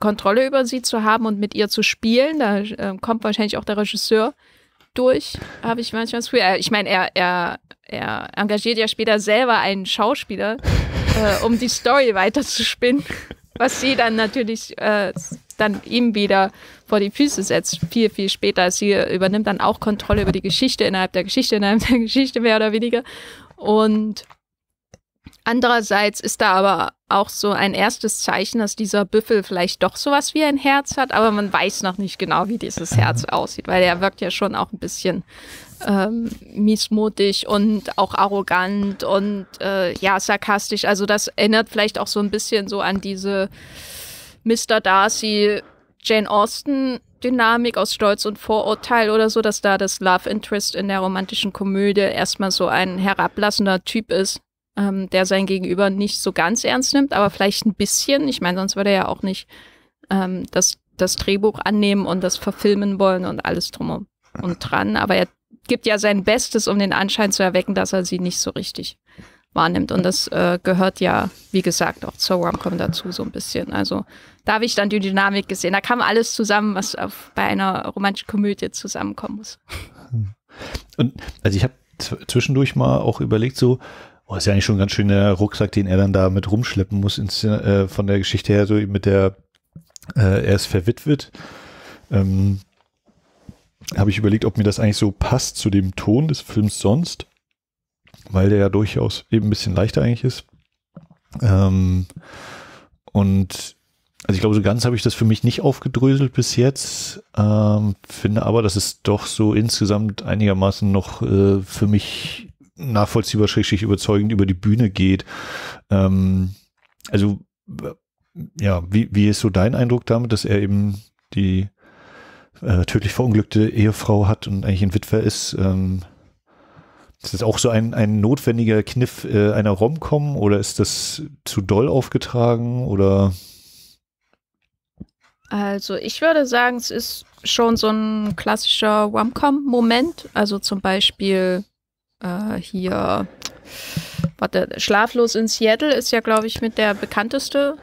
Kontrolle über sie zu haben und mit ihr zu spielen. Da äh, kommt wahrscheinlich auch der Regisseur durch, habe ich manchmal das Gefühl. Äh, ich meine, er, er, er engagiert ja später selber einen Schauspieler, äh, um die Story weiterzuspinnen was sie dann natürlich äh, dann ihm wieder vor die Füße setzt, viel, viel später. Sie übernimmt dann auch Kontrolle über die Geschichte innerhalb der Geschichte, innerhalb der Geschichte mehr oder weniger. Und Andererseits ist da aber auch so ein erstes Zeichen, dass dieser Büffel vielleicht doch sowas wie ein Herz hat, aber man weiß noch nicht genau, wie dieses Herz aussieht, weil er wirkt ja schon auch ein bisschen ähm, miesmutig und auch arrogant und äh, ja, sarkastisch. Also das erinnert vielleicht auch so ein bisschen so an diese Mr. Darcy, Jane Austen Dynamik aus Stolz und Vorurteil oder so, dass da das Love Interest in der romantischen Komödie erstmal so ein herablassender Typ ist, ähm, der sein Gegenüber nicht so ganz ernst nimmt, aber vielleicht ein bisschen. Ich meine, sonst würde er ja auch nicht ähm, das, das Drehbuch annehmen und das verfilmen wollen und alles drum und dran. Aber er gibt ja sein Bestes, um den Anschein zu erwecken, dass er sie nicht so richtig wahrnimmt. Und das äh, gehört ja, wie gesagt, auch zur Rom-Com dazu so ein bisschen. Also da habe ich dann die Dynamik gesehen. Da kam alles zusammen, was auf, bei einer romantischen Komödie zusammenkommen muss. Und also ich habe zwischendurch mal auch überlegt, so, Oh, ist ja eigentlich schon ein ganz schöner Rucksack, den er dann da mit rumschleppen muss, ins, äh, von der Geschichte her, so mit der, äh, er ist verwitwet. Ähm, Habe ich überlegt, ob mir das eigentlich so passt zu dem Ton des Films sonst, weil der ja durchaus eben ein bisschen leichter eigentlich ist. Ähm, und also ich glaube, so ganz habe ich das für mich nicht aufgedröselt bis jetzt. Ähm, finde aber, dass es doch so insgesamt einigermaßen noch äh, für mich nachvollziehbar, schrägstrich überzeugend über die Bühne geht. Ähm, also, ja, wie, wie ist so dein Eindruck damit, dass er eben die äh, tödlich verunglückte Ehefrau hat und eigentlich ein Witwer ist? Ähm, ist das auch so ein, ein notwendiger Kniff äh, einer Rom-Com oder ist das zu doll aufgetragen oder? Also ich würde sagen, es ist schon so ein klassischer Rom-Com-Moment. Also zum Beispiel äh, hier, warte, Schlaflos in Seattle ist ja, glaube ich, mit der bekannteste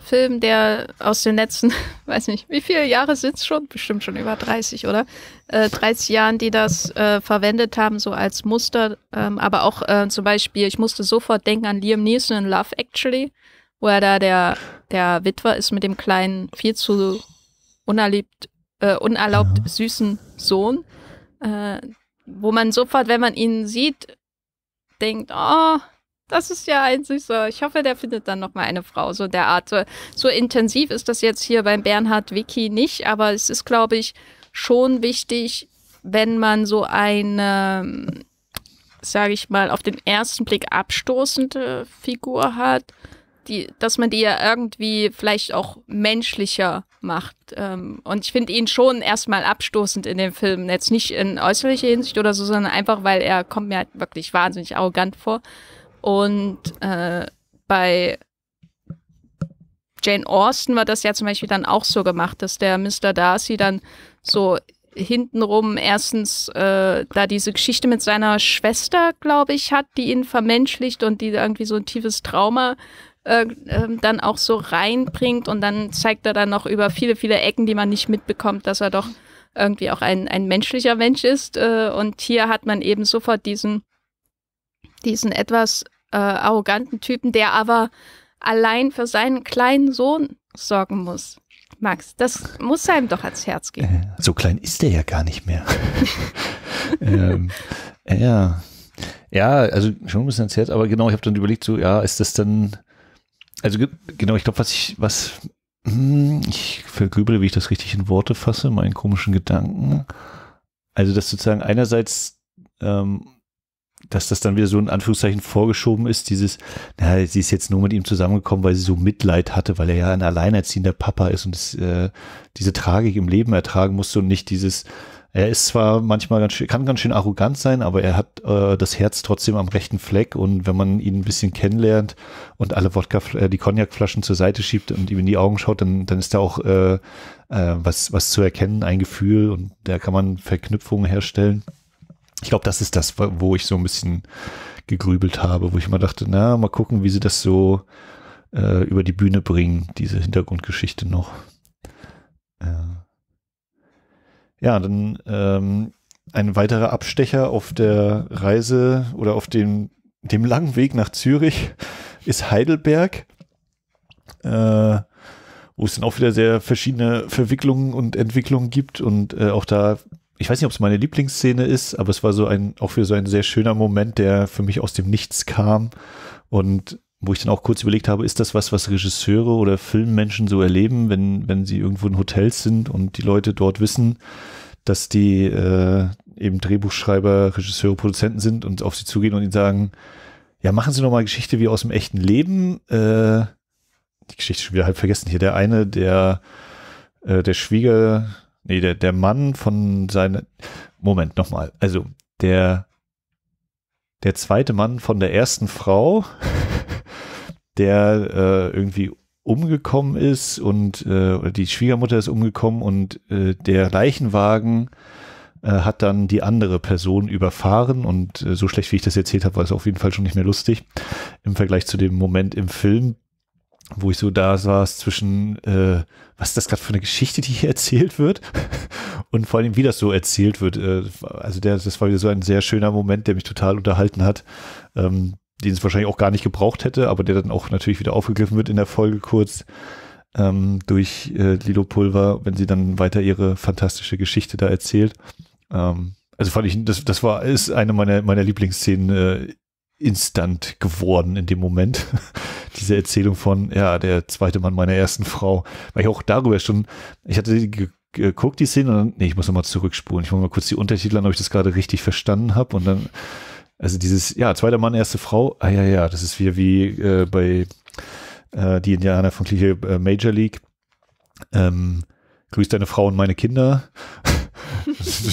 Film, der aus den letzten, weiß nicht, wie viele Jahre sind es schon? Bestimmt schon über 30, oder? Äh, 30 Jahren, die das äh, verwendet haben, so als Muster. Ähm, aber auch äh, zum Beispiel, ich musste sofort denken an Liam Neeson in Love Actually, wo er da der, der Witwer ist mit dem kleinen, viel zu unerlebt, äh, unerlaubt ja. süßen Sohn. Äh, wo man sofort, wenn man ihn sieht, denkt, oh, das ist ja ein süßer. Ich hoffe, der findet dann noch mal eine Frau, so der Art. So, so intensiv ist das jetzt hier beim Bernhard Wiki nicht, aber es ist, glaube ich, schon wichtig, wenn man so eine, sage ich mal, auf den ersten Blick abstoßende Figur hat, die, dass man die ja irgendwie vielleicht auch menschlicher macht. Ähm, und ich finde ihn schon erstmal abstoßend in dem Film. Jetzt nicht in äußerlicher Hinsicht oder so, sondern einfach, weil er kommt mir halt wirklich wahnsinnig arrogant vor. Und äh, bei Jane Austen war das ja zum Beispiel dann auch so gemacht, dass der Mr. Darcy dann so hintenrum erstens äh, da diese Geschichte mit seiner Schwester, glaube ich, hat, die ihn vermenschlicht und die irgendwie so ein tiefes Trauma äh, ähm, dann auch so reinbringt und dann zeigt er dann noch über viele, viele Ecken, die man nicht mitbekommt, dass er doch irgendwie auch ein, ein menschlicher Mensch ist. Äh, und hier hat man eben sofort diesen, diesen etwas äh, arroganten Typen, der aber allein für seinen kleinen Sohn sorgen muss. Max, das muss einem doch ans Herz gehen. Äh, so klein ist er ja gar nicht mehr. ähm, ja. Ja, also schon ein bisschen ans Herz, aber genau, ich habe dann überlegt, so, ja, ist das dann, also genau, ich glaube, was ich, was hm, ich vergrübele, wie ich das richtig in Worte fasse, meinen komischen Gedanken. Also, dass sozusagen einerseits, ähm, dass das dann wieder so in Anführungszeichen vorgeschoben ist, dieses, naja, sie ist jetzt nur mit ihm zusammengekommen, weil sie so Mitleid hatte, weil er ja ein alleinerziehender Papa ist und es, äh, diese Tragik im Leben ertragen musste und nicht dieses, er ist zwar manchmal ganz schön, kann ganz schön arrogant sein, aber er hat äh, das Herz trotzdem am rechten Fleck und wenn man ihn ein bisschen kennenlernt und alle Wodka, äh, die Cognacflaschen zur Seite schiebt und ihm in die Augen schaut, dann, dann ist da auch äh, äh, was, was zu erkennen, ein Gefühl und da kann man Verknüpfungen herstellen. Ich glaube, das ist das, wo ich so ein bisschen gegrübelt habe, wo ich immer dachte, na, mal gucken, wie sie das so äh, über die Bühne bringen, diese Hintergrundgeschichte noch. Ja. Äh. Ja, dann ähm, ein weiterer Abstecher auf der Reise oder auf dem, dem langen Weg nach Zürich ist Heidelberg, äh, wo es dann auch wieder sehr verschiedene Verwicklungen und Entwicklungen gibt und äh, auch da ich weiß nicht, ob es meine Lieblingsszene ist, aber es war so ein, auch für so ein sehr schöner Moment, der für mich aus dem Nichts kam und wo ich dann auch kurz überlegt habe, ist das was, was Regisseure oder Filmmenschen so erleben, wenn, wenn sie irgendwo in Hotels sind und die Leute dort wissen, dass die äh, eben Drehbuchschreiber, Regisseure, Produzenten sind und auf sie zugehen und ihnen sagen, ja, machen Sie noch mal Geschichte wie aus dem echten Leben. Äh, die Geschichte schon wieder halb vergessen hier. Der eine, der, äh, der Schwieger, nee, der, der Mann von seiner, Moment nochmal. Also, der, der zweite Mann von der ersten Frau der äh, irgendwie umgekommen ist und äh, die Schwiegermutter ist umgekommen und äh, der Leichenwagen äh, hat dann die andere Person überfahren und äh, so schlecht wie ich das erzählt habe, war es auf jeden Fall schon nicht mehr lustig im Vergleich zu dem Moment im Film, wo ich so da saß zwischen, äh, was ist das gerade für eine Geschichte, die hier erzählt wird und vor allem, wie das so erzählt wird. Äh, also der, das war wieder so ein sehr schöner Moment, der mich total unterhalten hat. Ähm, den es wahrscheinlich auch gar nicht gebraucht hätte, aber der dann auch natürlich wieder aufgegriffen wird in der Folge kurz ähm, durch äh, Lilo Pulver, wenn sie dann weiter ihre fantastische Geschichte da erzählt. Ähm, also fand ich, das, das war, ist eine meiner, meiner Lieblingsszenen äh, instant geworden in dem Moment. Diese Erzählung von, ja, der zweite Mann meiner ersten Frau, weil ich auch darüber schon, ich hatte geguckt, die Szene, und dann, nee, ich muss nochmal zurückspulen. Ich muss mal kurz die Untertitel an, ob ich das gerade richtig verstanden habe und dann also dieses, ja, zweiter Mann, erste Frau, ah ja, ja, das ist wie, wie äh, bei äh, die Indianer von Klischee äh, Major League. Ähm, grüß deine Frau und meine Kinder.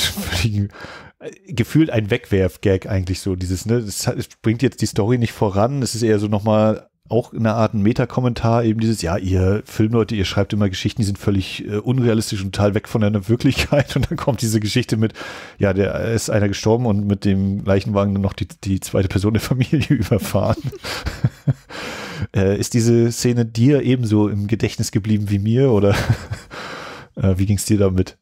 Äh, gefühlt ein Wegwerf-Gag eigentlich so. Dieses, ne, das bringt jetzt die Story nicht voran. Es ist eher so nochmal auch in einer Art Metakommentar eben dieses, ja, ihr Filmleute, ihr schreibt immer Geschichten, die sind völlig äh, unrealistisch und total weg von der Wirklichkeit. Und dann kommt diese Geschichte mit, ja, der äh, ist einer gestorben und mit dem Leichenwagen noch die, die zweite Person der Familie überfahren. äh, ist diese Szene dir ebenso im Gedächtnis geblieben wie mir oder äh, wie ging es dir damit?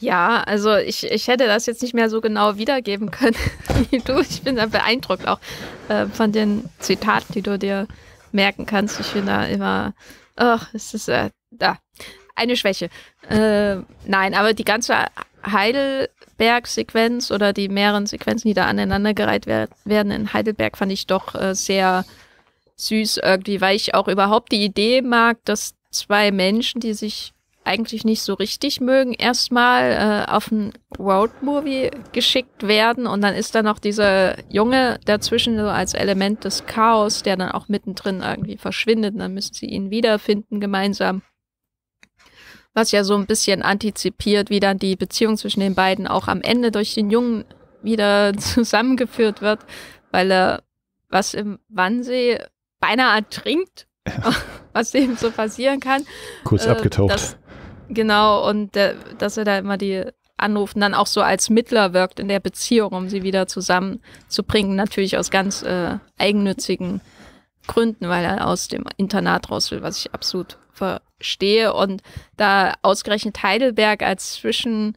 Ja, also ich, ich hätte das jetzt nicht mehr so genau wiedergeben können wie du. Ich bin da beeindruckt auch äh, von den Zitaten, die du dir merken kannst. Ich bin da immer, ach, es ist äh, da, eine Schwäche. Äh, nein, aber die ganze Heidelberg-Sequenz oder die mehreren Sequenzen, die da aneinandergereiht werden in Heidelberg, fand ich doch äh, sehr süß irgendwie, weil ich auch überhaupt die Idee mag, dass zwei Menschen, die sich eigentlich nicht so richtig mögen, erstmal äh, auf ein Roadmovie geschickt werden und dann ist da noch dieser Junge dazwischen so als Element des Chaos, der dann auch mittendrin irgendwie verschwindet. Und dann müssen sie ihn wiederfinden gemeinsam. Was ja so ein bisschen antizipiert, wie dann die Beziehung zwischen den beiden auch am Ende durch den Jungen wieder zusammengeführt wird, weil er was im Wannsee beinahe ertrinkt was eben so passieren kann. Kurz äh, abgetaucht. Das, Genau, und der, dass er da immer die anrufen, dann auch so als Mittler wirkt in der Beziehung, um sie wieder zusammenzubringen. Natürlich aus ganz äh, eigennützigen Gründen, weil er aus dem Internat raus will, was ich absolut verstehe. Und da ausgerechnet Heidelberg als Zwischen-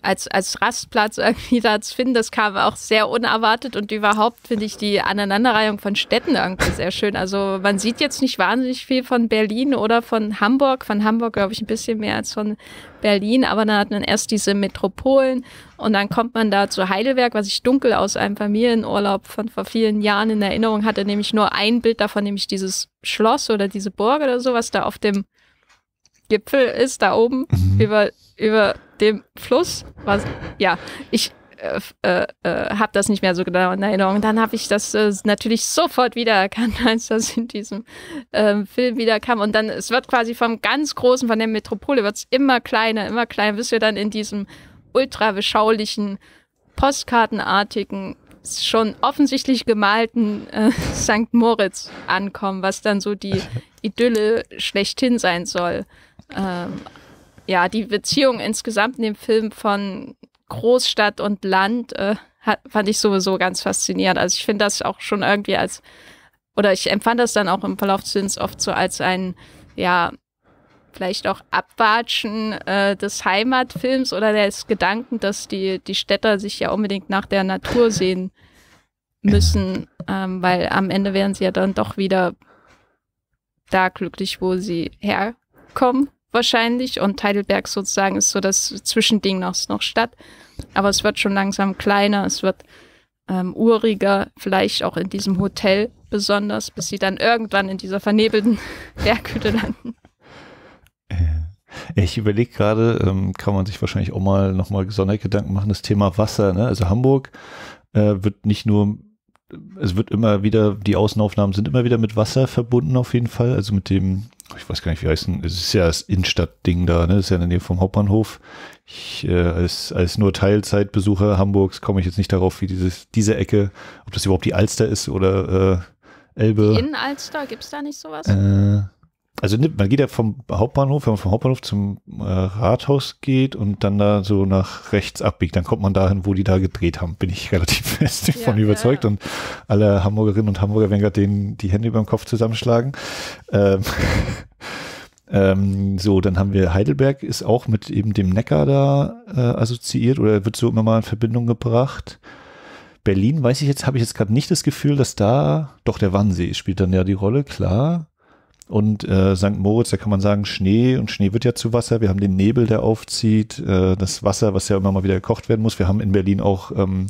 als, als Rastplatz irgendwie da zu finden, das kam auch sehr unerwartet und überhaupt finde ich die Aneinanderreihung von Städten irgendwie sehr schön. Also man sieht jetzt nicht wahnsinnig viel von Berlin oder von Hamburg, von Hamburg glaube ich ein bisschen mehr als von Berlin, aber dann hat man erst diese Metropolen und dann kommt man da zu Heidelberg, was ich dunkel aus einem Familienurlaub von vor vielen Jahren in Erinnerung hatte, nämlich nur ein Bild davon, nämlich dieses Schloss oder diese Burg oder sowas da auf dem Gipfel ist, da oben, mhm. über, über dem Fluss. Was, ja, ich äh, äh, äh habe das nicht mehr so genau in Erinnerung. Dann habe ich das äh, natürlich sofort wiedererkannt, als das in diesem ähm, Film wiederkam. Und dann, es wird quasi vom ganz Großen, von der Metropole, wird es immer kleiner, immer kleiner, bis wir dann in diesem ultra beschaulichen, postkartenartigen, schon offensichtlich gemalten äh, St. Moritz ankommen, was dann so die Idylle schlechthin sein soll. Ähm, ja, die Beziehung insgesamt in dem Film von Großstadt und Land äh, hat, fand ich sowieso ganz faszinierend. Also ich finde das auch schon irgendwie als, oder ich empfand das dann auch im Verlauf des Films oft so als ein, ja, vielleicht auch Abwatschen äh, des Heimatfilms oder des Gedanken, dass die, die Städter sich ja unbedingt nach der Natur sehen müssen, ähm, weil am Ende werden sie ja dann doch wieder da glücklich, wo sie herkommen wahrscheinlich und Heidelberg sozusagen ist so das Zwischending noch, noch Stadt. Aber es wird schon langsam kleiner, es wird ähm, uriger, vielleicht auch in diesem Hotel besonders, bis sie dann irgendwann in dieser vernebelten Berghütte landen. Äh, ich überlege gerade, ähm, kann man sich wahrscheinlich auch mal nochmal gesonderte Gedanken machen, das Thema Wasser. Ne? Also Hamburg äh, wird nicht nur es wird immer wieder, die Außenaufnahmen sind immer wieder mit Wasser verbunden auf jeden Fall, also mit dem ich weiß gar nicht, wie heißen, es ist ja das Innenstadtding da, ne? Das ist ja in der Nähe vom Hauptbahnhof. Ich, äh, als, als nur Teilzeitbesucher Hamburgs komme ich jetzt nicht darauf, wie dieses, diese Ecke, ob das überhaupt die Alster ist oder äh, Elbe. Die Innenalster, gibt es da nicht sowas? Äh, also man geht ja vom Hauptbahnhof, wenn man vom Hauptbahnhof zum äh, Rathaus geht und dann da so nach rechts abbiegt, dann kommt man dahin, wo die da gedreht haben. Bin ich relativ fest ja, davon überzeugt. Ja. Und alle Hamburgerinnen und Hamburger werden gerade die Hände über den Kopf zusammenschlagen. Ähm, ähm, so, dann haben wir Heidelberg ist auch mit eben dem Neckar da äh, assoziiert oder wird so immer mal in Verbindung gebracht. Berlin, weiß ich jetzt, habe ich jetzt gerade nicht das Gefühl, dass da, doch der Wannsee spielt dann ja die Rolle, klar. Und äh, St. Moritz, da kann man sagen, Schnee und Schnee wird ja zu Wasser. Wir haben den Nebel, der aufzieht, äh, das Wasser, was ja immer mal wieder gekocht werden muss. Wir haben in Berlin auch ähm,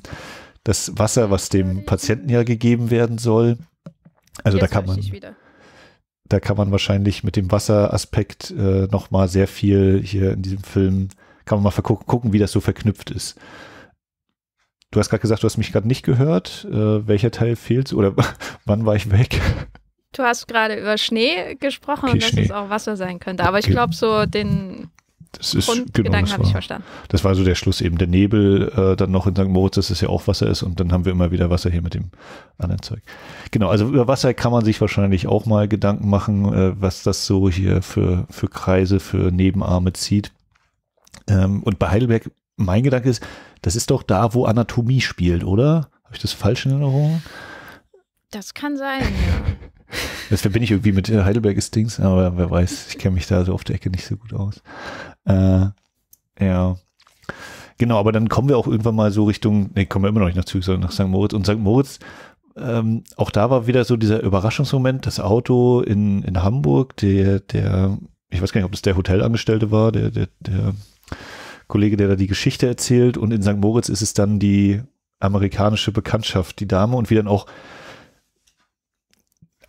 das Wasser, was dem Patienten ja gegeben werden soll. Also Jetzt da kann man. Da kann man wahrscheinlich mit dem Wasseraspekt äh, nochmal sehr viel hier in diesem Film, kann man mal gucken, wie das so verknüpft ist. Du hast gerade gesagt, du hast mich gerade nicht gehört. Äh, welcher Teil fehlt oder wann war ich weg? Du hast gerade über Schnee gesprochen und dass es auch Wasser sein könnte. Aber ich glaube, so den das ist, Grundgedanken genau, habe ich verstanden. Das war so der Schluss eben. Der Nebel äh, dann noch in St. Moritz, dass es ja auch Wasser ist und dann haben wir immer wieder Wasser hier mit dem anderen Zeug. Genau, also über Wasser kann man sich wahrscheinlich auch mal Gedanken machen, äh, was das so hier für, für Kreise, für Nebenarme zieht. Ähm, und bei Heidelberg, mein Gedanke ist, das ist doch da, wo Anatomie spielt, oder? Habe ich das falsch in Erinnerung? Das kann sein, ja. Das verbinde ich irgendwie mit äh, Heidelberg ist Dings, aber wer weiß, ich kenne mich da so auf der Ecke nicht so gut aus. Äh, ja. Genau, aber dann kommen wir auch irgendwann mal so Richtung, nee, kommen wir immer noch nicht nach Zürich, sondern nach St. Moritz. Und St. Moritz, ähm, auch da war wieder so dieser Überraschungsmoment, das Auto in, in Hamburg, der, der, ich weiß gar nicht, ob das der Hotelangestellte war, der, der, der Kollege, der da die Geschichte erzählt. Und in St. Moritz ist es dann die amerikanische Bekanntschaft, die Dame und wie dann auch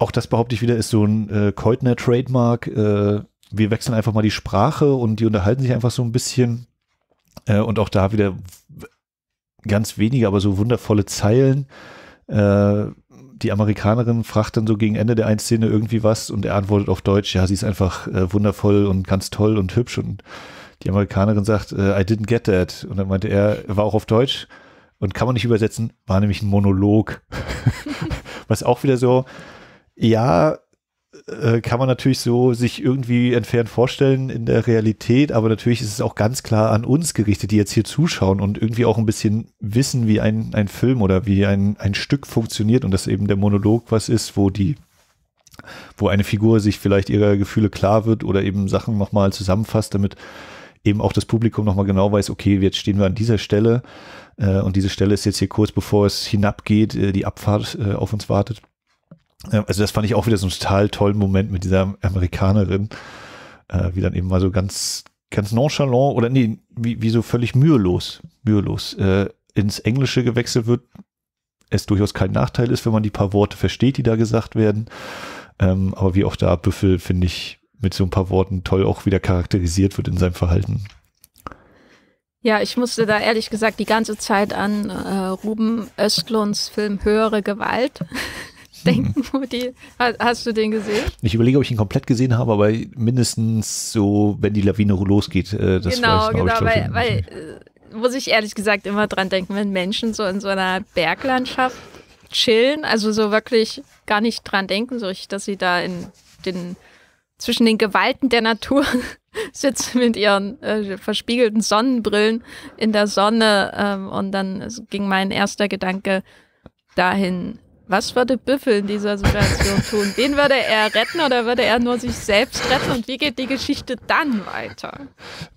auch das behaupte ich wieder, ist so ein äh, Keutner-Trademark. Äh, wir wechseln einfach mal die Sprache und die unterhalten sich einfach so ein bisschen. Äh, und auch da wieder ganz wenige, aber so wundervolle Zeilen. Äh, die Amerikanerin fragt dann so gegen Ende der einen Szene irgendwie was und er antwortet auf Deutsch, ja, sie ist einfach äh, wundervoll und ganz toll und hübsch. Und die Amerikanerin sagt, äh, I didn't get that. Und dann meinte er, war auch auf Deutsch und kann man nicht übersetzen, war nämlich ein Monolog. was auch wieder so, ja, äh, kann man natürlich so sich irgendwie entfernt vorstellen in der Realität, aber natürlich ist es auch ganz klar an uns gerichtet, die jetzt hier zuschauen und irgendwie auch ein bisschen wissen, wie ein, ein Film oder wie ein, ein Stück funktioniert und dass eben der Monolog was ist, wo die wo eine Figur sich vielleicht ihrer Gefühle klar wird oder eben Sachen nochmal zusammenfasst, damit eben auch das Publikum nochmal genau weiß, okay, jetzt stehen wir an dieser Stelle äh, und diese Stelle ist jetzt hier kurz bevor es hinabgeht, äh, die Abfahrt äh, auf uns wartet. Äh, also das fand ich auch wieder so einen total tollen Moment mit dieser Amerikanerin, äh, wie dann eben mal so ganz, ganz nonchalant oder nee, wie, wie so völlig mühelos, mühelos äh, ins Englische gewechselt wird. Es durchaus kein Nachteil ist, wenn man die paar Worte versteht, die da gesagt werden. Ähm, aber wie auch da Büffel, finde ich, mit so ein paar Worten toll auch wieder charakterisiert wird in seinem Verhalten. Ja, ich musste da ehrlich gesagt die ganze Zeit an äh, Ruben Östlunds Film Höhere Gewalt denken, wo die. Hast du den gesehen? Ich überlege, ob ich ihn komplett gesehen habe, aber mindestens so, wenn die Lawine losgeht. Äh, das genau, genau, ich, Genau, genau, weil äh, muss ich ehrlich gesagt immer dran denken, wenn Menschen so in so einer Berglandschaft chillen, also so wirklich gar nicht dran denken, so richtig, dass sie da in den zwischen den Gewalten der Natur sitzen mit ihren äh, verspiegelten Sonnenbrillen in der Sonne ähm, und dann ging mein erster Gedanke dahin, was würde Büffel in dieser Situation tun? Wen würde er retten oder würde er nur sich selbst retten? Und wie geht die Geschichte dann weiter?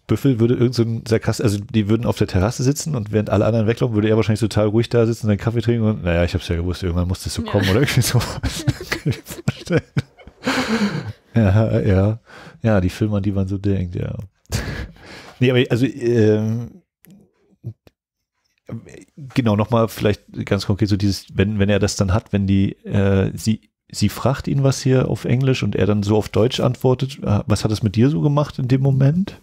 Büffel würde irgend so ein Sarkasmus, also die würden auf der Terrasse sitzen und während alle anderen weglaufen, würde er wahrscheinlich total ruhig da sitzen, und seinen Kaffee trinken und naja, ich hab's ja gewusst, irgendwann musste es so ja. kommen oder irgendwie so. ja, ja. Ja, die Filme, an die man so denkt, ja. Nee, aber also ähm, Genau, nochmal vielleicht ganz konkret so dieses, wenn, wenn er das dann hat, wenn die, äh, sie, sie fragt ihn was hier auf Englisch und er dann so auf Deutsch antwortet, äh, was hat das mit dir so gemacht in dem Moment?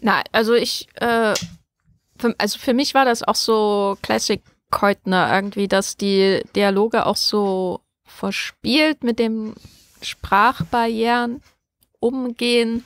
Na, also ich, äh, für, also für mich war das auch so Classic Keutner irgendwie, dass die Dialoge auch so verspielt mit dem Sprachbarrieren umgehen.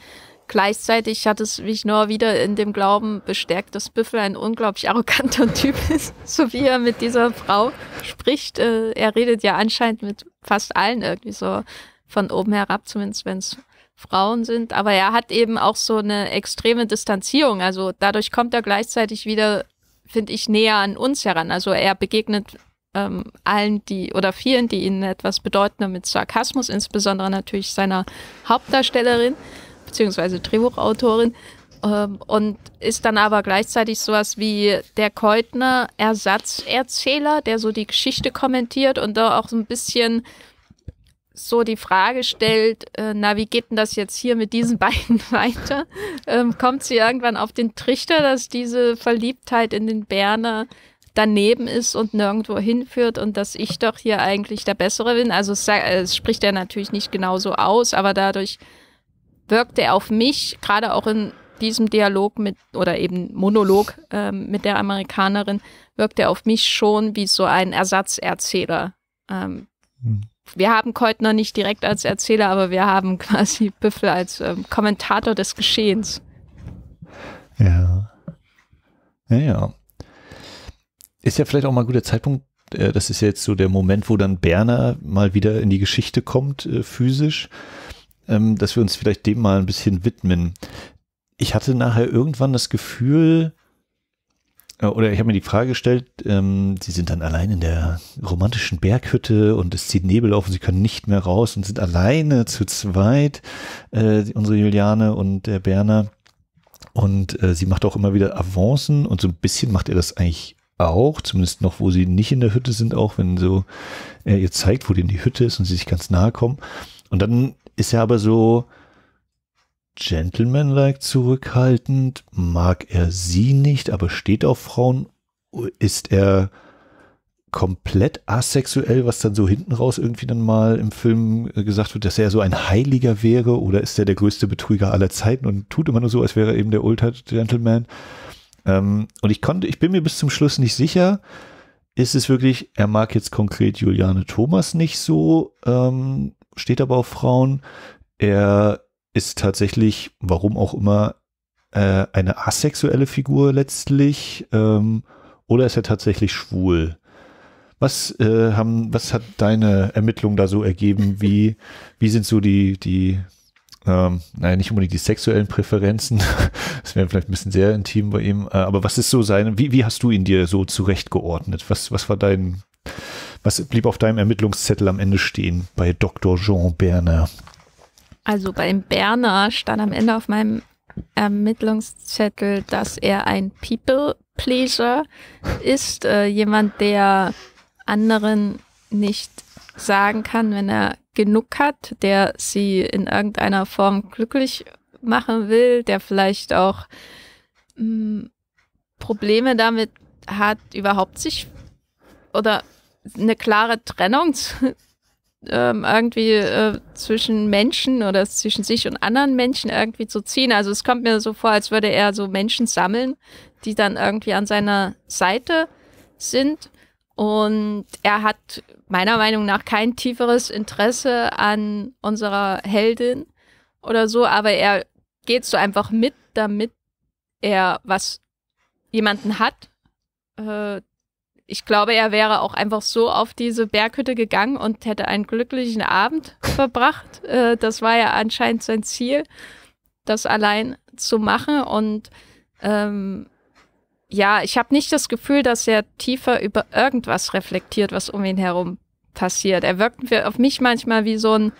Gleichzeitig hat es mich nur wieder in dem Glauben bestärkt, dass Büffel ein unglaublich arroganter Typ ist, so wie er mit dieser Frau spricht. Äh, er redet ja anscheinend mit fast allen irgendwie so von oben herab, zumindest wenn es Frauen sind. Aber er hat eben auch so eine extreme Distanzierung. Also dadurch kommt er gleichzeitig wieder, finde ich, näher an uns heran. Also er begegnet ähm, allen, die oder vielen, die ihnen etwas bedeuten, mit Sarkasmus, insbesondere natürlich seiner Hauptdarstellerin beziehungsweise Drehbuchautorin ähm, und ist dann aber gleichzeitig sowas wie der Keutner Ersatzerzähler, der so die Geschichte kommentiert und da auch so ein bisschen so die Frage stellt, äh, na, wie geht denn das jetzt hier mit diesen beiden weiter? Ähm, kommt sie irgendwann auf den Trichter, dass diese Verliebtheit in den Berner daneben ist und nirgendwo hinführt und dass ich doch hier eigentlich der Bessere bin? Also es, es äh, spricht er natürlich nicht genauso aus, aber dadurch wirkte auf mich, gerade auch in diesem Dialog mit oder eben Monolog ähm, mit der Amerikanerin, wirkte auf mich schon wie so ein Ersatzerzähler. Ähm, hm. Wir haben Keutner nicht direkt als Erzähler, aber wir haben quasi Büffel als ähm, Kommentator des Geschehens. Ja. Ja, ja. Ist ja vielleicht auch mal ein guter Zeitpunkt. Äh, das ist ja jetzt so der Moment, wo dann Berner mal wieder in die Geschichte kommt, äh, physisch ähm, dass wir uns vielleicht dem mal ein bisschen widmen. Ich hatte nachher irgendwann das Gefühl, äh, oder ich habe mir die Frage gestellt, ähm, sie sind dann allein in der romantischen Berghütte und es zieht Nebel auf und sie können nicht mehr raus und sind alleine zu zweit, äh, unsere Juliane und der Berner. Und äh, sie macht auch immer wieder Avancen und so ein bisschen macht er das eigentlich auch, zumindest noch, wo sie nicht in der Hütte sind, auch wenn so er äh, ihr zeigt, wo denn die Hütte ist und sie sich ganz nahe kommen. Und dann ist er aber so gentlemanlike zurückhaltend, mag er sie nicht, aber steht auf Frauen, ist er komplett asexuell, was dann so hinten raus irgendwie dann mal im Film äh, gesagt wird, dass er so ein Heiliger wäre oder ist er der größte Betrüger aller Zeiten und tut immer nur so, als wäre er eben der Ultra Gentleman. Ähm, und ich konnte, ich bin mir bis zum Schluss nicht sicher, ist es wirklich, er mag jetzt konkret Juliane Thomas nicht so, ähm, steht aber auf Frauen. Er ist tatsächlich, warum auch immer, äh, eine asexuelle Figur letztlich. Ähm, oder ist er tatsächlich schwul? Was, äh, haben, was hat deine Ermittlung da so ergeben? Wie, wie sind so die, die ähm, naja, nicht unbedingt die sexuellen Präferenzen, das wäre vielleicht ein bisschen sehr intim bei ihm, äh, aber was ist so seine, wie, wie hast du ihn dir so zurechtgeordnet? Was, was war dein, was blieb auf deinem Ermittlungszettel am Ende stehen bei Dr. Jean Berner? Also beim Berner stand am Ende auf meinem Ermittlungszettel, dass er ein People Pleaser ist, äh, jemand, der anderen nicht sagen kann, wenn er genug hat, der sie in irgendeiner Form glücklich machen will, der vielleicht auch mh, mm, Probleme damit hat, überhaupt sich oder eine klare Trennung ähm, irgendwie äh, zwischen Menschen oder zwischen sich und anderen Menschen irgendwie zu ziehen. Also es kommt mir so vor, als würde er so Menschen sammeln, die dann irgendwie an seiner Seite sind. Und er hat meiner Meinung nach kein tieferes Interesse an unserer Heldin oder so, aber er geht so einfach mit, damit er was jemanden hat, äh, ich glaube, er wäre auch einfach so auf diese Berghütte gegangen und hätte einen glücklichen Abend verbracht. Äh, das war ja anscheinend sein Ziel, das allein zu machen. Und ähm, ja, ich habe nicht das Gefühl, dass er tiefer über irgendwas reflektiert, was um ihn herum passiert. Er wirkt auf mich manchmal wie so ein,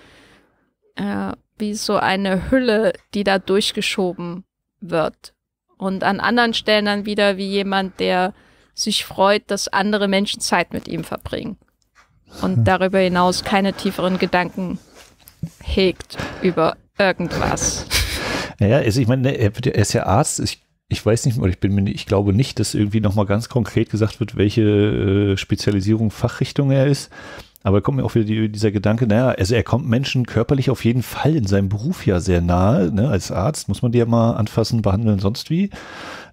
äh, wie so eine Hülle, die da durchgeschoben wird. Und an anderen Stellen dann wieder wie jemand, der sich freut, dass andere Menschen Zeit mit ihm verbringen und darüber hinaus keine tieferen Gedanken hegt über irgendwas. Naja, also ich meine, er, ist ja Arzt. Ich, ich weiß nicht, oder ich bin ich glaube nicht, dass irgendwie nochmal ganz konkret gesagt wird, welche äh, Spezialisierung, Fachrichtung er ist. Aber kommt mir auch wieder die, dieser Gedanke, naja, also er kommt Menschen körperlich auf jeden Fall in seinem Beruf ja sehr nahe. Ne? Als Arzt muss man die ja mal anfassen, behandeln, sonst wie.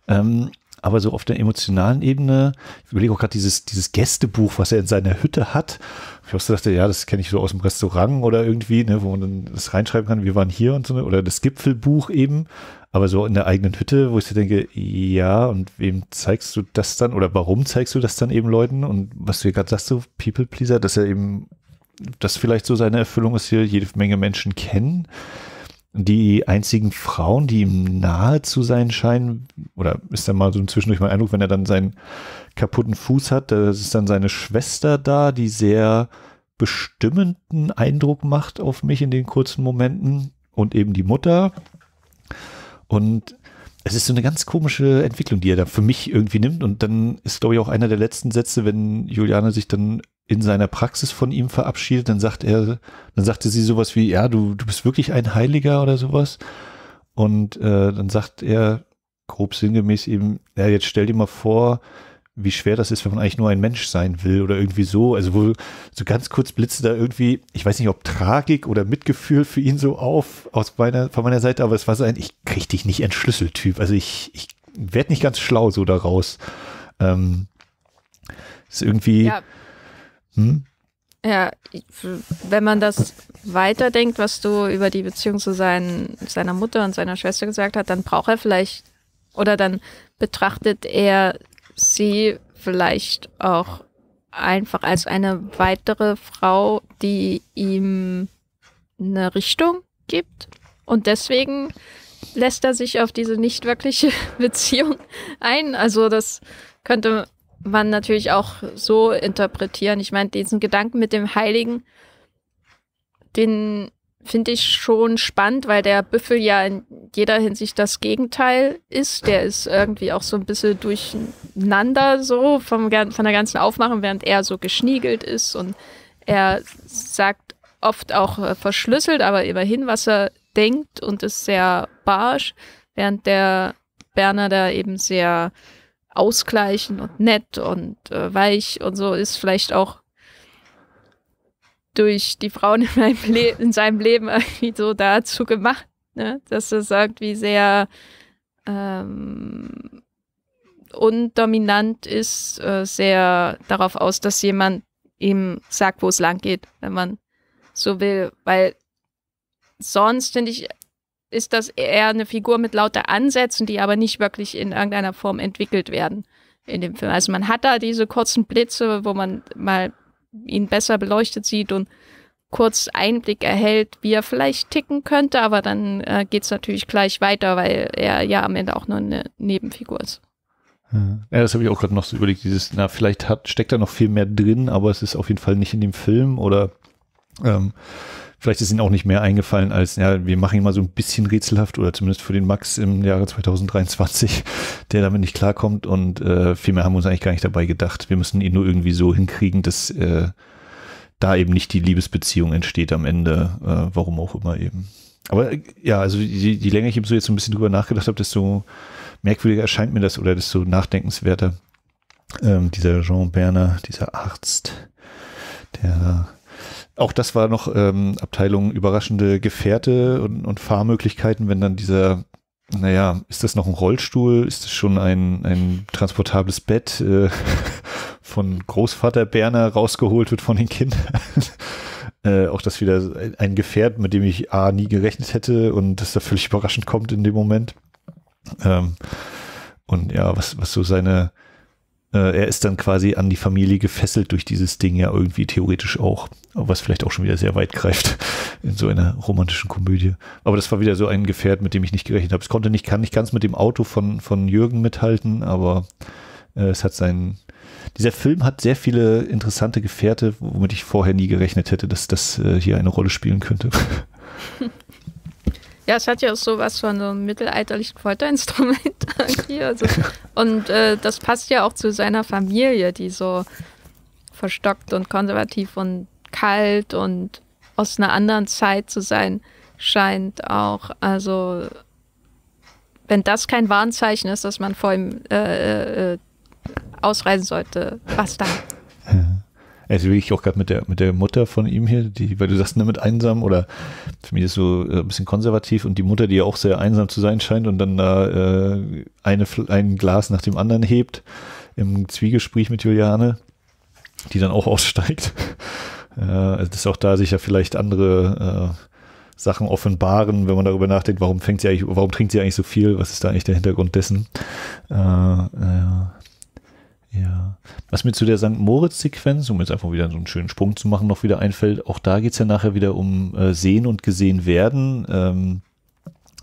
Ähm, aber so auf der emotionalen Ebene, ich überlege auch gerade dieses, dieses Gästebuch, was er in seiner Hütte hat. Ich habe so gedacht, ja, das kenne ich so aus dem Restaurant oder irgendwie, ne, wo man dann das reinschreiben kann, wir waren hier und so, ne, oder das Gipfelbuch eben, aber so in der eigenen Hütte, wo ich so denke, ja, und wem zeigst du das dann oder warum zeigst du das dann eben Leuten? Und was du gerade sagst, so People Pleaser, dass er eben, dass vielleicht so seine Erfüllung ist, hier jede Menge Menschen kennen die einzigen Frauen, die ihm nahe zu sein scheinen, oder ist dann mal so zwischendurch mein Eindruck, wenn er dann seinen kaputten Fuß hat, da ist dann seine Schwester da, die sehr bestimmenden Eindruck macht auf mich in den kurzen Momenten und eben die Mutter. Und es ist so eine ganz komische Entwicklung, die er da für mich irgendwie nimmt. Und dann ist, glaube ich, auch einer der letzten Sätze, wenn Juliane sich dann in seiner Praxis von ihm verabschiedet, dann sagt er, dann sagte sie sowas wie, ja, du, du bist wirklich ein Heiliger oder sowas. Und äh, dann sagt er, grob sinngemäß eben, ja, jetzt stell dir mal vor, wie schwer das ist, wenn man eigentlich nur ein Mensch sein will oder irgendwie so. Also wo so ganz kurz blitzte da irgendwie, ich weiß nicht, ob Tragik oder Mitgefühl für ihn so auf aus meiner, von meiner Seite, aber es war so ein, ich krieg dich nicht entschlüsselt Typ. Also ich, ich werde nicht ganz schlau so daraus. Ähm, ist irgendwie. Ja, hm? Ja, wenn man das weiterdenkt, was du über die Beziehung zu seinen, seiner Mutter und seiner Schwester gesagt hast, dann braucht er vielleicht oder dann betrachtet er sie vielleicht auch einfach als eine weitere Frau, die ihm eine Richtung gibt. Und deswegen lässt er sich auf diese nicht wirkliche Beziehung ein. Also das könnte man natürlich auch so interpretieren. Ich meine, diesen Gedanken mit dem Heiligen, den finde ich schon spannend, weil der Büffel ja in jeder Hinsicht das Gegenteil ist. Der ist irgendwie auch so ein bisschen durcheinander so vom, von der ganzen Aufmachung, während er so geschniegelt ist und er sagt oft auch äh, verschlüsselt, aber immerhin, was er denkt und ist sehr barsch, während der Berner da eben sehr ausgleichen und nett und äh, weich und so ist vielleicht auch durch die Frauen in, in, seinem Leben irgendwie so dazu gemacht, ne? dass sagt, wie sehr ähm, undominant ist, äh, sehr darauf aus, dass jemand ihm sagt, wo es lang geht, wenn man so will, weil sonst finde ich ist das eher eine Figur mit lauter Ansätzen, die aber nicht wirklich in irgendeiner Form entwickelt werden in dem Film. Also man hat da diese kurzen Blitze, wo man mal ihn besser beleuchtet sieht und kurz Einblick erhält, wie er vielleicht ticken könnte, aber dann äh, geht es natürlich gleich weiter, weil er ja am Ende auch nur eine Nebenfigur ist. Ja, das habe ich auch gerade noch so überlegt, dieses, na, vielleicht hat, steckt da noch viel mehr drin, aber es ist auf jeden Fall nicht in dem Film oder ähm, vielleicht ist ihnen auch nicht mehr eingefallen als, ja, wir machen ihn mal so ein bisschen rätselhaft oder zumindest für den Max im Jahre 2023, der damit nicht klarkommt und äh, viel haben wir uns eigentlich gar nicht dabei gedacht. Wir müssen ihn nur irgendwie so hinkriegen, dass äh, da eben nicht die Liebesbeziehung entsteht am Ende, äh, warum auch immer eben. Aber äh, ja, also je, je länger ich eben so jetzt ein bisschen drüber nachgedacht habe, desto merkwürdiger erscheint mir das oder desto nachdenkenswerter ähm, dieser Jean Berner, dieser Arzt, der auch das war noch ähm, Abteilung überraschende Gefährte und, und Fahrmöglichkeiten, wenn dann dieser, naja, ist das noch ein Rollstuhl? Ist das schon ein, ein transportables Bett äh, von Großvater Berner rausgeholt wird von den Kindern? äh, auch das wieder ein Gefährt, mit dem ich A nie gerechnet hätte und das da völlig überraschend kommt in dem Moment. Ähm, und ja, was, was so seine, äh, er ist dann quasi an die Familie gefesselt durch dieses Ding ja irgendwie theoretisch auch was vielleicht auch schon wieder sehr weit greift in so einer romantischen Komödie. Aber das war wieder so ein Gefährt, mit dem ich nicht gerechnet habe. Es konnte nicht, kann nicht ganz mit dem Auto von, von Jürgen mithalten, aber äh, es hat seinen. Dieser Film hat sehr viele interessante Gefährte, womit ich vorher nie gerechnet hätte, dass das äh, hier eine Rolle spielen könnte. Ja, es hat ja auch so was von so einem mittelalterlichen Folterinstrument hier. Also. Und äh, das passt ja auch zu seiner Familie, die so verstockt und konservativ und kalt und aus einer anderen Zeit zu sein scheint auch. Also wenn das kein Warnzeichen ist, dass man vor ihm äh, äh, ausreisen sollte, was dann? Ja. Also wie ich auch gerade mit der, mit der Mutter von ihm hier, die, weil du sagst, ne, mit einsam oder für mich ist so äh, ein bisschen konservativ und die Mutter, die ja auch sehr einsam zu sein scheint und dann da äh, eine, ein Glas nach dem anderen hebt im Zwiegespräch mit Juliane, die dann auch aussteigt äh, ist auch da sich ja vielleicht andere äh, Sachen offenbaren, wenn man darüber nachdenkt, warum fängt sie eigentlich, warum trinkt sie eigentlich so viel, was ist da eigentlich der Hintergrund dessen? Äh, äh, ja. Was mir zu der St. Moritz-Sequenz, um jetzt einfach wieder so einen schönen Sprung zu machen, noch wieder einfällt, auch da geht es ja nachher wieder um äh, Sehen und gesehen werden. Ähm,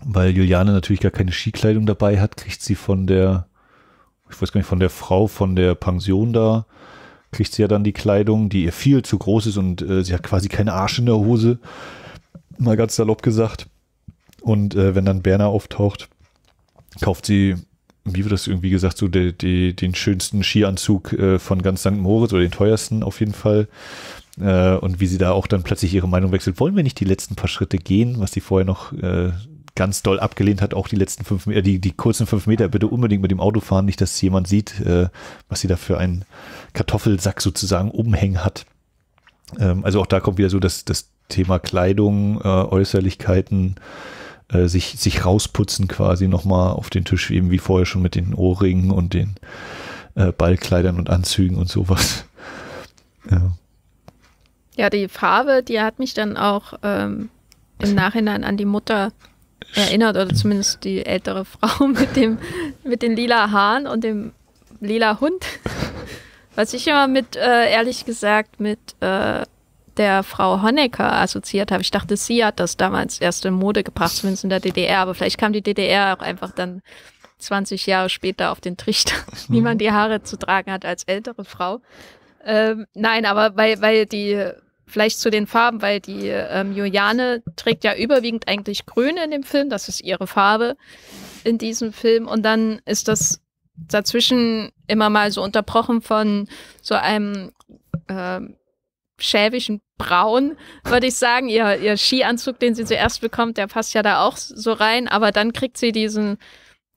weil Juliane natürlich gar keine Skikleidung dabei hat, kriegt sie von der, ich weiß gar nicht, von der Frau von der Pension da kriegt sie ja dann die Kleidung, die ihr viel zu groß ist und äh, sie hat quasi keinen Arsch in der Hose. Mal ganz salopp gesagt. Und äh, wenn dann Berner auftaucht, kauft sie, wie wird das irgendwie gesagt, so die, die, den schönsten Skianzug äh, von ganz St. Moritz oder den teuersten auf jeden Fall. Äh, und wie sie da auch dann plötzlich ihre Meinung wechselt, wollen wir nicht die letzten paar Schritte gehen, was sie vorher noch äh, ganz doll abgelehnt hat, auch die letzten fünf Meter, äh, die, die kurzen fünf Meter bitte unbedingt mit dem Auto fahren, nicht, dass jemand sieht, äh, was sie da für einen Kartoffelsack sozusagen umhängen hat. Ähm, also auch da kommt wieder so das, das Thema Kleidung, äh, Äußerlichkeiten, äh, sich, sich rausputzen quasi nochmal auf den Tisch, eben wie vorher schon mit den Ohrringen und den äh, Ballkleidern und Anzügen und sowas. Ja. ja, die Farbe, die hat mich dann auch ähm, im Nachhinein an die Mutter erinnert oder zumindest die ältere Frau mit, dem, mit den lila Haaren und dem lila Hund. Was ich immer mit, äh, ehrlich gesagt, mit äh, der Frau Honecker assoziiert habe. Ich dachte, sie hat das damals erst in Mode gebracht, zumindest in der DDR. Aber vielleicht kam die DDR auch einfach dann 20 Jahre später auf den Trichter, wie man mhm. die Haare zu tragen hat als ältere Frau. Ähm, nein, aber weil, weil die Vielleicht zu den Farben, weil die ähm, Juliane trägt ja überwiegend eigentlich grün in dem Film. Das ist ihre Farbe in diesem Film. Und dann ist das dazwischen immer mal so unterbrochen von so einem äh, schäbischen Braun, würde ich sagen. Ihr, ihr Skianzug, den sie zuerst bekommt, der passt ja da auch so rein. Aber dann kriegt sie diesen,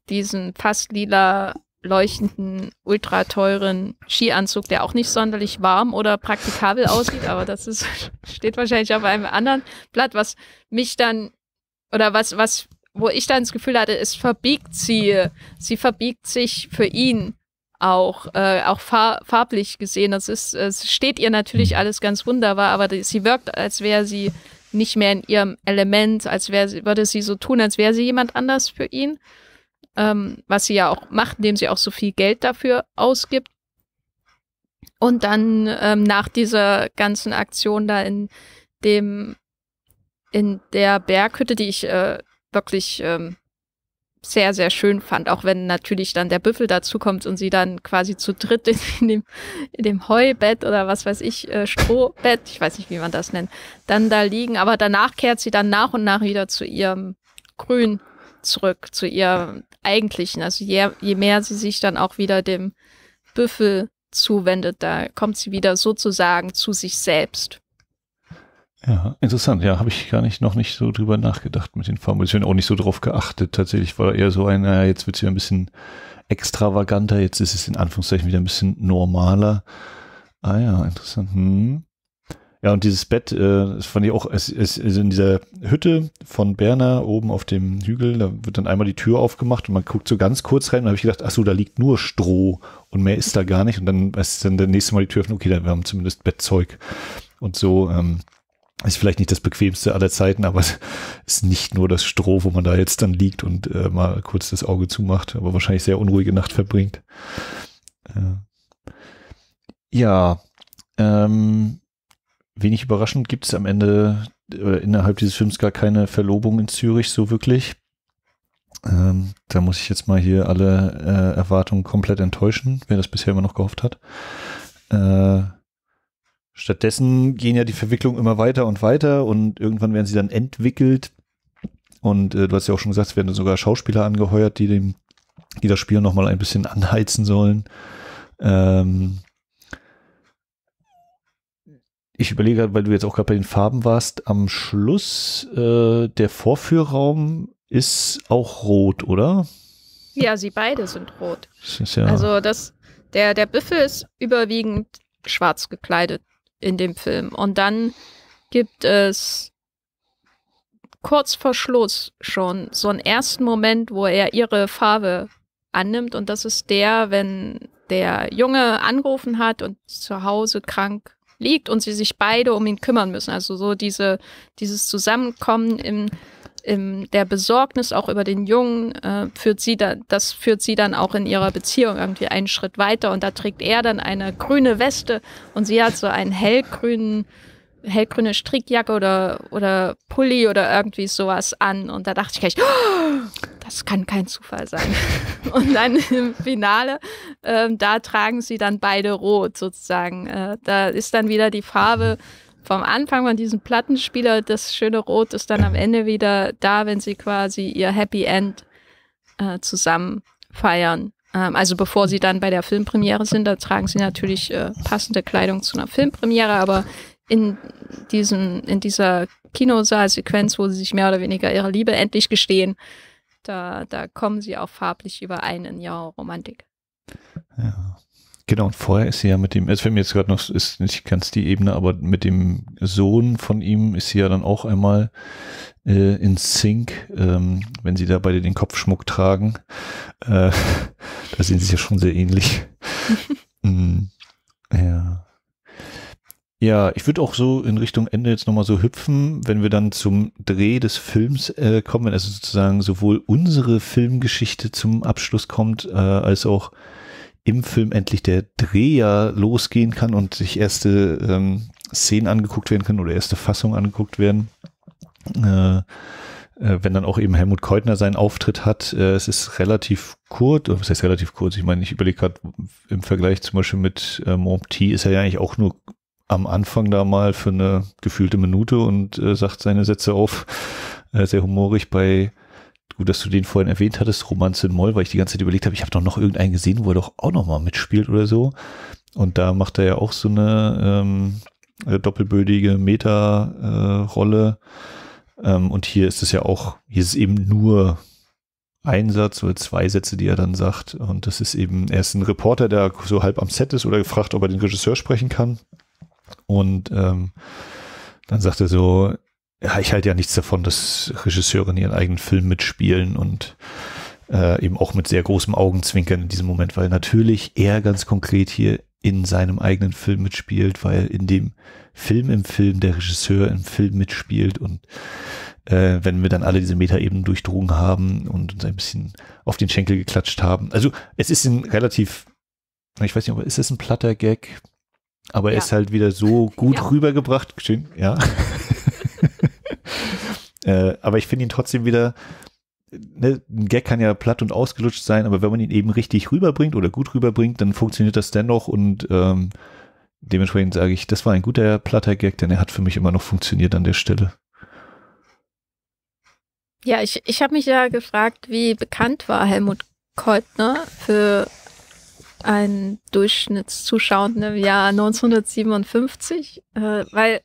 diesen fast lila leuchtenden, ultra teuren Skianzug, der auch nicht sonderlich warm oder praktikabel aussieht, aber das ist, steht wahrscheinlich auf einem anderen Blatt, was mich dann oder was, was, wo ich dann das Gefühl hatte, es verbiegt sie, sie verbiegt sich für ihn auch, äh, auch far farblich gesehen. Das ist, es steht ihr natürlich mhm. alles ganz wunderbar, aber die, sie wirkt, als wäre sie nicht mehr in ihrem Element, als wäre sie, würde sie so tun, als wäre sie jemand anders für ihn ähm, was sie ja auch macht, indem sie auch so viel Geld dafür ausgibt. Und dann ähm, nach dieser ganzen Aktion da in dem in der Berghütte, die ich äh, wirklich ähm, sehr, sehr schön fand, auch wenn natürlich dann der Büffel dazukommt und sie dann quasi zu dritt in, in, dem, in dem Heubett oder was weiß ich, äh, Strohbett, ich weiß nicht, wie man das nennt, dann da liegen. Aber danach kehrt sie dann nach und nach wieder zu ihrem Grün zurück, zu ihr eigentlichen. Also je, je mehr sie sich dann auch wieder dem Büffel zuwendet, da kommt sie wieder sozusagen zu sich selbst. Ja, interessant. Ja, habe ich gar nicht noch nicht so drüber nachgedacht mit den Formulierungen. auch nicht so drauf geachtet. Tatsächlich war eher so ein, naja, jetzt wird es ja ein bisschen extravaganter, jetzt ist es in Anführungszeichen wieder ein bisschen normaler. Ah ja, interessant. Hm. Ja, und dieses Bett, äh, das fand ich auch, es ist in dieser Hütte von Berner oben auf dem Hügel, da wird dann einmal die Tür aufgemacht und man guckt so ganz kurz rein und habe ich gedacht, ach so, da liegt nur Stroh und mehr ist da gar nicht. Und dann ist dann das nächste Mal die Tür öffnen, okay, dann, wir haben zumindest Bettzeug. Und so ähm, ist vielleicht nicht das bequemste aller Zeiten, aber es ist nicht nur das Stroh, wo man da jetzt dann liegt und äh, mal kurz das Auge zumacht, aber wahrscheinlich sehr unruhige Nacht verbringt. Äh. Ja, ähm, wenig überraschend gibt es am Ende oder innerhalb dieses Films gar keine Verlobung in Zürich so wirklich. Ähm, da muss ich jetzt mal hier alle äh, Erwartungen komplett enttäuschen, wer das bisher immer noch gehofft hat. Äh, stattdessen gehen ja die Verwicklungen immer weiter und weiter und irgendwann werden sie dann entwickelt. Und äh, du hast ja auch schon gesagt, es werden sogar Schauspieler angeheuert, die, dem, die das Spiel nochmal ein bisschen anheizen sollen. Ähm, ich überlege gerade, weil du jetzt auch gerade bei den Farben warst, am Schluss äh, der Vorführraum ist auch rot, oder? Ja, sie beide sind rot. Das ja also das, der, der Büffel ist überwiegend schwarz gekleidet in dem Film. Und dann gibt es kurz vor Schluss schon so einen ersten Moment, wo er ihre Farbe annimmt. Und das ist der, wenn der Junge angerufen hat und zu Hause krank liegt und sie sich beide um ihn kümmern müssen. Also so diese, dieses Zusammenkommen im, im der Besorgnis auch über den Jungen äh, führt sie da, das führt sie dann auch in ihrer Beziehung irgendwie einen Schritt weiter und da trägt er dann eine grüne Weste und sie hat so einen hellgrünen hellgrüne Strickjacke oder oder Pulli oder irgendwie sowas an und da dachte ich gleich oh! das kann kein Zufall sein. und dann im Finale, äh, da tragen sie dann beide rot sozusagen. Äh, da ist dann wieder die Farbe vom Anfang von diesem Plattenspieler, das schöne Rot ist dann am mhm. Ende wieder da, wenn sie quasi ihr Happy End äh, zusammen feiern. Ähm, also bevor sie dann bei der Filmpremiere sind, da tragen sie natürlich äh, passende Kleidung zu einer Filmpremiere, aber in diesem, in dieser Kinosaalsequenz, wo sie sich mehr oder weniger ihre Liebe endlich gestehen, da, da kommen sie auch farblich überein in ihrer Romantik. Ja. Genau, und vorher ist sie ja mit dem, es für mich jetzt gerade noch, ist nicht ganz die Ebene, aber mit dem Sohn von ihm ist sie ja dann auch einmal äh, in Sync, ähm, wenn sie da beide den Kopfschmuck tragen. Äh, da sehen sie ja schon sehr ähnlich. mm, ja. Ja, ich würde auch so in Richtung Ende jetzt nochmal so hüpfen, wenn wir dann zum Dreh des Films äh, kommen, wenn also sozusagen sowohl unsere Filmgeschichte zum Abschluss kommt, äh, als auch im Film endlich der Dreh ja losgehen kann und sich erste ähm, Szenen angeguckt werden können oder erste Fassungen angeguckt werden. Äh, äh, wenn dann auch eben Helmut Keutner seinen Auftritt hat, äh, es ist relativ kurz, äh, was heißt relativ kurz? Ich meine, ich überlege gerade im Vergleich zum Beispiel mit äh, Monty ist er ja eigentlich auch nur am Anfang da mal für eine gefühlte Minute und äh, sagt seine Sätze auf, äh, sehr humorig bei, gut, dass du den vorhin erwähnt hattest, Romanze in Moll, weil ich die ganze Zeit überlegt habe, ich habe doch noch irgendeinen gesehen, wo er doch auch nochmal mitspielt oder so. Und da macht er ja auch so eine ähm, äh, doppelbödige Meta-Rolle. Äh, ähm, und hier ist es ja auch, hier ist es eben nur ein Satz oder zwei Sätze, die er dann sagt. Und das ist eben, er ist ein Reporter, der so halb am Set ist oder gefragt, ob er den Regisseur sprechen kann. Und ähm, dann sagt er so, ja, ich halte ja nichts davon, dass Regisseure in ihren eigenen Film mitspielen und äh, eben auch mit sehr großem Augenzwinkern in diesem Moment, weil natürlich er ganz konkret hier in seinem eigenen Film mitspielt, weil in dem Film im Film der Regisseur im Film mitspielt und äh, wenn wir dann alle diese Metaebenen durchdrungen haben und uns ein bisschen auf den Schenkel geklatscht haben. Also es ist ein relativ, ich weiß nicht, aber ist es ein platter Gag? Aber ja. er ist halt wieder so gut ja. rübergebracht. Schön, ja. äh, aber ich finde ihn trotzdem wieder, ne, ein Gag kann ja platt und ausgelutscht sein, aber wenn man ihn eben richtig rüberbringt oder gut rüberbringt, dann funktioniert das dennoch und ähm, dementsprechend sage ich, das war ein guter platter Gag, denn er hat für mich immer noch funktioniert an der Stelle. Ja, ich, ich habe mich ja gefragt, wie bekannt war Helmut Keutner für ein Durchschnittszuschauer ne, im Jahr 1957, äh, weil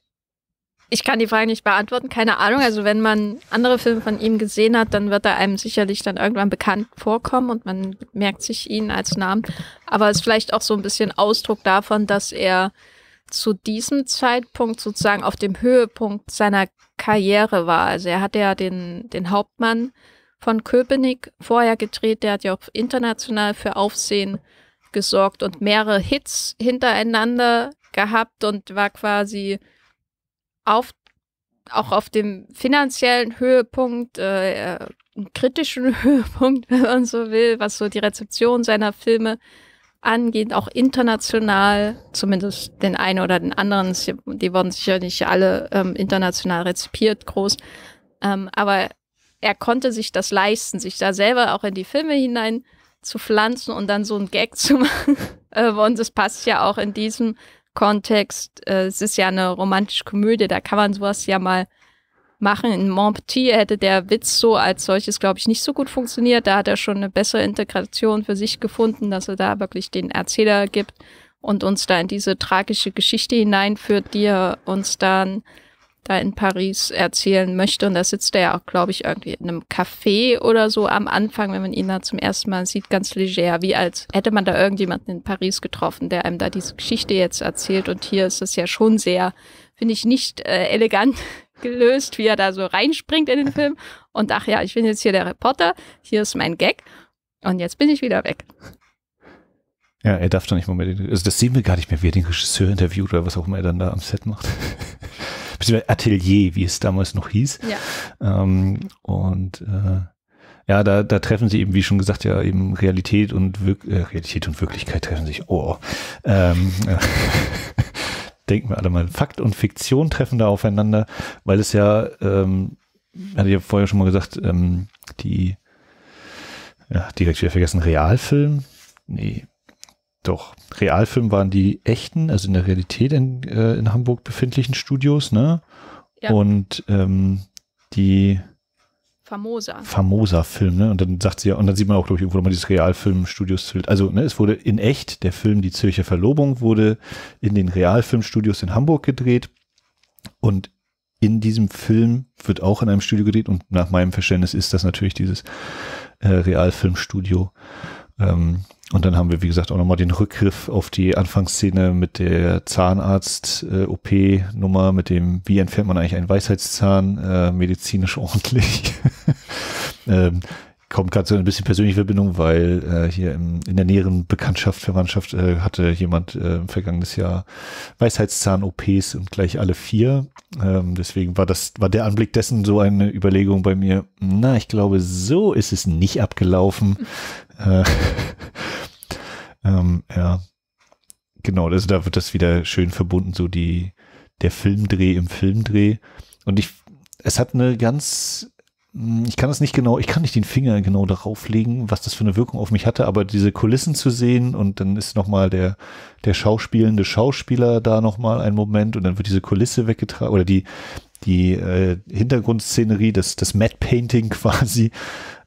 ich kann die Frage nicht beantworten, keine Ahnung. Also wenn man andere Filme von ihm gesehen hat, dann wird er einem sicherlich dann irgendwann bekannt vorkommen und man merkt sich ihn als Namen. Aber es ist vielleicht auch so ein bisschen Ausdruck davon, dass er zu diesem Zeitpunkt sozusagen auf dem Höhepunkt seiner Karriere war. Also er hatte ja den, den Hauptmann von Köpenick vorher gedreht, der hat ja auch international für Aufsehen gesorgt und mehrere Hits hintereinander gehabt und war quasi auf, auch auf dem finanziellen Höhepunkt, äh, äh kritischen Höhepunkt, wenn man so will, was so die Rezeption seiner Filme angeht, auch international, zumindest den einen oder den anderen, die wurden sicher nicht alle ähm, international rezipiert, groß, ähm, aber er konnte sich das leisten, sich da selber auch in die Filme hinein zu pflanzen und dann so einen Gag zu machen. Äh, und es passt ja auch in diesem Kontext. Äh, es ist ja eine romantische Komödie, da kann man sowas ja mal machen. In Montpetit hätte der Witz so als solches, glaube ich, nicht so gut funktioniert. Da hat er schon eine bessere Integration für sich gefunden, dass er da wirklich den Erzähler gibt und uns da in diese tragische Geschichte hineinführt, die er uns dann da in Paris erzählen möchte. Und da sitzt er ja auch, glaube ich, irgendwie in einem Café oder so am Anfang, wenn man ihn da zum ersten Mal sieht, ganz leger, wie als hätte man da irgendjemanden in Paris getroffen, der einem da diese Geschichte jetzt erzählt. Und hier ist es ja schon sehr, finde ich, nicht äh, elegant gelöst, wie er da so reinspringt in den Film. Und ach ja, ich bin jetzt hier der Reporter, hier ist mein Gag und jetzt bin ich wieder weg. Ja, er darf doch nicht mal mehr, also das sehen wir gar nicht mehr, wie er den Regisseur interviewt oder was auch immer er dann da am Set macht. beziehungsweise Atelier, wie es damals noch hieß. Ja. Ähm, und äh, ja, da, da treffen sie eben, wie schon gesagt, ja eben Realität und Wir äh, Realität und Wirklichkeit treffen sich. Oh. oh. Ähm, denken wir alle mal, Fakt und Fiktion treffen da aufeinander, weil es ja, ähm, hatte ich ja vorher schon mal gesagt, ähm, die, ja, direkt wieder vergessen, Realfilm, nee, doch Realfilm waren die echten, also in der Realität in, äh, in Hamburg befindlichen Studios, ne? Ja. Und ähm, die Famosa. Famosa Film, ne? Und dann sagt sie ja, und dann sieht man auch, glaube ich, irgendwo nochmal dieses Realfilm-Studios. Also, ne, es wurde in echt, der Film Die Zürcher Verlobung wurde in den Realfilmstudios in Hamburg gedreht. Und in diesem Film wird auch in einem Studio gedreht. Und nach meinem Verständnis ist das natürlich dieses äh, Realfilmstudio. Ähm, und dann haben wir, wie gesagt, auch nochmal den Rückgriff auf die Anfangsszene mit der Zahnarzt-OP-Nummer, mit dem, wie entfernt man eigentlich einen Weisheitszahn äh, medizinisch ordentlich. ähm, kommt gerade so ein bisschen persönliche Verbindung, weil äh, hier im, in der näheren Bekanntschaft, Verwandtschaft äh, hatte jemand äh, im vergangenes Jahr Weisheitszahn-OPs und gleich alle vier. Ähm, deswegen war das, war der Anblick dessen so eine Überlegung bei mir. Na, ich glaube, so ist es nicht abgelaufen. äh, ähm, ja. Genau, also da wird das wieder schön verbunden, so die, der Filmdreh im Filmdreh. Und ich, es hat eine ganz, hm, ich kann es nicht genau, ich kann nicht den Finger genau darauf legen, was das für eine Wirkung auf mich hatte, aber diese Kulissen zu sehen und dann ist nochmal der, der schauspielende Schauspieler da nochmal ein Moment und dann wird diese Kulisse weggetragen oder die, die äh, Hintergrundszenerie, das, das Matte Painting quasi,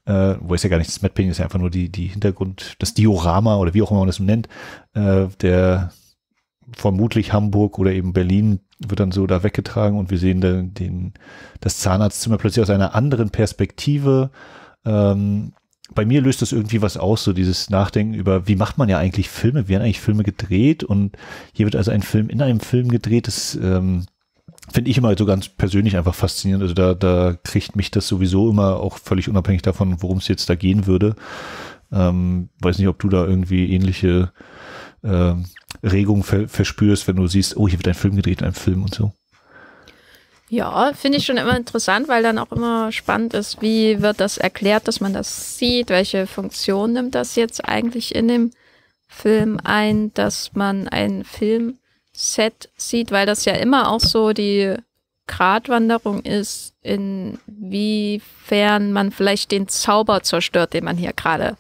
äh, wo ist ja gar nicht das Mapping, ist ja einfach nur die, die Hintergrund, das Diorama oder wie auch immer man das nennt, äh, der vermutlich Hamburg oder eben Berlin wird dann so da weggetragen und wir sehen dann den, das Zahnarztzimmer plötzlich aus einer anderen Perspektive. Ähm, bei mir löst das irgendwie was aus, so dieses Nachdenken über, wie macht man ja eigentlich Filme, wie werden eigentlich Filme gedreht und hier wird also ein Film in einem Film gedreht, das ähm, finde ich immer so ganz persönlich einfach faszinierend. Also da, da kriegt mich das sowieso immer auch völlig unabhängig davon, worum es jetzt da gehen würde. Ähm, weiß nicht, ob du da irgendwie ähnliche äh, Regungen ver verspürst, wenn du siehst, oh, hier wird ein Film gedreht, ein Film und so. Ja, finde ich schon immer interessant, weil dann auch immer spannend ist, wie wird das erklärt, dass man das sieht, welche Funktion nimmt das jetzt eigentlich in dem Film ein, dass man einen Film Set sieht, weil das ja immer auch so die Gratwanderung ist, inwiefern man vielleicht den Zauber zerstört, den man hier gerade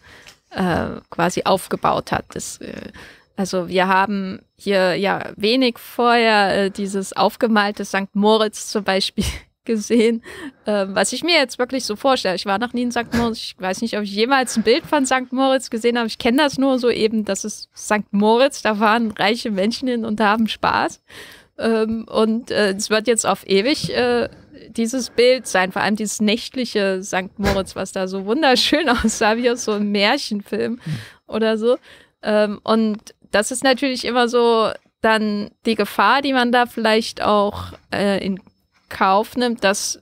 äh, quasi aufgebaut hat. Das, äh, also wir haben hier ja wenig vorher äh, dieses aufgemalte St. Moritz zum Beispiel gesehen, äh, was ich mir jetzt wirklich so vorstelle. Ich war noch nie in St. Moritz. Ich weiß nicht, ob ich jemals ein Bild von St. Moritz gesehen habe. Ich kenne das nur so eben, dass es St. Moritz, da waren reiche Menschen hin und haben Spaß. Ähm, und äh, es wird jetzt auf ewig äh, dieses Bild sein, vor allem dieses nächtliche St. Moritz, was da so wunderschön aussah, wie aus so einem Märchenfilm oder so. Ähm, und das ist natürlich immer so dann die Gefahr, die man da vielleicht auch äh, in Kauf nimmt, dass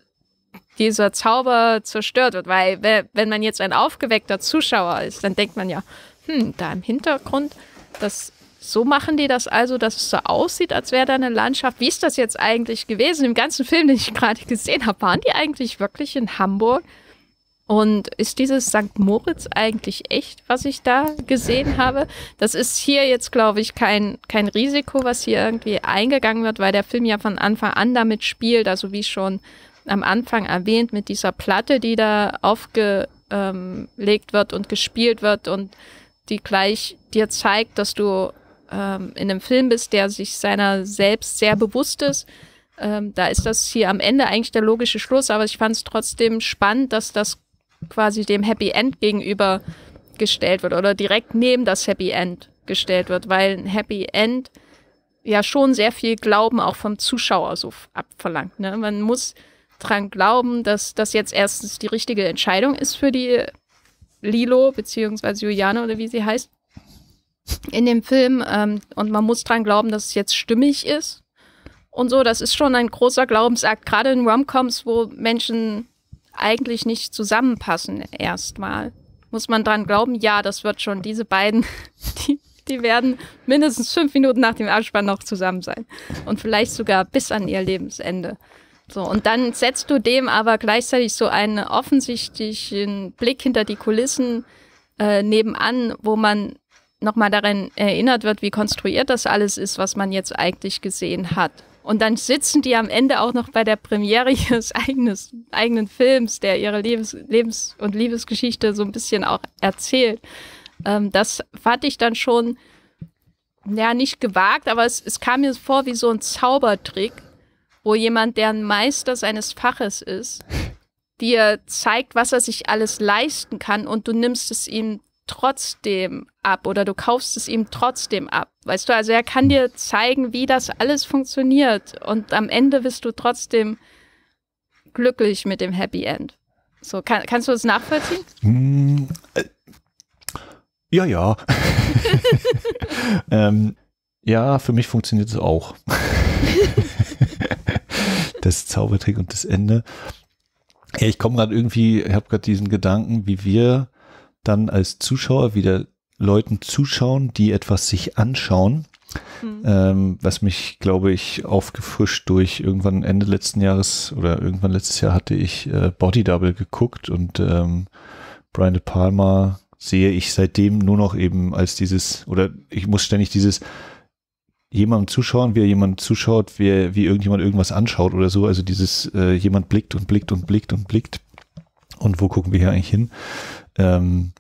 dieser Zauber zerstört wird. Weil wenn man jetzt ein aufgeweckter Zuschauer ist, dann denkt man ja, hm, da im Hintergrund, das so machen die das also, dass es so aussieht, als wäre da eine Landschaft. Wie ist das jetzt eigentlich gewesen? Im ganzen Film, den ich gerade gesehen habe, waren die eigentlich wirklich in Hamburg? Und ist dieses St. Moritz eigentlich echt, was ich da gesehen habe? Das ist hier jetzt, glaube ich, kein, kein Risiko, was hier irgendwie eingegangen wird, weil der Film ja von Anfang an damit spielt, also wie schon am Anfang erwähnt, mit dieser Platte, die da aufgelegt wird und gespielt wird und die gleich dir zeigt, dass du ähm, in einem Film bist, der sich seiner selbst sehr bewusst ist. Ähm, da ist das hier am Ende eigentlich der logische Schluss, aber ich fand es trotzdem spannend, dass das quasi dem Happy End gegenüber gestellt wird oder direkt neben das Happy End gestellt wird, weil ein Happy End ja schon sehr viel Glauben auch vom Zuschauer so abverlangt. Ne? Man muss dran glauben, dass das jetzt erstens die richtige Entscheidung ist für die Lilo beziehungsweise Juliane oder wie sie heißt in dem Film ähm, und man muss dran glauben, dass es jetzt stimmig ist und so. Das ist schon ein großer Glaubensakt, gerade in Romcoms, wo Menschen eigentlich nicht zusammenpassen erstmal. Muss man dran glauben, ja, das wird schon. Diese beiden, die, die werden mindestens fünf Minuten nach dem Abspann noch zusammen sein. Und vielleicht sogar bis an ihr Lebensende. So, und dann setzt du dem aber gleichzeitig so einen offensichtlichen Blick hinter die Kulissen äh, nebenan, wo man nochmal daran erinnert wird, wie konstruiert das alles ist, was man jetzt eigentlich gesehen hat. Und dann sitzen die am Ende auch noch bei der Premiere ihres eigenes, eigenen Films, der ihre Lebens-, Lebens und Liebesgeschichte so ein bisschen auch erzählt. Ähm, das fand ich dann schon, ja, nicht gewagt, aber es, es kam mir vor wie so ein Zaubertrick, wo jemand, der ein Meister seines Faches ist, dir zeigt, was er sich alles leisten kann und du nimmst es ihm trotzdem ab oder du kaufst es ihm trotzdem ab. Weißt du, also er kann dir zeigen, wie das alles funktioniert und am Ende bist du trotzdem glücklich mit dem Happy End. So, kann, kannst du das nachvollziehen? Mm, äh, ja, ja. ähm, ja, für mich funktioniert es auch. das Zaubertrick und das Ende. Ja, ich komme gerade irgendwie, ich habe gerade diesen Gedanken, wie wir dann als Zuschauer wieder Leuten zuschauen, die etwas sich anschauen. Mhm. Ähm, was mich, glaube ich, aufgefrischt durch irgendwann Ende letzten Jahres oder irgendwann letztes Jahr hatte ich äh, Body Double geguckt und ähm, Brian De Palma sehe ich seitdem nur noch eben als dieses, oder ich muss ständig dieses jemandem zuschauen, wie er jemand zuschaut, wie, wie irgendjemand irgendwas anschaut oder so. Also dieses äh, jemand blickt und blickt und blickt und blickt. Und wo gucken wir hier eigentlich hin? Ähm,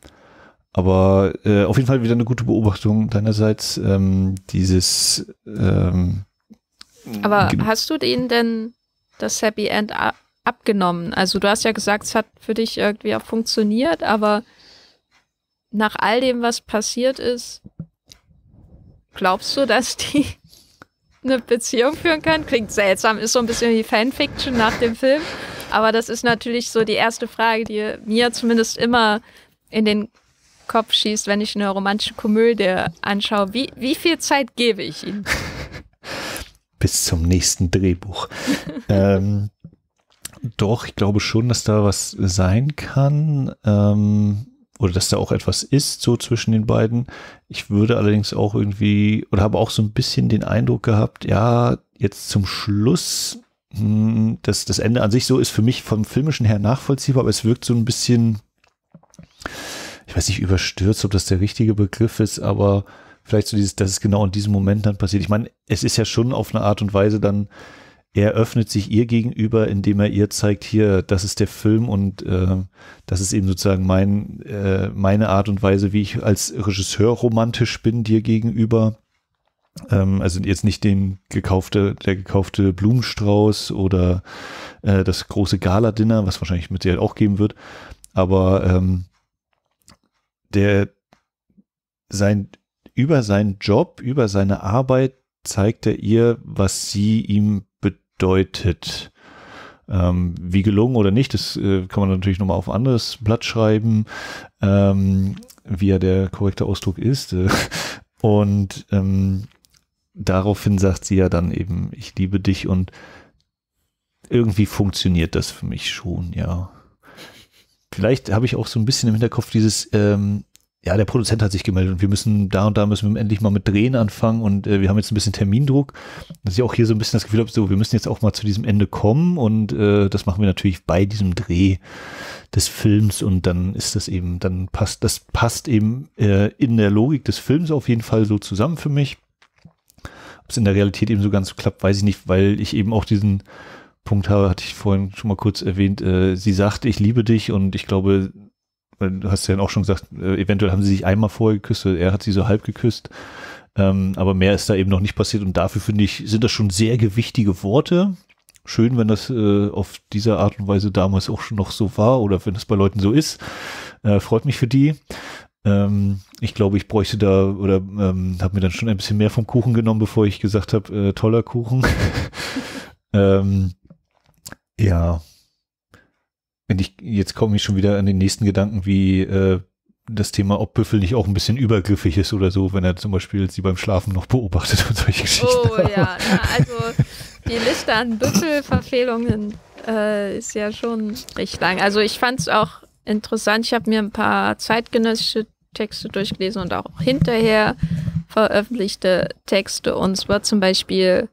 aber äh, auf jeden Fall wieder eine gute Beobachtung deinerseits, ähm, dieses. Ähm, aber hast du denen denn das Happy End abgenommen? Also, du hast ja gesagt, es hat für dich irgendwie auch funktioniert, aber nach all dem, was passiert ist, glaubst du, dass die eine Beziehung führen können. Klingt seltsam, ist so ein bisschen wie Fanfiction nach dem Film. Aber das ist natürlich so die erste Frage, die mir zumindest immer in den Kopf schießt, wenn ich eine romantische Komödie anschaue. Wie, wie viel Zeit gebe ich ihm? Bis zum nächsten Drehbuch. ähm, doch, ich glaube schon, dass da was sein kann. Ähm, oder dass da auch etwas ist, so zwischen den beiden. Ich würde allerdings auch irgendwie oder habe auch so ein bisschen den Eindruck gehabt, ja, jetzt zum Schluss, hm, dass das Ende an sich so ist für mich vom filmischen her nachvollziehbar, aber es wirkt so ein bisschen, ich weiß nicht, überstürzt, ob das der richtige Begriff ist, aber vielleicht so dieses, dass es genau in diesem Moment dann passiert. Ich meine, es ist ja schon auf eine Art und Weise dann er öffnet sich ihr gegenüber, indem er ihr zeigt, hier, das ist der Film und äh, das ist eben sozusagen mein, äh, meine Art und Weise, wie ich als Regisseur romantisch bin dir gegenüber. Ähm, also jetzt nicht den gekaufte, der gekaufte Blumenstrauß oder äh, das große Gala-Dinner, was wahrscheinlich mit dir auch geben wird, aber ähm, der sein über seinen Job, über seine Arbeit zeigt er ihr, was sie ihm bedeutet. Ähm, wie gelungen oder nicht, das äh, kann man natürlich nochmal auf ein anderes Blatt schreiben, ähm, wie ja der korrekte Ausdruck ist. Äh, und ähm, daraufhin sagt sie ja dann eben, ich liebe dich und irgendwie funktioniert das für mich schon, ja. Vielleicht habe ich auch so ein bisschen im Hinterkopf dieses, ähm, ja, der Produzent hat sich gemeldet und wir müssen da und da müssen wir endlich mal mit Drehen anfangen und äh, wir haben jetzt ein bisschen Termindruck. Dass ich auch hier so ein bisschen das Gefühl habe, so, wir müssen jetzt auch mal zu diesem Ende kommen und äh, das machen wir natürlich bei diesem Dreh des Films und dann ist das eben, dann passt, das passt eben äh, in der Logik des Films auf jeden Fall so zusammen für mich. Ob es in der Realität eben so ganz klappt, weiß ich nicht, weil ich eben auch diesen Punkt habe, hatte ich vorhin schon mal kurz erwähnt, Äh, sie sagte, ich liebe dich und ich glaube, du hast ja auch schon gesagt, äh, eventuell haben sie sich einmal vorher geküsst, er hat sie so halb geküsst. Ähm, aber mehr ist da eben noch nicht passiert und dafür finde ich, sind das schon sehr gewichtige Worte. Schön, wenn das äh, auf dieser Art und Weise damals auch schon noch so war oder wenn das bei Leuten so ist. Äh, freut mich für die. Ähm, ich glaube, ich bräuchte da oder ähm, habe mir dann schon ein bisschen mehr vom Kuchen genommen, bevor ich gesagt habe, äh, toller Kuchen. Ähm, ja, ich, jetzt komme ich schon wieder an den nächsten Gedanken, wie äh, das Thema, ob Büffel nicht auch ein bisschen übergriffig ist oder so, wenn er zum Beispiel sie beim Schlafen noch beobachtet und solche Geschichten. Oh ja, ja also die Liste an Büffelverfehlungen äh, ist ja schon recht lang. Also ich fand es auch interessant. Ich habe mir ein paar zeitgenössische Texte durchgelesen und auch hinterher veröffentlichte Texte. Und zwar zum Beispiel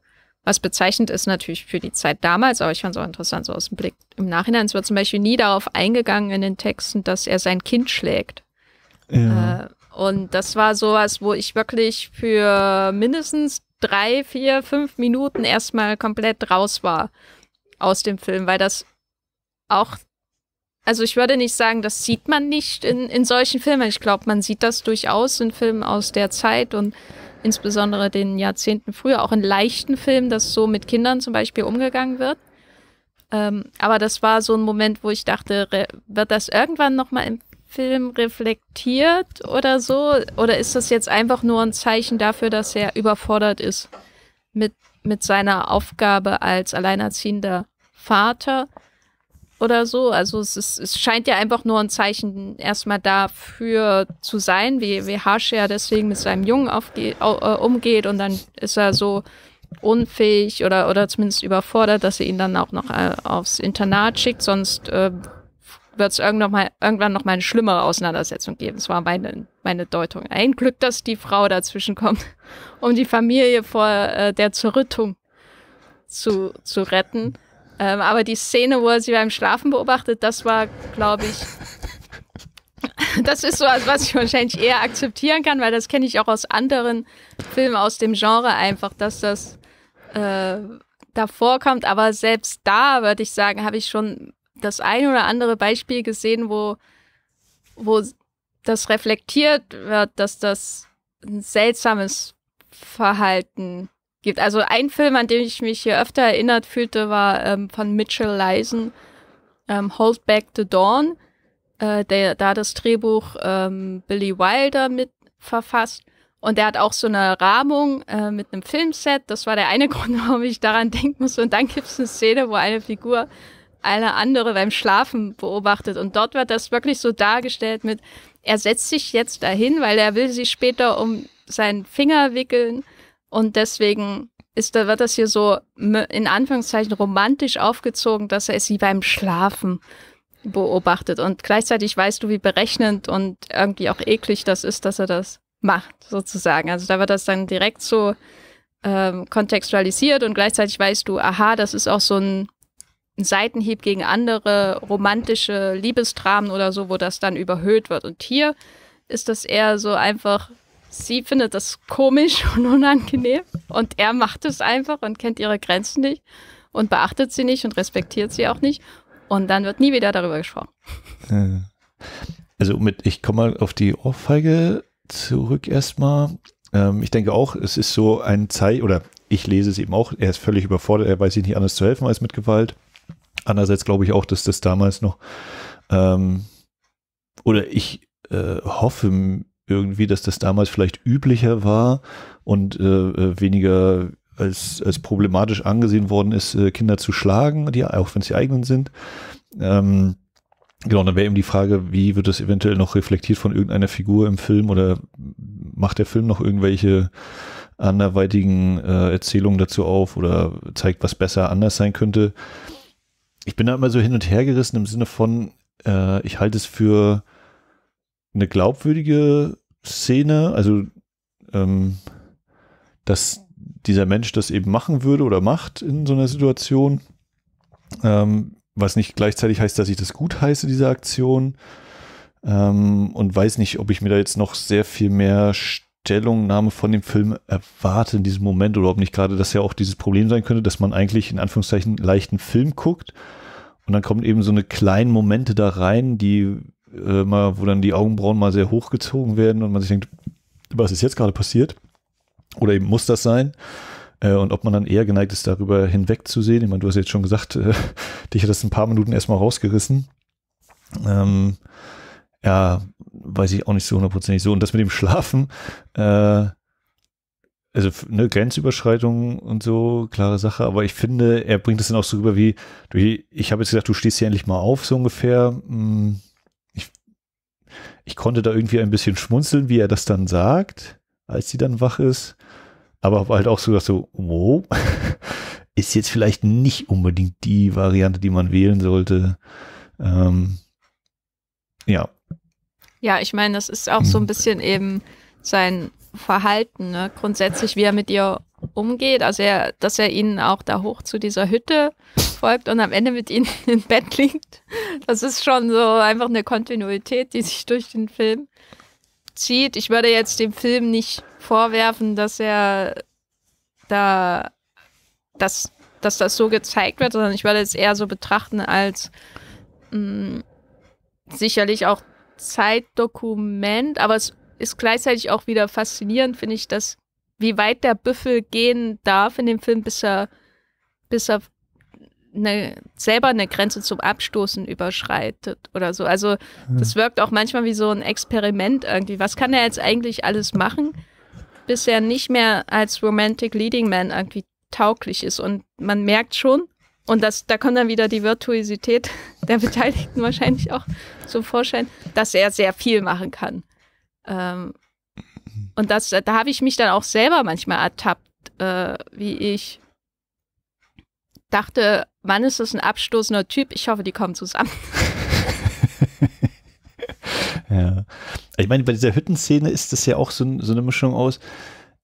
was bezeichnend ist natürlich für die Zeit damals, aber ich fand es auch interessant, so aus dem Blick im Nachhinein. Es wird zum Beispiel nie darauf eingegangen in den Texten, dass er sein Kind schlägt. Ja. Äh, und das war sowas, wo ich wirklich für mindestens drei, vier, fünf Minuten erstmal komplett raus war aus dem Film, weil das auch, also ich würde nicht sagen, das sieht man nicht in, in solchen Filmen. Ich glaube, man sieht das durchaus in Filmen aus der Zeit und insbesondere den Jahrzehnten früher, auch in leichten Filmen, dass so mit Kindern zum Beispiel umgegangen wird. Ähm, aber das war so ein Moment, wo ich dachte, wird das irgendwann nochmal im Film reflektiert oder so? Oder ist das jetzt einfach nur ein Zeichen dafür, dass er überfordert ist mit, mit seiner Aufgabe als alleinerziehender Vater oder so. Also es, ist, es scheint ja einfach nur ein Zeichen erstmal dafür zu sein, wie, wie Harsh ja deswegen mit seinem Jungen aufge, äh, umgeht und dann ist er so unfähig oder, oder zumindest überfordert, dass er ihn dann auch noch uh, aufs Internat schickt, sonst äh, wird es irgendwann, mal, irgendwann noch mal eine schlimmere Auseinandersetzung geben. Das war meine, meine Deutung. Ein Glück, dass die Frau dazwischen kommt, um die Familie vor äh, der Zerrüttung zu, zu retten. Ähm, aber die Szene, wo er sie beim Schlafen beobachtet, das war, glaube ich. das ist so, was ich wahrscheinlich eher akzeptieren kann, weil das kenne ich auch aus anderen Filmen aus dem Genre einfach, dass das äh, davor kommt. Aber selbst da, würde ich sagen, habe ich schon das ein oder andere Beispiel gesehen, wo, wo das reflektiert wird, dass das ein seltsames Verhalten ist gibt. Also ein Film, an dem ich mich hier öfter erinnert fühlte, war ähm, von Mitchell Leisen, ähm, Hold Back the Dawn, äh, der da das Drehbuch ähm, Billy Wilder mit verfasst. Und der hat auch so eine Rahmung äh, mit einem Filmset. Das war der eine Grund, warum ich daran denken muss. Und dann gibt es eine Szene, wo eine Figur eine andere beim Schlafen beobachtet. Und dort wird das wirklich so dargestellt mit, er setzt sich jetzt dahin, weil er will sich später um seinen Finger wickeln und deswegen ist, da wird das hier so in Anführungszeichen romantisch aufgezogen, dass er sie beim Schlafen beobachtet. Und gleichzeitig weißt du, wie berechnend und irgendwie auch eklig das ist, dass er das macht, sozusagen. Also da wird das dann direkt so ähm, kontextualisiert und gleichzeitig weißt du, aha, das ist auch so ein Seitenhieb gegen andere romantische Liebesdramen oder so, wo das dann überhöht wird. Und hier ist das eher so einfach Sie findet das komisch und unangenehm und er macht es einfach und kennt ihre Grenzen nicht und beachtet sie nicht und respektiert sie auch nicht und dann wird nie wieder darüber gesprochen. Äh. Also mit, ich komme mal auf die Ohrfeige zurück erstmal. Ähm, ich denke auch, es ist so ein Zeichen, oder ich lese es eben auch, er ist völlig überfordert, er weiß sich nicht anders zu helfen als mit Gewalt. Andererseits glaube ich auch, dass das damals noch, ähm, oder ich äh, hoffe, irgendwie, dass das damals vielleicht üblicher war und äh, äh, weniger als, als problematisch angesehen worden ist, äh, Kinder zu schlagen, die, auch wenn sie eigenen sind. Ähm, genau, dann wäre eben die Frage, wie wird das eventuell noch reflektiert von irgendeiner Figur im Film oder macht der Film noch irgendwelche anderweitigen äh, Erzählungen dazu auf oder zeigt, was besser anders sein könnte? Ich bin da immer so hin und her gerissen im Sinne von, äh, ich halte es für eine glaubwürdige Szene, also ähm, dass dieser Mensch das eben machen würde oder macht in so einer Situation, ähm, was nicht gleichzeitig heißt, dass ich das gut heiße, diese Aktion. Ähm, und weiß nicht, ob ich mir da jetzt noch sehr viel mehr Stellungnahme von dem Film erwarte in diesem Moment oder ob nicht gerade das ja auch dieses Problem sein könnte, dass man eigentlich in Anführungszeichen leichten Film guckt und dann kommen eben so eine kleinen Momente da rein, die äh, mal, wo dann die Augenbrauen mal sehr hochgezogen werden und man sich denkt, was ist jetzt gerade passiert? Oder eben muss das sein? Äh, und ob man dann eher geneigt ist, darüber hinwegzusehen. Ich meine, du hast jetzt schon gesagt, äh, dich hat das ein paar Minuten erstmal rausgerissen. Ähm, ja, weiß ich auch nicht so hundertprozentig so. Und das mit dem Schlafen, äh, also ne, Grenzüberschreitungen und so, klare Sache, aber ich finde, er bringt es dann auch so rüber wie, du, ich habe jetzt gesagt, du stehst hier endlich mal auf, so ungefähr. Hm, ich konnte da irgendwie ein bisschen schmunzeln, wie er das dann sagt, als sie dann wach ist. Aber halt auch so, so, wow, ist jetzt vielleicht nicht unbedingt die Variante, die man wählen sollte. Ähm, ja. Ja, ich meine, das ist auch so ein mhm. bisschen eben sein Verhalten, ne? grundsätzlich, wie er mit ihr umgeht, also er, dass er ihnen auch da hoch zu dieser Hütte folgt und am Ende mit ihnen im Bett liegt. Das ist schon so einfach eine Kontinuität, die sich durch den Film zieht. Ich würde jetzt dem Film nicht vorwerfen, dass er da, dass, dass das so gezeigt wird, sondern ich würde es eher so betrachten als mh, mm, sicherlich auch Zeitdokument, aber es ist gleichzeitig auch wieder faszinierend, finde ich, dass wie weit der Büffel gehen darf in dem Film, bis er, bis er eine, selber eine Grenze zum Abstoßen überschreitet oder so. Also das wirkt auch manchmal wie so ein Experiment irgendwie. Was kann er jetzt eigentlich alles machen, bis er nicht mehr als Romantic Leading Man irgendwie tauglich ist? Und man merkt schon, und das, da kommt dann wieder die Virtuosität der Beteiligten wahrscheinlich auch zum Vorschein, dass er sehr viel machen kann. Ähm, und das, da habe ich mich dann auch selber manchmal ertappt, äh, wie ich dachte, Mann, ist das ein abstoßender Typ. Ich hoffe, die kommen zusammen. ja. Ich meine, bei dieser Hüttenszene ist das ja auch so, so eine Mischung aus.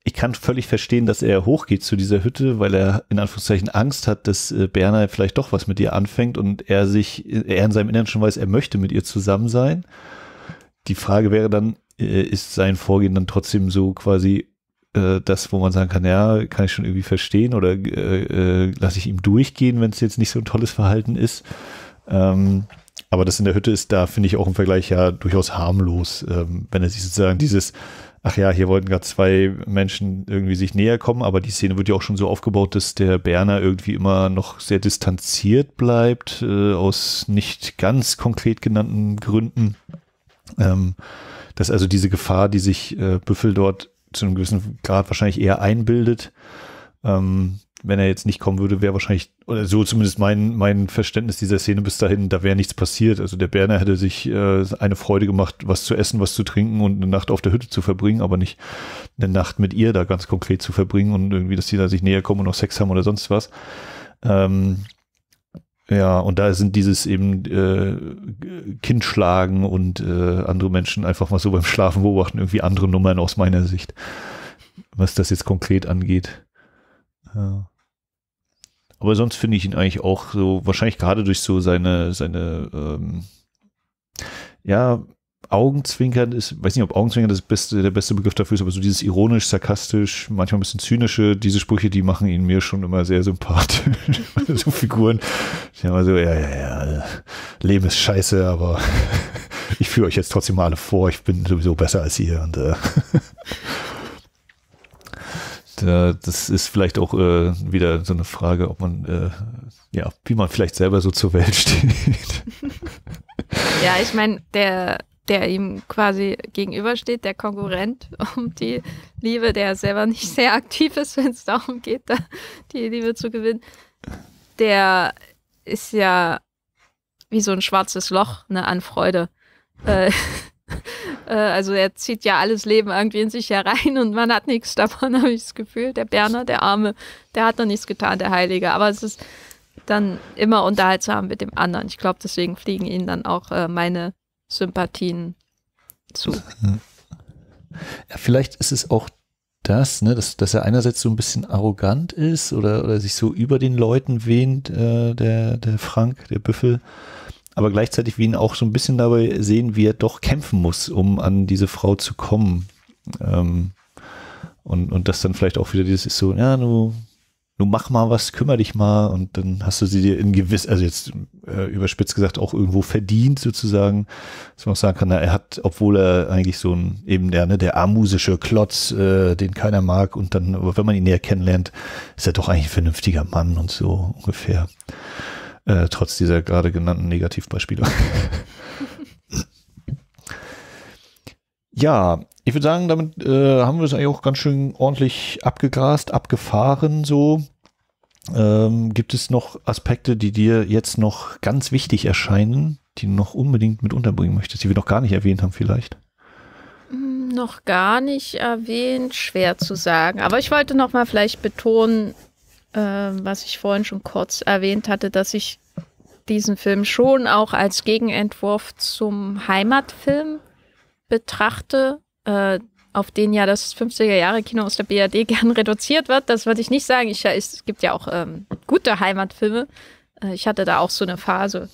Ich kann völlig verstehen, dass er hochgeht zu dieser Hütte, weil er in Anführungszeichen Angst hat, dass äh, Berner vielleicht doch was mit ihr anfängt und er sich, er in seinem Inneren schon weiß, er möchte mit ihr zusammen sein. Die Frage wäre dann, äh, ist sein Vorgehen dann trotzdem so quasi äh, das, wo man sagen kann, ja, kann ich schon irgendwie verstehen oder äh, äh lasse ich ihm durchgehen, wenn es jetzt nicht so ein tolles Verhalten ist. Ähm, aber das in der Hütte ist da, finde ich auch im Vergleich ja durchaus harmlos, ähm, wenn er sich sozusagen dieses, ach ja, hier wollten gerade zwei Menschen irgendwie sich näher kommen, aber die Szene wird ja auch schon so aufgebaut, dass der Berner irgendwie immer noch sehr distanziert bleibt, äh, aus nicht ganz konkret genannten Gründen. Ähm, dass also diese Gefahr, die sich äh, Büffel dort zu einem gewissen Grad wahrscheinlich eher einbildet, ähm, wenn er jetzt nicht kommen würde, wäre wahrscheinlich, oder so zumindest mein, mein Verständnis dieser Szene bis dahin, da wäre nichts passiert. Also der Berner hätte sich äh, eine Freude gemacht, was zu essen, was zu trinken und eine Nacht auf der Hütte zu verbringen, aber nicht eine Nacht mit ihr da ganz konkret zu verbringen und irgendwie, dass die da sich näher kommen und noch Sex haben oder sonst was. Ähm, ja, und da sind dieses eben äh, Kindschlagen und äh, andere Menschen einfach mal so beim Schlafen beobachten, irgendwie andere Nummern aus meiner Sicht, was das jetzt konkret angeht. Ja. Aber sonst finde ich ihn eigentlich auch so, wahrscheinlich gerade durch so seine, seine ähm, ja, Augenzwinkern ist, weiß nicht, ob Augenzwinkern das beste, der beste Begriff dafür ist, aber so dieses ironisch, sarkastisch, manchmal ein bisschen zynische, diese Sprüche, die machen ihn mir schon immer sehr sympathisch. Also so Figuren, die immer so, also, ja, ja, ja, Leben ist scheiße, aber ich führe euch jetzt trotzdem alle vor, ich bin sowieso besser als ihr und äh, das ist vielleicht auch äh, wieder so eine Frage, ob man, äh, ja, wie man vielleicht selber so zur Welt steht. ja, ich meine, der der ihm quasi gegenübersteht, der Konkurrent um die Liebe, der selber nicht sehr aktiv ist, wenn es darum geht, da die Liebe zu gewinnen, der ist ja wie so ein schwarzes Loch ne, an Freude. Äh, äh, also er zieht ja alles Leben irgendwie in sich herein und man hat nichts davon, habe ich das Gefühl. Der Berner, der Arme, der hat noch nichts getan, der Heilige. Aber es ist dann immer unterhaltsam mit dem anderen. Ich glaube, deswegen fliegen ihnen dann auch äh, meine Sympathien zu. Ja, vielleicht ist es auch das, ne, dass, dass er einerseits so ein bisschen arrogant ist oder, oder sich so über den Leuten wehnt, äh, der, der Frank, der Büffel, aber gleichzeitig wir ihn auch so ein bisschen dabei sehen, wie er doch kämpfen muss, um an diese Frau zu kommen. Ähm, und, und das dann vielleicht auch wieder dieses ist so, ja, du nun mach mal was, kümmere dich mal und dann hast du sie dir in gewiss, also jetzt äh, überspitzt gesagt, auch irgendwo verdient sozusagen, dass man auch sagen kann, na, er hat, obwohl er eigentlich so ein, eben der, ne, der amusische Klotz, äh, den keiner mag und dann, aber wenn man ihn näher kennenlernt, ist er doch eigentlich ein vernünftiger Mann und so ungefähr, äh, trotz dieser gerade genannten Negativbeispiele. ja, ich würde sagen, damit äh, haben wir es eigentlich auch ganz schön ordentlich abgegrast, abgefahren so. Ähm, gibt es noch Aspekte, die dir jetzt noch ganz wichtig erscheinen, die du noch unbedingt mit unterbringen möchtest, die wir noch gar nicht erwähnt haben vielleicht? Hm, noch gar nicht erwähnt, schwer zu sagen. Aber ich wollte noch mal vielleicht betonen, äh, was ich vorhin schon kurz erwähnt hatte, dass ich diesen Film schon auch als Gegenentwurf zum Heimatfilm betrachte äh, auf den ja das 50er-Jahre-Kino aus der BRD gern reduziert wird. Das würde ich nicht sagen. Ich, es gibt ja auch ähm, gute Heimatfilme. Äh, ich hatte da auch so eine Phase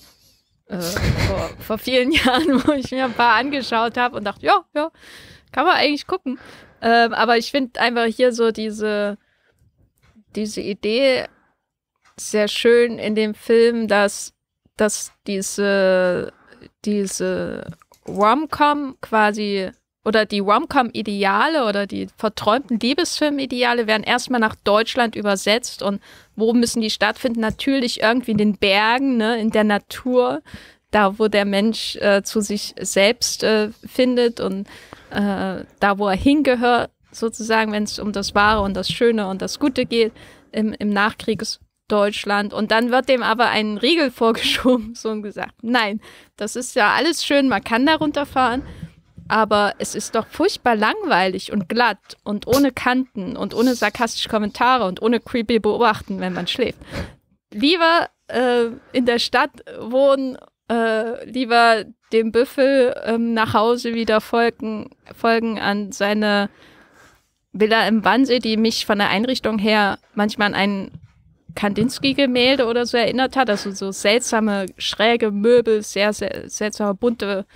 äh, vor, vor, vielen Jahren, wo ich mir ein paar angeschaut habe und dachte, ja, ja, kann man eigentlich gucken. Ähm, aber ich finde einfach hier so diese, diese Idee sehr schön in dem Film, dass, dass diese, diese Rom-Com quasi oder die Rom-Com-Ideale oder die verträumten Liebesfilm-Ideale werden erstmal nach Deutschland übersetzt und wo müssen die stattfinden? Natürlich irgendwie in den Bergen, ne, in der Natur, da wo der Mensch äh, zu sich selbst äh, findet und äh, da wo er hingehört, sozusagen, wenn es um das Wahre und das Schöne und das Gute geht im, im Nachkriegs. Und dann wird dem aber ein Riegel vorgeschoben, so und gesagt, nein, das ist ja alles schön, man kann da runterfahren aber es ist doch furchtbar langweilig und glatt und ohne Kanten und ohne sarkastische Kommentare und ohne creepy Beobachten, wenn man schläft. Lieber äh, in der Stadt wohnen, äh, lieber dem Büffel äh, nach Hause wieder folgen, folgen an seine Villa im Wannsee, die mich von der Einrichtung her manchmal an einen Kandinsky-Gemälde oder so erinnert hat. Also so seltsame, schräge Möbel, sehr, sehr seltsame, bunte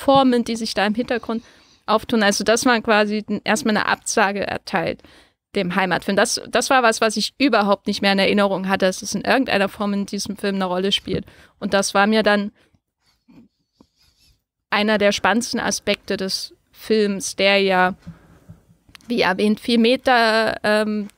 Formen, die sich da im Hintergrund auftun. Also das war quasi erstmal eine Absage erteilt dem Heimatfilm. Das, das war was, was ich überhaupt nicht mehr in Erinnerung hatte, dass es in irgendeiner Form in diesem Film eine Rolle spielt. Und das war mir dann einer der spannendsten Aspekte des Films, der ja, wie erwähnt, viel Meta, ähm,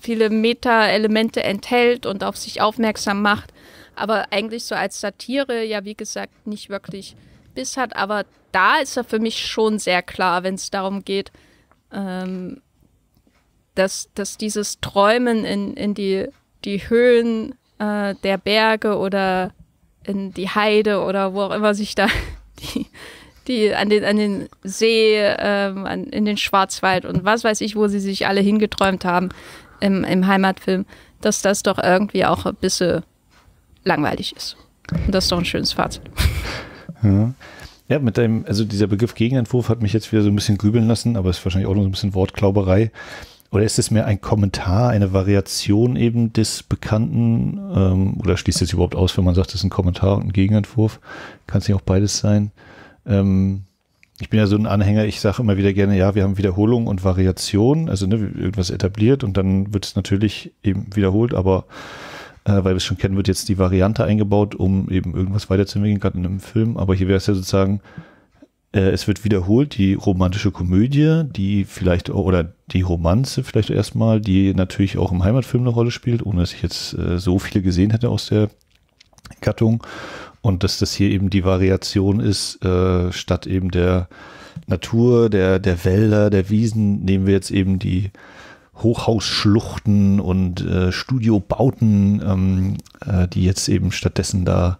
viele Meta-Elemente enthält und auf sich aufmerksam macht, aber eigentlich so als Satire ja, wie gesagt, nicht wirklich Biss hat, aber da ist er für mich schon sehr klar, wenn es darum geht, ähm, dass, dass dieses Träumen in, in die, die Höhen äh, der Berge oder in die Heide oder wo auch immer sich da die, die an den, an den See, ähm, an, in den Schwarzwald und was weiß ich, wo sie sich alle hingeträumt haben im, im Heimatfilm, dass das doch irgendwie auch ein bisschen langweilig ist. Und das ist doch ein schönes Fazit. Ja. mit deinem, also dieser Begriff Gegenentwurf hat mich jetzt wieder so ein bisschen grübeln lassen, aber ist wahrscheinlich auch noch so ein bisschen Wortklauberei. Oder ist es mehr ein Kommentar, eine Variation eben des Bekannten? Ähm, oder schließt es überhaupt aus, wenn man sagt, es ist ein Kommentar und ein Gegenentwurf? Kann es nicht auch beides sein? Ähm, ich bin ja so ein Anhänger, ich sage immer wieder gerne, ja, wir haben Wiederholung und Variation, also ne, irgendwas etabliert und dann wird es natürlich eben wiederholt, aber äh, weil wir es schon kennen, wird jetzt die Variante eingebaut, um eben irgendwas weiterzuentwickeln, gerade in einem Film. Aber hier wäre es ja sozusagen, äh, es wird wiederholt die romantische Komödie, die vielleicht, oder die Romanze vielleicht erstmal, die natürlich auch im Heimatfilm eine Rolle spielt, ohne dass ich jetzt äh, so viele gesehen hätte aus der Gattung. Und dass das hier eben die Variation ist, äh, statt eben der Natur, der, der Wälder, der Wiesen, nehmen wir jetzt eben die Hochhausschluchten und äh, Studiobauten, ähm, äh, die jetzt eben stattdessen da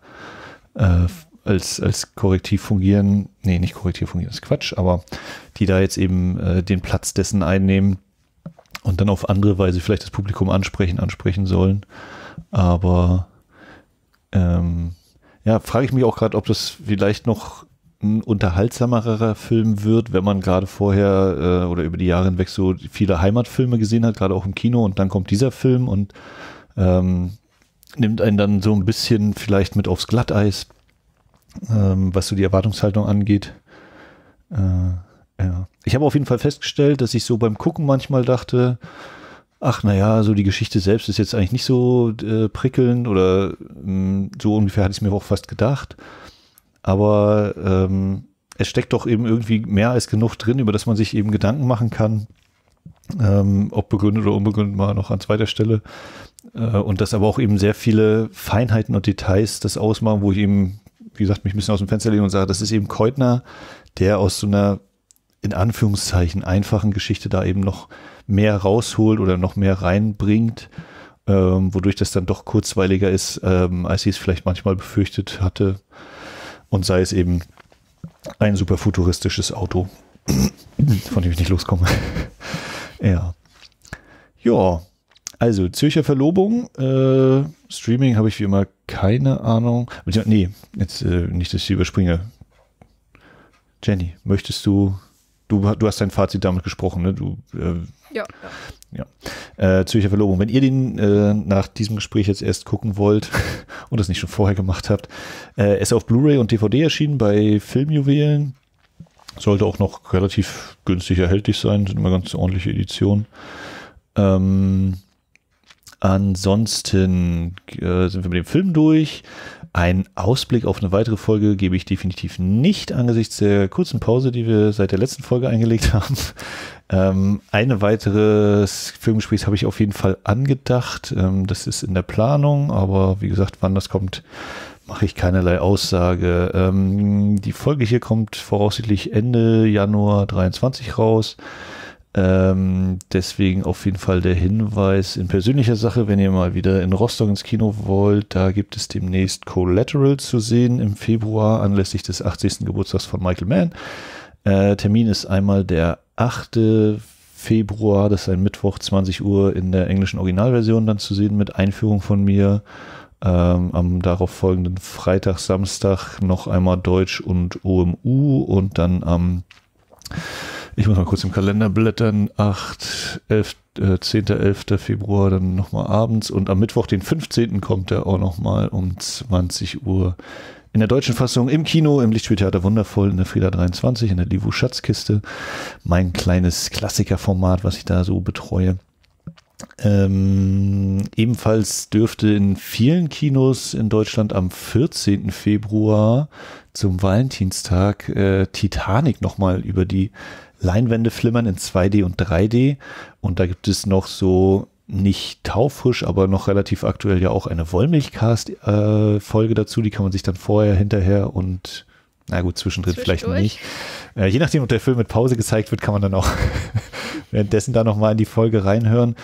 äh, als, als Korrektiv fungieren. Nee, nicht Korrektiv fungieren, ist Quatsch, aber die da jetzt eben äh, den Platz dessen einnehmen und dann auf andere Weise vielleicht das Publikum ansprechen, ansprechen sollen. Aber ähm, ja, frage ich mich auch gerade, ob das vielleicht noch ein unterhaltsamerer Film wird, wenn man gerade vorher äh, oder über die Jahre hinweg so viele Heimatfilme gesehen hat, gerade auch im Kino und dann kommt dieser Film und ähm, nimmt einen dann so ein bisschen vielleicht mit aufs Glatteis, ähm, was so die Erwartungshaltung angeht. Äh, ja. Ich habe auf jeden Fall festgestellt, dass ich so beim Gucken manchmal dachte, ach naja, so die Geschichte selbst ist jetzt eigentlich nicht so äh, prickelnd oder mh, mm, so ungefähr hatte ich es mir auch fast gedacht. Aber ähm, es steckt doch eben irgendwie mehr als genug drin, über das man sich eben Gedanken machen kann. Ähm, ob begründet oder unbegründet mal noch an zweiter Stelle. Äh, und das aber auch eben sehr viele Feinheiten und Details das ausmachen, wo ich eben, wie gesagt, mich ein bisschen aus dem Fenster lehne und sage, das ist eben Keutner, der aus so einer in Anführungszeichen einfachen Geschichte da eben noch mehr rausholt oder noch mehr reinbringt, ähm, wodurch das dann doch kurzweiliger ist, ähm, als ich es vielleicht manchmal befürchtet hatte und sei es eben ein super futuristisches Auto, von dem ich nicht loskomme. ja. Ja, also Zürcher Verlobung, äh, Streaming habe ich wie immer keine Ahnung. Nee, jetzt äh, nicht, dass ich überspringe. Jenny, möchtest du, du, du hast dein Fazit damit gesprochen, ne? Du äh, ja. ja. Äh, Zürcher Verlobung. Wenn ihr den äh, nach diesem Gespräch jetzt erst gucken wollt und das nicht schon vorher gemacht habt, äh, ist auf Blu-ray und DVD erschienen bei Filmjuwelen. Sollte auch noch relativ günstig erhältlich sein, sind immer ganz ordentliche Editionen. Ähm, ansonsten äh, sind wir mit dem Film durch. Ein Ausblick auf eine weitere Folge gebe ich definitiv nicht angesichts der kurzen Pause, die wir seit der letzten Folge eingelegt haben. Ähm, eine weitere Filmgespräch habe ich auf jeden Fall angedacht. Ähm, das ist in der Planung, aber wie gesagt, wann das kommt, mache ich keinerlei Aussage. Ähm, die Folge hier kommt voraussichtlich Ende Januar 23 raus. Ähm, deswegen auf jeden Fall der Hinweis in persönlicher Sache, wenn ihr mal wieder in Rostock ins Kino wollt, da gibt es demnächst Collateral zu sehen im Februar anlässlich des 80. Geburtstags von Michael Mann. Äh, Termin ist einmal der 8. Februar, das ist ein Mittwoch, 20 Uhr in der englischen Originalversion dann zu sehen mit Einführung von mir. Ähm, am darauf folgenden Freitag, Samstag noch einmal Deutsch und OMU und dann am ähm, ich muss mal kurz im Kalender blättern. 8, 11, äh, 10., 11. Februar, dann nochmal abends. Und am Mittwoch, den 15. kommt er auch nochmal um 20 Uhr. In der deutschen Fassung im Kino, im Lichtspieltheater Wundervoll, in der Frieda 23, in der Livu Schatzkiste. Mein kleines Klassikerformat, was ich da so betreue. Ähm, ebenfalls dürfte in vielen Kinos in Deutschland am 14. Februar zum Valentinstag äh, Titanic nochmal über die Leinwände flimmern in 2D und 3D. Und da gibt es noch so nicht taufrisch, aber noch relativ aktuell ja auch eine Wollmilchcast-Folge äh, dazu. Die kann man sich dann vorher, hinterher und na gut, zwischendrin vielleicht nicht. Äh, je nachdem, ob der Film mit Pause gezeigt wird, kann man dann auch währenddessen da nochmal in die Folge reinhören.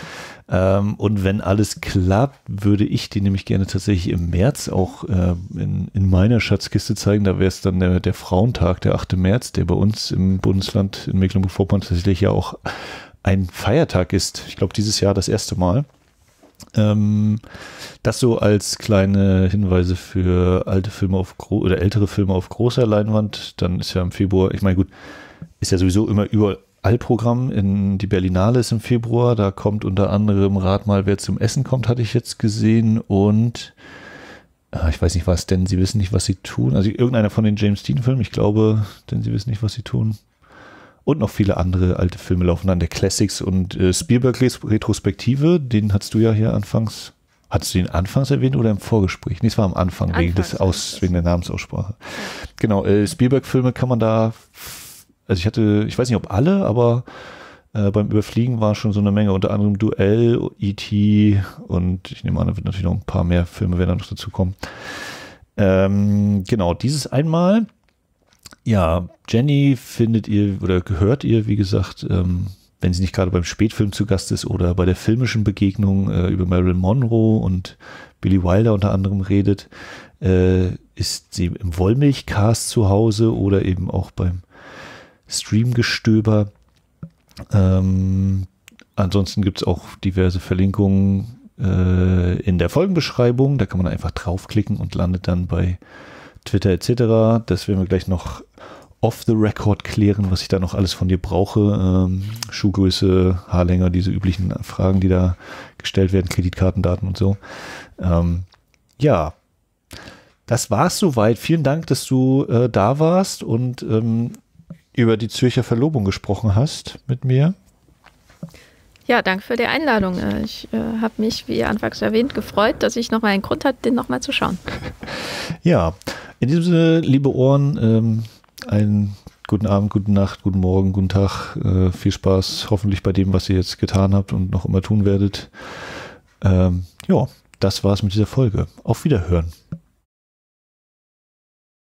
Ähm, und wenn alles klappt, würde ich die nämlich gerne tatsächlich im März auch äh, in, in, meiner Schatzkiste zeigen. Da wäre es dann der, der, Frauentag, der 8. März, der bei uns im Bundesland in Mecklenburg-Vorpommern tatsächlich ja auch ein Feiertag ist. Ich glaube, dieses Jahr das erste Mal. Ähm, das so als kleine Hinweise für alte Filme auf oder ältere Filme auf großer Leinwand. Dann ist ja im Februar, ich meine, gut, ist ja sowieso immer überall Allprogramm in die Berlinale ist im Februar. Da kommt unter anderem Rat mal, wer zum Essen kommt, hatte ich jetzt gesehen. Und ah, ich weiß nicht was, denn sie wissen nicht, was sie tun. Also irgendeiner von den James Dean-Filmen, ich glaube, denn sie wissen nicht, was sie tun. Und noch viele andere alte Filme laufen an der Classics und äh, Spielberg Retrospektive, den hattest du ja hier anfangs. Hattest du den anfangs erwähnt oder im Vorgespräch? Nee, es war am Anfang, anfangs wegen, des Aus, wegen der Namensaussprache. Genau, äh, Spielberg-Filme kann man da also ich hatte, ich weiß nicht, ob alle, aber äh, beim Überfliegen war schon so eine Menge, unter anderem Duell, E.T. und ich nehme an, da wird natürlich noch ein paar mehr Filme werden noch dazu kommen. Ähm, genau, dieses einmal. Ja, Jenny findet ihr oder gehört ihr, wie gesagt, ähm, wenn sie nicht gerade beim Spätfilm zu Gast ist oder bei der filmischen Begegnung äh, über Marilyn Monroe und Billy Wilder unter anderem redet, äh, ist sie im Wollmilchcast zu Hause oder eben auch beim Streamgestöber. Ähm, ansonsten gibt es auch diverse Verlinkungen äh, in der Folgenbeschreibung. Da kann man einfach draufklicken und landet dann bei Twitter etc. Das werden wir gleich noch off the record klären, was ich da noch alles von dir brauche. Ähm, Schuhgröße, Haarlänge, diese üblichen Fragen, die da gestellt werden, Kreditkartendaten und so. Ähm, ja, das war's soweit. Vielen Dank, dass du äh, da warst und ähm, über die Zürcher Verlobung gesprochen hast mit mir. Ja, danke für die Einladung. Äh, ich äh, habe mich, wie anfangs erwähnt, gefreut, dass ich nochmal einen Grund hatte, den nochmal zu schauen. Ja, in diesem Sinne, liebe Ohren, ähm, einen guten Abend, guten Nacht, guten Morgen, guten Tag. Äh, viel Spaß hoffentlich bei dem, was ihr jetzt getan habt und noch immer tun werdet. Ähm, ja, das war es mit dieser Folge. Auf Wiederhören.